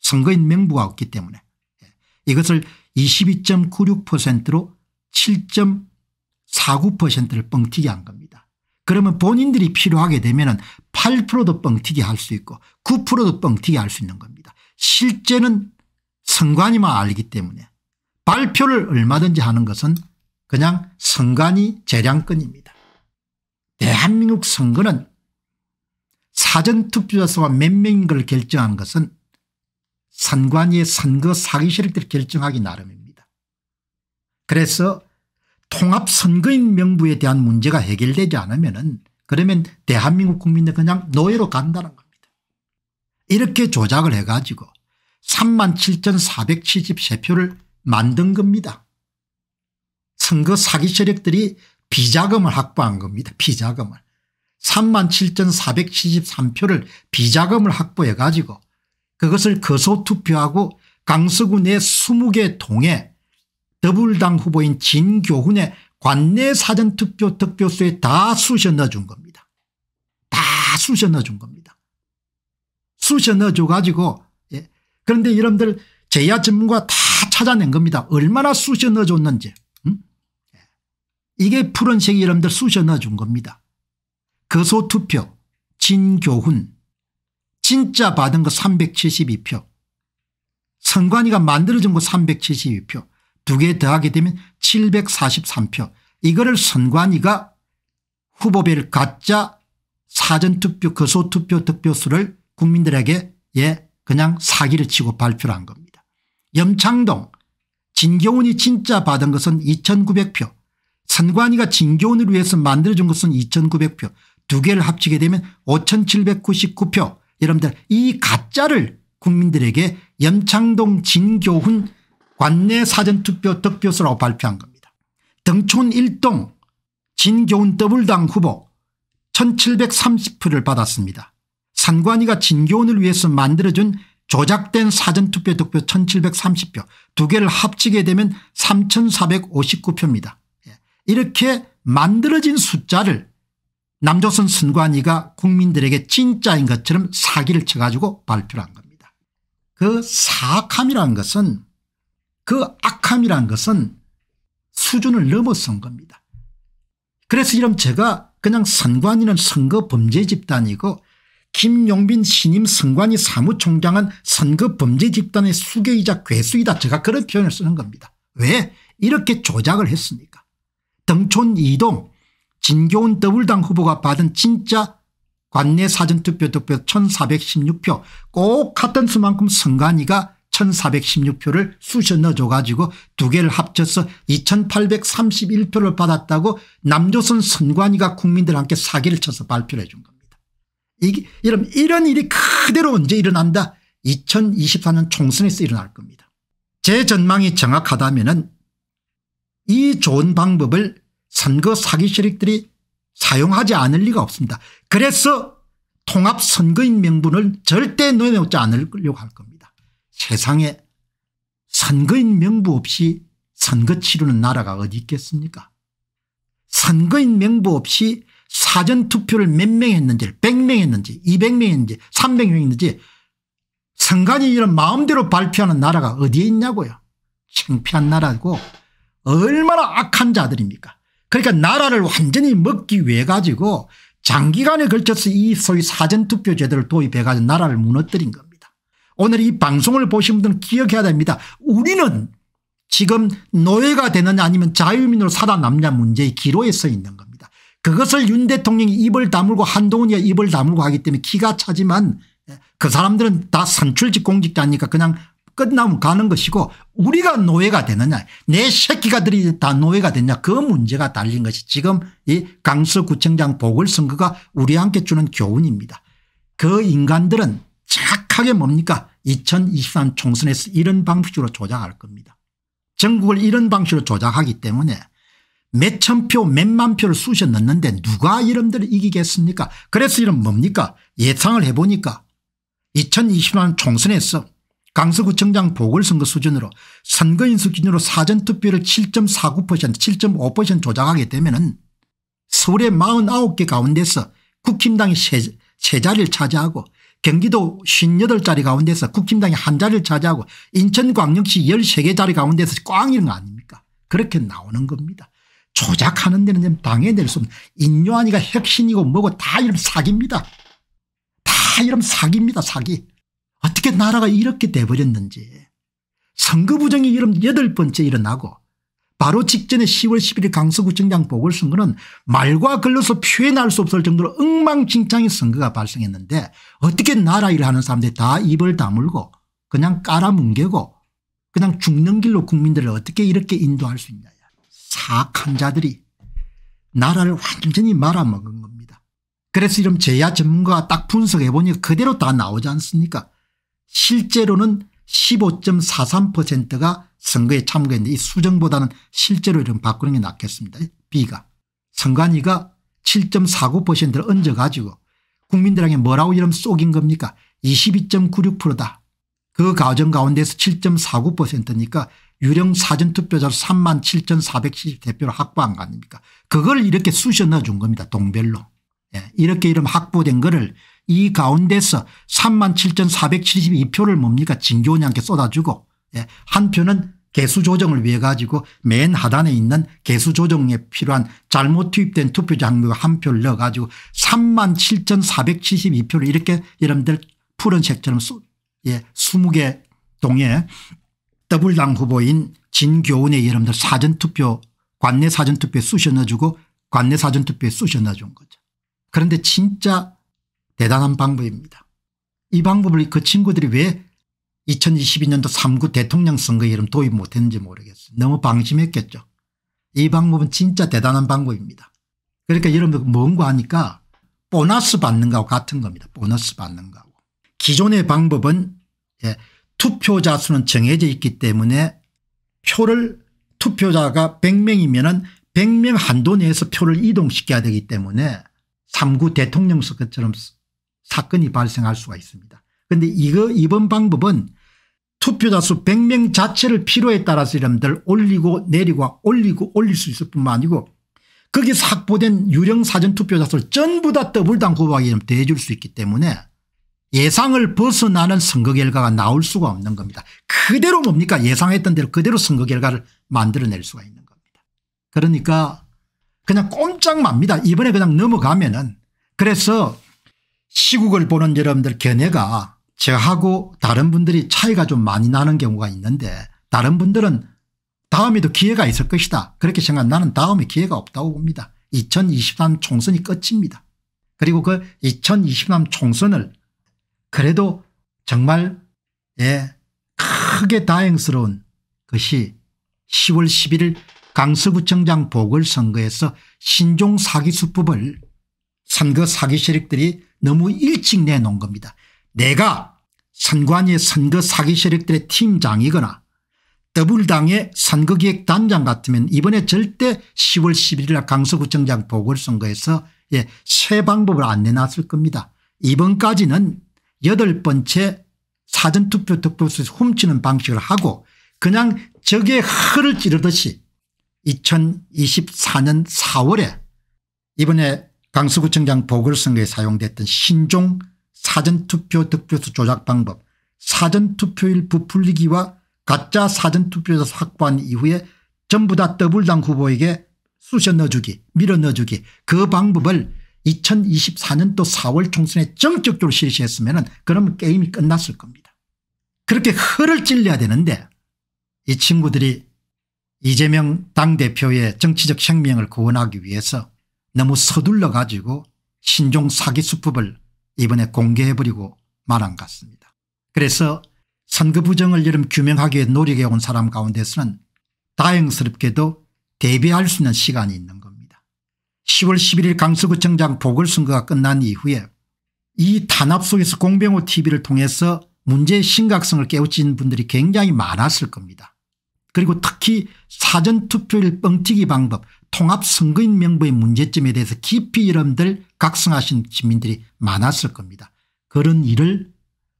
[SPEAKER 1] 선거인 명부가 없기 때문에. 예. 이것을 22.96%로 7.49%를 뻥튀기 한 겁니다. 그러면 본인들이 필요하게 되면 8%도 뻥튀기 할수 있고 9%도 뻥튀기 할수 있는 겁니다. 실제는 선관위만 알기 때문에 발표를 얼마든지 하는 것은 그냥 선관위 재량권입니다. 대한민국 선거는 사전투표자 수가 몇 명인 걸결정한 것은 선관위의 선거 사기 세력들이 결정하기 나름입니다. 그래서 통합선거인 명부에 대한 문제가 해결되지 않으면 은 그러면 대한민국 국민들 그냥 노예로 간다는 겁니다. 이렇게 조작을 해가지고 37,473표를 만든 겁니다. 선거 사기 세력들이 비자금을 확보한 겁니다. 비자금을. 37,473표를 비자금을 확보해 가지고 그것을 거소투표하고 강서구 내 20개 동에 더불당 후보인 진교훈의 관내 사전투표 득표수에 다 쑤셔 넣어준 겁니다. 다 쑤셔 넣어준 겁니다. 쑤셔 넣어줘 가지고 예. 그런데 여러분들 제야 전문가 다 찾아낸 겁니다. 얼마나 쑤셔 넣어줬는지 음? 예. 이게 푸른색이 여러분들 쑤셔 넣어준 겁니다. 거소 투표 진교훈 진짜 받은 거 372표 선관위가 만들어준 거 372표 두 개 더하게 되면 743표 이거를 선관위가 후보별 가짜 사전투표 거소투표 득표수를 국민들에게 예 그냥 사기를 치고 발표를 한 겁니다. 염창동 진교훈이 진짜 받은 것은 2900표 선관위가 진교훈을 위해서 만들어준 것은 2900표 두 개를 합치게 되면 5799표 여러분들 이 가짜를 국민들에게 염창동 진교훈 관내 사전투표 득표수라고 발표한 겁니다. 등촌 1동 진교훈 더블당 후보 1730표를 받았습니다. 산관이가 진교훈을 위해서 만들어준 조작된 사전투표 득표 1730표 두 개를 합치게 되면 3459표입니다. 예. 이렇게 만들어진 숫자를 남조선 선관위가 국민들에게 진짜인 것처럼 사기를 쳐가지고 발표를 한 겁니다. 그 사악함이란 것은 그 악함이란 것은 수준을 넘어선 겁니다. 그래서 이런 제가 그냥 선관위는 선거 범죄 집단이고 김용빈 신임 선관위 사무총장은 선거 범죄 집단의 수괴이자 괴수이다 제가 그런 표현을 쓰는 겁니다. 왜 이렇게 조작을 했습니까 등촌 이동 진교훈 더블당 후보가 받은 진짜 관내 사전투표 득표 1416표 꼭같던 수만큼 선관위가 1416표를 쑤셔 넣어줘 가지고 두 개를 합쳐서 2831표를 받았다고 남조선 선관위가 국민들한테 사기를 쳐서 발표를 해준 겁니다. 이게 이런, 이런 일이 그대로 언제 일어난다 2024년 총선에서 일어날 겁니다. 제 전망이 정확하다면 이 좋은 방법을 선거 사기 세력들이 사용하지 않을 리가 없습니다. 그래서 통합선거인 명분을 절대 내놓지 않으려고 할 겁니다. 세상에 선거인 명부 없이 선거 치르는 나라가 어디 있겠습니까 선거인 명부 없이 사전투표를 몇 명 했는지 100명 했는지 200명 했는지 300명 했는지 선관위 이런 마음대로 발표하는 나라가 어디에 있냐고요. 창피한 나라고 얼마나 악한 자들입니까 그러니까 나라를 완전히 먹기 위해 가지고 장기간에 걸쳐서 이 소위 사전투표 제도를 도입해 가지고 나라를 무너뜨린 겁니다. 오늘 이 방송을 보신 분들은 기억해야 됩니다. 우리는 지금 노예가 되느냐 아니면 자유민으로 살아남냐 문제의 기로에 서 있는 겁니다. 그것을 윤 대통령이 입을 다물고 한동훈이가 입을 다물고 하기 때문에 기가 차지만 그 사람들은 다 선출직 공직자니까 그냥 끝나면 가는 것이고 우리가 노예가 되느냐 내 새끼가들이 다 노예가 되냐 그 문제가 달린 것이 지금 이 강서구청장 보궐선거가 우리 함께 주는 교훈입니다. 그 인간들은 착하게 뭡니까 2023 총선에서 이런 방식으로 조작할 겁니다. 전국을 이런 방식으로 조작하기 때문에 몇 천 표 몇 만 표를 쑤셔 넣는데 누가 이름들을 이기겠습니까 그래서 이런 뭡니까 예상을 해보니까 2020년 총선에서 강서구청장 보궐선거 수준으로 선거인 수 기준으로 사전투표를 7.49% 7.5% 조작하게 되면 서울의 49개 가운데서 국힘당이 3자리를 차지하고 경기도 58자리 가운데서 국힘당이 한 자리를 차지하고 인천 광역시 13개 자리 가운데서 꽝인 거 아닙니까 그렇게 나오는 겁니다. 조작하는 데는 당해낼 수 없는 인요한이가 혁신이고 뭐고 다 이런 사기입니다. 다 이런 사기입니다 사기. 어떻게 나라가 이렇게 돼버렸는지 선거 부정이 여덟 번째 일어나고 바로 직전에 10월 11일 강서구청장 보궐선거는 말과 글로서 표현할 수 없을 정도로 엉망진창의 선거가 발생했는데 어떻게 나라 일을 하는 사람들이 다 입을 다물고 그냥 깔아뭉개고 그냥 죽는 길로 국민들을 어떻게 이렇게 인도할 수 있냐. 사악한 자들이 나라를 완전히 말아먹은 겁니다. 그래서 이런 제야 전문가가 딱 분석해보니 그대로 다 나오지 않습니까 실제로는 15.43%가 선거에 참가했는데 이 수정보다는 실제로 이런 바꾸는 게 낫겠습니다. B가. 선관위가 7.49%를 얹어가지고 국민들에게 뭐라고 이름 속인 겁니까 22.96%다. 그 과정 가운데서 7.49%니까 유령 사전투표자로 3만 7,470대표를 확보한 거 아닙니까 그걸 이렇게 쑤셔 넣어준 겁니다 동별로. 예. 이렇게 이름 확보된 거를 이 가운데서 37,472표를 뭡니까 진교원이한테 쏟아주고 예. 한표는 개수 조정을 위해 가지고 맨 하단에 있는 개수 조정에 필요한 잘못 투입된 투표자 항목 한 표를 넣어 가지고 37,472표를 이렇게 여러분들 푸른색처럼 수, 예, 20개 동에 더블당 후보인 진교훈의 여러분들 사전투표 관내 사전투표에 쑤셔 넣어주고 관내 사전투표에 쑤셔 넣어준 거죠. 그런데 진짜 대단한 방법입니다. 이 방법을 그 친구들이 왜 2022년도 3구 대통령 선거 이름 도입 못했는지 모르겠어요. 너무 방심했겠죠. 이 방법은 진짜 대단한 방법입니다. 그러니까 여러분 그 뭔가 하니까 보너스 받는 거하고 같은 겁니다. 보너스 받는 거하고. 기존의 방법은 예, 투표자 수는 정해져 있기 때문에 표를 투표자가 100명이면 은 100명 한도 내에서 표를 이동시켜야 되기 때문에 3구 대통령 선거처럼 사건이 발생할 수가 있습니다. 그런데 이거 이번 방법은 투표자 수 100명 자체를 필요에 따라서 여러분들 올리고 내리고 올리고 올릴 수 있을 뿐만 아니고 거기서 확보된 유령 사전 투표자 수를 전부 다 더블당 후보하게 대해줄 수 있기 때문에 예상을 벗어나는 선거 결과가 나올 수가 없는 겁니다. 그대로 뭡니까 예상했던 대로 그대로 선거 결과를 만들어낼 수가 있는 겁니다. 그러니까 그냥 꼼짝맙니다. 이번에 그냥 넘어가면은 그래서 시국을 보는 여러분들 견해가 저하고 다른 분들이 차이가 좀 많이 나는 경우가 있는데 다른 분들은 다음에도 기회가 있을 것이다 그렇게 생각 나는 다음에 기회가 없다고 봅니다. 2023 총선이 끝입니다. 그리고 그 2023 총선을 그래도 정말 예 크게 다행스러운 것이 10월 11일 강서구청장 보궐선거에서 신종 사기 수법을 선거 사기 세력들이 너무 일찍 내놓은 겁니다. 내가 선관위 선거 사기 세력들의 팀장이거나 더블당의 선거기획단장 같으면 이번에 절대 10월 11일 날 강서구청장 보궐선거에서 예, 새 방법을 안 내놨을 겁니다. 이번까지는 여덟 번째 사전투표 득표수에서 훔치는 방식을 하고 그냥 적의 허를 찌르듯이 2024년 4월에 이번에 강서구청장 보궐선거에 사용됐던 신종 사전투표 득표수 조작 방법 사전투표일 부풀리기와 가짜 사전투표에서 확보한 이후에 전부 다 더블당 후보에게 쑤셔 넣어주기 밀어 넣어주기 그 방법을 2024년도 4월 총선에 전격적으로 실시했으면 그러면 게임이 끝났을 겁니다. 그렇게 허를 찔려야 되는데 이 친구들이 이재명 당대표의 정치적 생명을 구원하기 위해서 너무 서둘러 가지고 신종 사기 수법을 이번에 공개해버리고 말한 것 같습니다. 그래서 선거 부정을 여름 규명하기 위해 노력해 온 사람 가운데서는 다행스럽게도 대비할 수 있는 시간이 있는 겁니다. 10월 11일 강서구청장 보궐선거가 끝난 이후에 이 탄압 속에서 공병호 tv를 통해서 문제의 심각성을 깨우친 분들이 굉장히 많았을 겁니다. 그리고 특히 사전투표일 뻥튀기 방법 통합선거인 명부의 문제점에 대해서 깊이 여러분들 각성하신 시민들이 많았을 겁니다. 그런 일을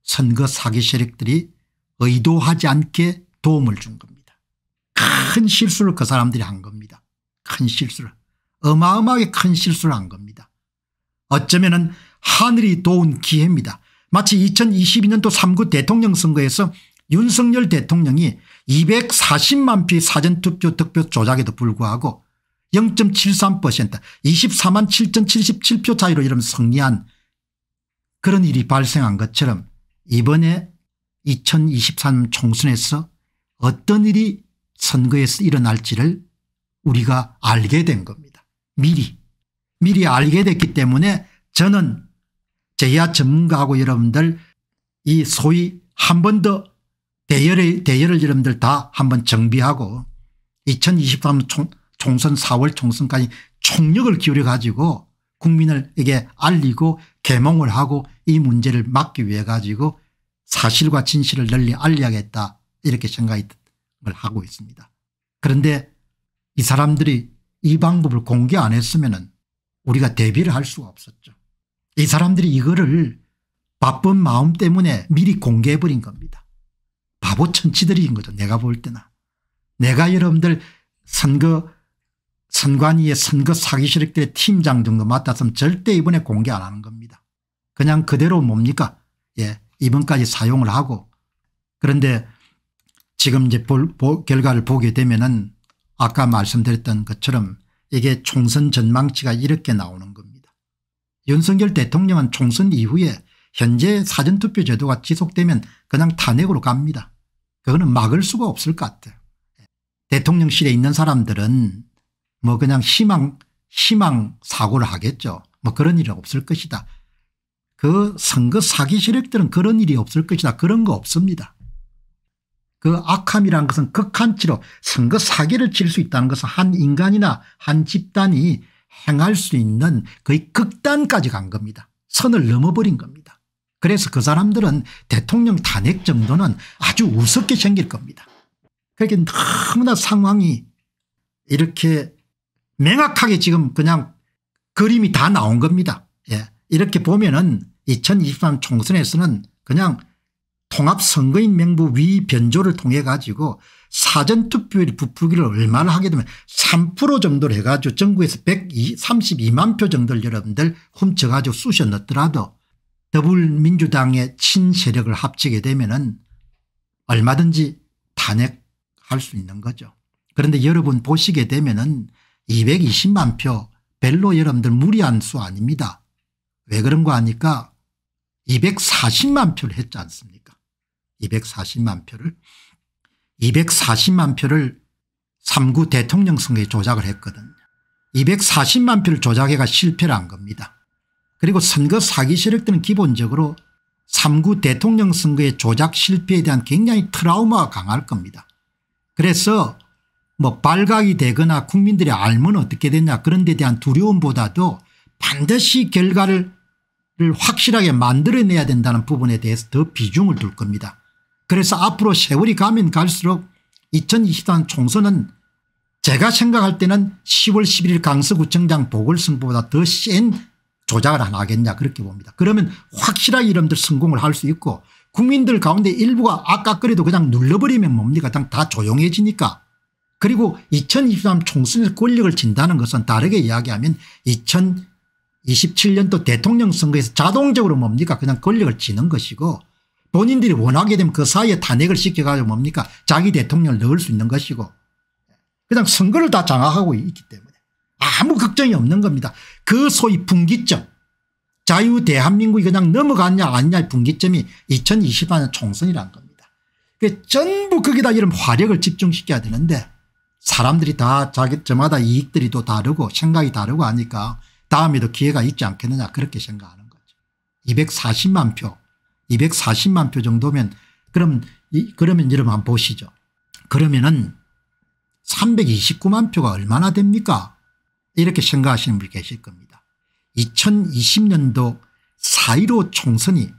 [SPEAKER 1] 선거 사기 세력들이 의도하지 않게 도움을 준 겁니다. 큰 실수를 그 사람들이 한 겁니다. 큰 실수를 어마어마하게 큰 실수를 한 겁니다. 어쩌면 은 하늘이 도운 기회입니다. 마치 2022년도 3구 대통령 선거에서 윤석열 대통령이 240만 피 사전투표 득표 조작에도 불구하고 0.73% 24만 7,077표 차이로 이름 승리한 그런 일이 발생한 것처럼 이번에 2023 총선에서 어떤 일이 선거에서 일어날지를 우리가 알게 된 겁니다. 미리 미리 알게 됐기 때문에 저는 제야 전문가하고 여러분들 이 소위 한 번 더 대열을, 대열을 여러분들 다 한 번 정비하고 2023 총, 총선 4월 총선까지 총력을 기울여 가지고 국민에게 알리고 개몽을 하고 이 문제를 막기 위해 가지고 사실과 진실을 널리 알려야겠다 이렇게 생각을 하고 있습니다. 그런데 이 사람들이 이 방법을 공개 안 했으면 우리가 대비를 할 수가 없었죠. 이 사람들이 이거를 바쁜 마음 때문에 미리 공개해버린 겁니다. 바보 천치들인 거죠. 내가 볼 때나. 내가 여러분들 선거 선관위의 선거 사기실력들의 팀장 정도 맡았으면 절대 이번에 공개 안 하는 겁니다. 그냥 그대로 뭡니까 예 이번까지 사용을 하고 그런데 지금 이제 볼, 보, 결과를 보게 되면은 아까 말씀드렸던 것처럼 이게 총선 전망치가 이렇게 나오는 겁니다. 윤석열 대통령은 총선 이후에 현재 사전투표 제도가 지속되면 그냥 탄핵으로 갑니다. 그거는 막을 수가 없을 것 같아요. 대통령실에 있는 사람들은 뭐 그냥 희망 희망 사고를 하겠죠. 뭐 그런 일은 없을 것이다. 그 선거 사기 세력들은 그런 일이 없을 것이다. 그런 거 없습니다. 그 악함이란 것은 극한치로 선거 사기를 칠 수 있다는 것은 한 인간이나 한 집단이 행할 수 있는 거의 극단까지 간 겁니다. 선을 넘어버린 겁니다. 그래서 그 사람들은 대통령 탄핵 정도는 아주 우습게 생길 겁니다. 그러니 너무나 상황이 이렇게 명확하게 지금 그냥 그림이 다 나온 겁니다. 예. 이렇게 보면은 2023 총선에서는 그냥 통합선거인 명부 위변조를 통해 가지고 사전투표율 부풀기를 얼마나 하게 되면 3% 정도를 해가지고 전국에서 132만 표 정도를 여러분들 훔쳐가지고 쑤셔 넣더라도 더불민주당의 친세력을 합치게 되면 은 얼마든지 탄핵할 수 있는 거죠. 그런데 여러분 보시게 되면 은 220만 표 별로 여러분들 무리한 수 아닙니다. 왜 그런 거 아니까 240만 표를 했지 않습니까 240만 표를 240만 표를 3구 대통령 선거에 조작을 했거든요. 240만 표를 조작해가 실패를 한 겁니다. 그리고 선거 사기 세력들은 기본적으로 3구 대통령 선거의 조작 실패에 대한 굉장히 트라우마가 강할 겁니다. 그래서 뭐 발각이 되거나 국민들이 알면 어떻게 되냐 그런 데 대한 두려움보다도 반드시 결과를 확실하게 만들어내야 된다는 부분에 대해서 더 비중을 둘 겁니다. 그래서 앞으로 세월이 가면 갈수록 2023 총선은 제가 생각할 때는 10월 11일 강서구청장 보궐선거보다 더 센 조작을 안 하겠냐 그렇게 봅니다. 그러면 확실하게 이름들 성공을 할 수 있고 국민들 가운데 일부가 아까 그래도 그냥 눌러버리면 뭡니까 다 조용해지니까 그리고 2023 총선에서 권력을 진다는 것은 다르게 이야기하면 2027년도 대통령 선거에서 자동적으로 뭡니까 그냥 권력을 지는 것이고 본인들이 원하게 되면 그 사이에 탄핵을 시켜가지고 뭡니까 자기 대통령을 넣을 수 있는 것이고 그냥 선거를 다 장악하고 있기 때문에 아무 걱정이 없는 겁니다. 그 소위 분기점 자유 대한민국이 그냥 넘어갔냐 아니냐의 분기점이 2024년 총선이라는 겁니다. 그 전부 거기다 이런 화력을 집중시켜야 되는데 사람들이 다 자기 저마다 이익들이 또 다르고 생각이 다르고 하니까 다음에도 기회가 있지 않겠느냐 그렇게 생각하는 거죠. 240만 표 240만 표 정도면 그럼 이, 그러면 여러분 한번 보시죠. 그러면은 329만 표가 얼마나 됩니까 이렇게 생각하시는 분이 계실 겁니다. 2020년도 4.15 총선이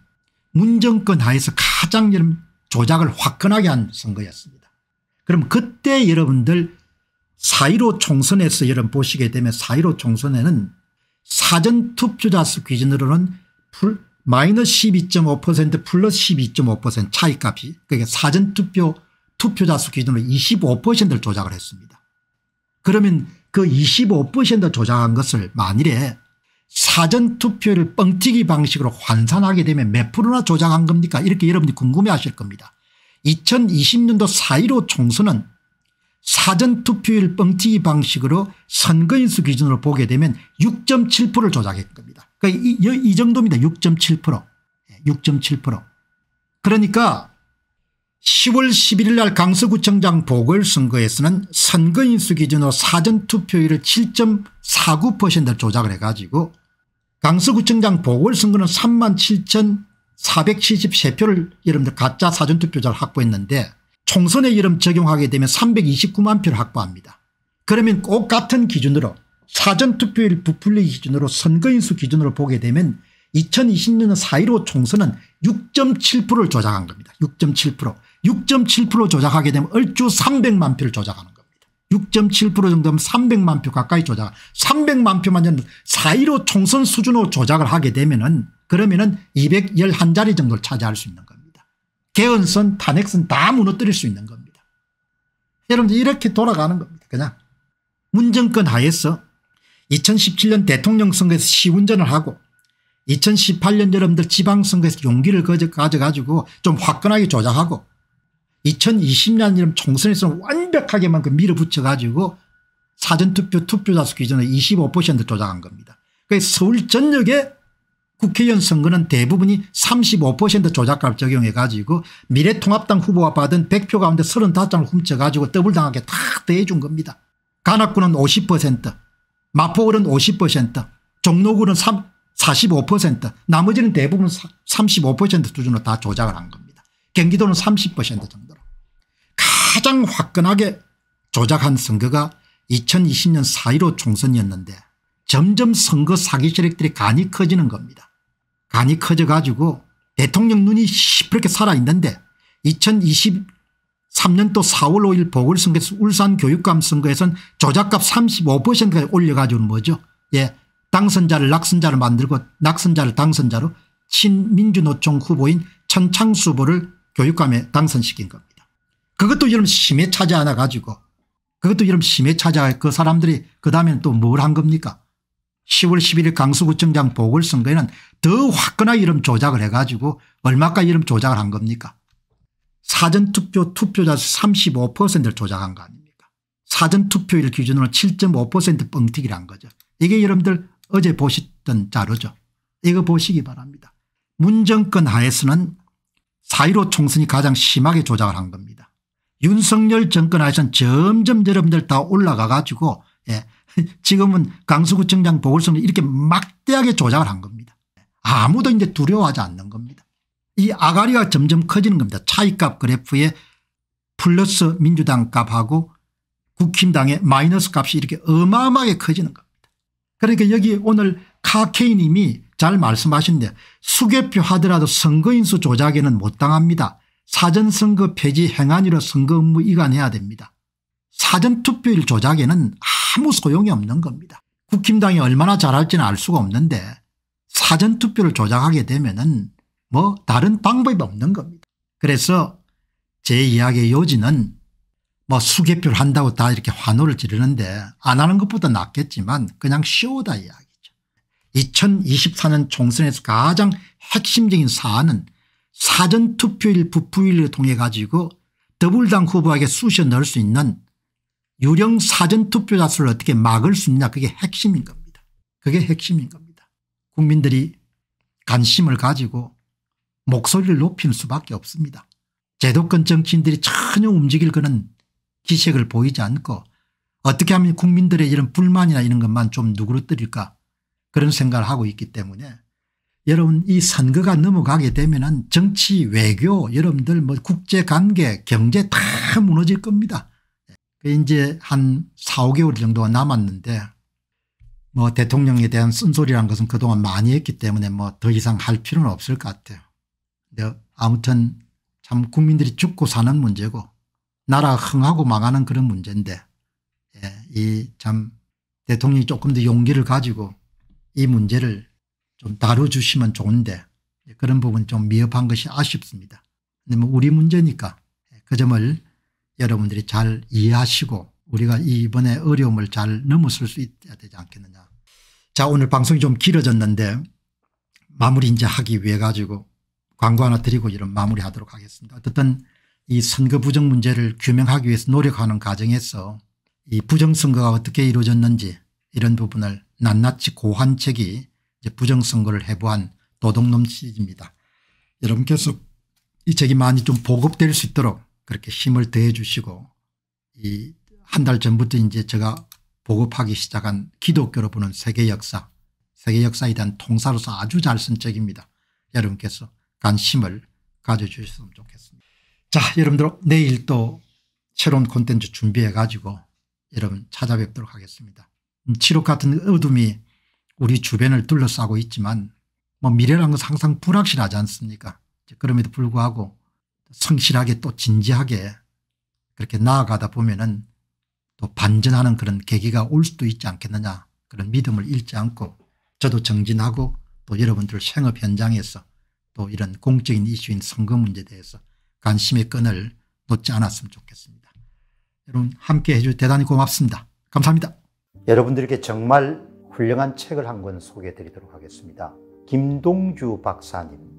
[SPEAKER 1] 문정권 하에서 가장 여러분 조작을 화끈하게 한 선거였습니다. 그럼 그때 여러분들 사1로 총선에서 여러분 보시게 되면 사1로 총선에는 사전투표자 수 기준으로는 풀 마이너스 12.5% 플러스 12.5% 차이값이 그게 사전투표 투표자 수 기준으로 25%를 조작을 했습니다. 그러면 그25% 조작한 것을 만일에 사전투표를 뻥튀기 방식으로 환산하게 되면 몇 프로나 조작한 겁니까 이렇게 여러분이 궁금해하실 겁니다. 2020년도 4.15 총선은 사전투표율 뻥튀기 방식으로 선거인수 기준으로 보게 되면 6.7%를 조작했 겁니다. 그러니까 이, 이 정도입니다. 6.7% 6.7% 예, 그러니까 10월 11일 날 강서구청장 보궐선거에서는 선거인수 기준으로 사전투표율을 7.49%를 조작을 해가지고 강서구청장 보궐선거는 3만 473표를 여러분들 가짜 사전투표자를 확보했는데 총선의 이름 적용하게 되면 329만 표를 확보합니다. 그러면 꼭 같은 기준으로 사전투표일 부풀리기 기준으로 선거인수 기준으로 보게 되면 2020년 4.15 총선은 6.7%를 조작한 겁니다. 6.7% 6.7% 조작하게 되면 얼추 300만 표를 조작하는 겁니다. 6.7% 정도면 300만 표 가까이 조작 300만 표만 4.15 총선 수준으로 조작을 하게 되면 은 그러면은 211자리 정도를 차지할 수 있는 겁니다. 개헌선 탄핵선 다 무너뜨릴 수 있는 겁니다. 여러분들 이렇게 돌아가는 겁니다. 그냥 문정권 하에서 2017년 대통령 선거에서 시운전을 하고 2018년 여러분들 지방선거에서 용기를 가져가지고 좀 화끈하게 조작하고 2020년 이런 총선에서 완벽하게만 그 밀어붙여가지고 사전투표 투표자 수 기준을 25% 조작한 겁니다. 그 서울 전역에 국회의원 선거는 대부분이 35% 조작값 적용해 가지고 미래통합당 후보가 받은 100표 가운데 35장을 훔쳐가지고 더블당하게 다 대해준 겁니다. 간악구는 50% 마포구는 50% 종로구는 3, 45% 나머지는 대부분 35% 수준으로 다 조작을 한 겁니다. 경기도는 30% 정도로 가장 화끈하게 조작한 선거가 2020년 4.15 총선이었는데 점점 선거 사기 세력들이 간이 커지는 겁니다. 간이 커져가지고 대통령 눈이 시퍼렇게 살아있는데 2023년도 4월 5일 보궐선거에서 울산 교육감 선거에서는 조작값 35%까지 올려가지고는 뭐죠. 예. 당선자를 낙선자를 만들고 낙선자를 당선자로 친민주노총 후보인 천창수 후보를 교육감에 당선시킨 겁니다. 그것도 여름 심해 차지 않아 가지고 그것도 여름 심해 찾아그 사람들이 그 다음에는 또 뭘 한 겁니까 10월 11일 강서구청장 보궐선거에는 더 화끈하게 이름 조작을 해가지고 얼마까지 이름 조작을 한 겁니까 사전투표 투표자 수 35%를 조작한 거 아닙니까 사전투표일 기준으로 7.5% 뻥튀기를 한 거죠. 이게 여러분들 어제 보셨던 자료죠. 이거 보시기 바랍니다. 문정권 하에서는 4.15 총선이 가장 심하게 조작을 한 겁니다. 윤석열 정권 하에서는 점점 여러분들 다 올라가 가지고 예, (laughs) 지금은 강서구청장 보궐선거 이렇게 막대하게 조작을 한 겁니다. 아무도 이제 두려워하지 않는 겁니다. 이 아가리가 점점 커지는 겁니다. 차이값 그래프에 플러스 민주당 값하고 국힘당의 마이너스 값이 이렇게 어마어마하게 커지는 겁니다. 그러니까 여기 오늘 카케이님이 잘말씀하셨는데 수개표 하더라도 선거인수 조작에는 못 당합니다. 사전선거 폐지 행안위로 선거 업무 이관해야 됩니다. 사전투표일 조작에는 아무 소용이 없는 겁니다. 국힘당이 얼마나 잘할지는 알 수가 없는데 사전투표를 조작하게 되면 은뭐 다른 방법이 없는 겁니다. 그래서 제 이야기의 요지는 뭐 수개표를 한다고 다 이렇게 환호를 지르는데 안 하는 것보다 낫겠지만 그냥 쇼다 이야기죠. 2024년 총선에서 가장 핵심적인 사안은 사전투표일 부풀을 통해 가지고 더불당 후보에게 쑤셔 넣을 수 있는 유령 사전투표자 수를 어떻게 막을 수 있냐 그게 핵심인 겁니다. 그게 핵심인 겁니다. 국민들이 관심을 가지고 목소리를 높일 수밖에 없습니다. 제도권 정치인들이 전혀 움직일 그런 기색을 보이지 않고 어떻게 하면 국민들의 이런 불만이나 이런 것만 좀 누그러뜨릴까 그런 생각을 하고 있기 때문에 여러분 이 선거가 넘어가게 되면 은 정치 외교 여러분들 뭐 국제관계 경제 다 무너질 겁니다. 그 이제 한 4, 5개월 정도가 남았는데 뭐 대통령에 대한 쓴소리란 것은 그동안 많이 했기 때문에 뭐 더 이상 할 필요는 없을 것 같아요. 근데 아무튼 참 국민들이 죽고 사는 문제고 나라 가 흥하고 망하는 그런 문제인데 예, 이참 대통령이 조금 더 용기를 가지고 이 문제를 좀 다뤄주시면 좋은데 예, 그런 부분 좀 미흡한 것이 아쉽습니다. 근데 뭐 우리 문제니까 그 점을 여러분들이 잘 이해하시고 우리가 이번에 어려움을 잘 넘어설 수 있어야 되지 않겠느냐. 자 오늘 방송이 좀 길어졌는데 마무리 이제 하기 위해 가지고 광고 하나 드리고 이런 마무리하도록 하겠습니다. 어쨌든 이 선거 부정 문제를 규명하기 위해서 노력하는 과정에서 이 부정선거가 어떻게 이루어졌는지 이런 부분을 낱낱이 고한 책이 이제 부정선거를 해부한 도둑놈 시리즈입니다. 여러분께서 이 책이 많이 좀 보급될 수 있도록 그렇게 힘을 더해 주시고 이 한 달 전부터 이제 제가 보급하기 시작한 기독교로 보는 세계 역사 세계 역사에 대한 통사로서 아주 잘 쓴 책입니다. 여러분께서 관심을 가져주셨으면 좋겠습니다. 자 여러분들 내일 또 새로운 콘텐츠 준비해 가지고 여러분 찾아뵙도록 하겠습니다. 음, 치욕 같은 어둠이 우리 주변을 둘러싸고 있지만 뭐 미래라는 것은 항상 불확실하지 않습니까 그럼에도 불구하고 성실하게 또 진지하게 그렇게 나아가다 보면은 또 반전하는 그런 계기가 올 수도 있지 않겠느냐 그런 믿음을 잃지 않고 저도 정진하고 또 여러분들 생업 현장에서 또 이런 공적인 이슈인 선거 문제에 대해서 관심의 끈을 놓지 않았으면 좋겠습니다. 여러분 함께해 주셔서 대단히 고맙습니다. 감사합니다. 여러분들에게 정말 훌륭한 책을 한 권 소개해 드리도록 하겠습니다. 김동주 박사님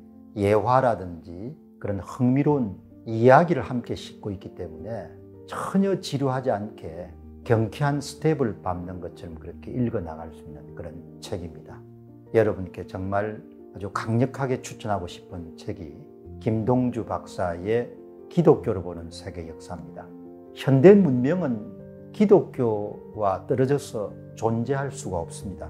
[SPEAKER 1] 예화라든지 그런 흥미로운 이야기를 함께 싣고 있기 때문에 전혀 지루하지 않게 경쾌한 스텝을 밟는 것처럼 그렇게 읽어 나갈 수 있는 그런 책입니다. 여러분께 정말 아주 강력하게 추천하고 싶은 책이 김동주 박사의 기독교를 보는 세계 역사입니다. 현대 문명은 기독교와 떨어져서 존재할 수가 없습니다.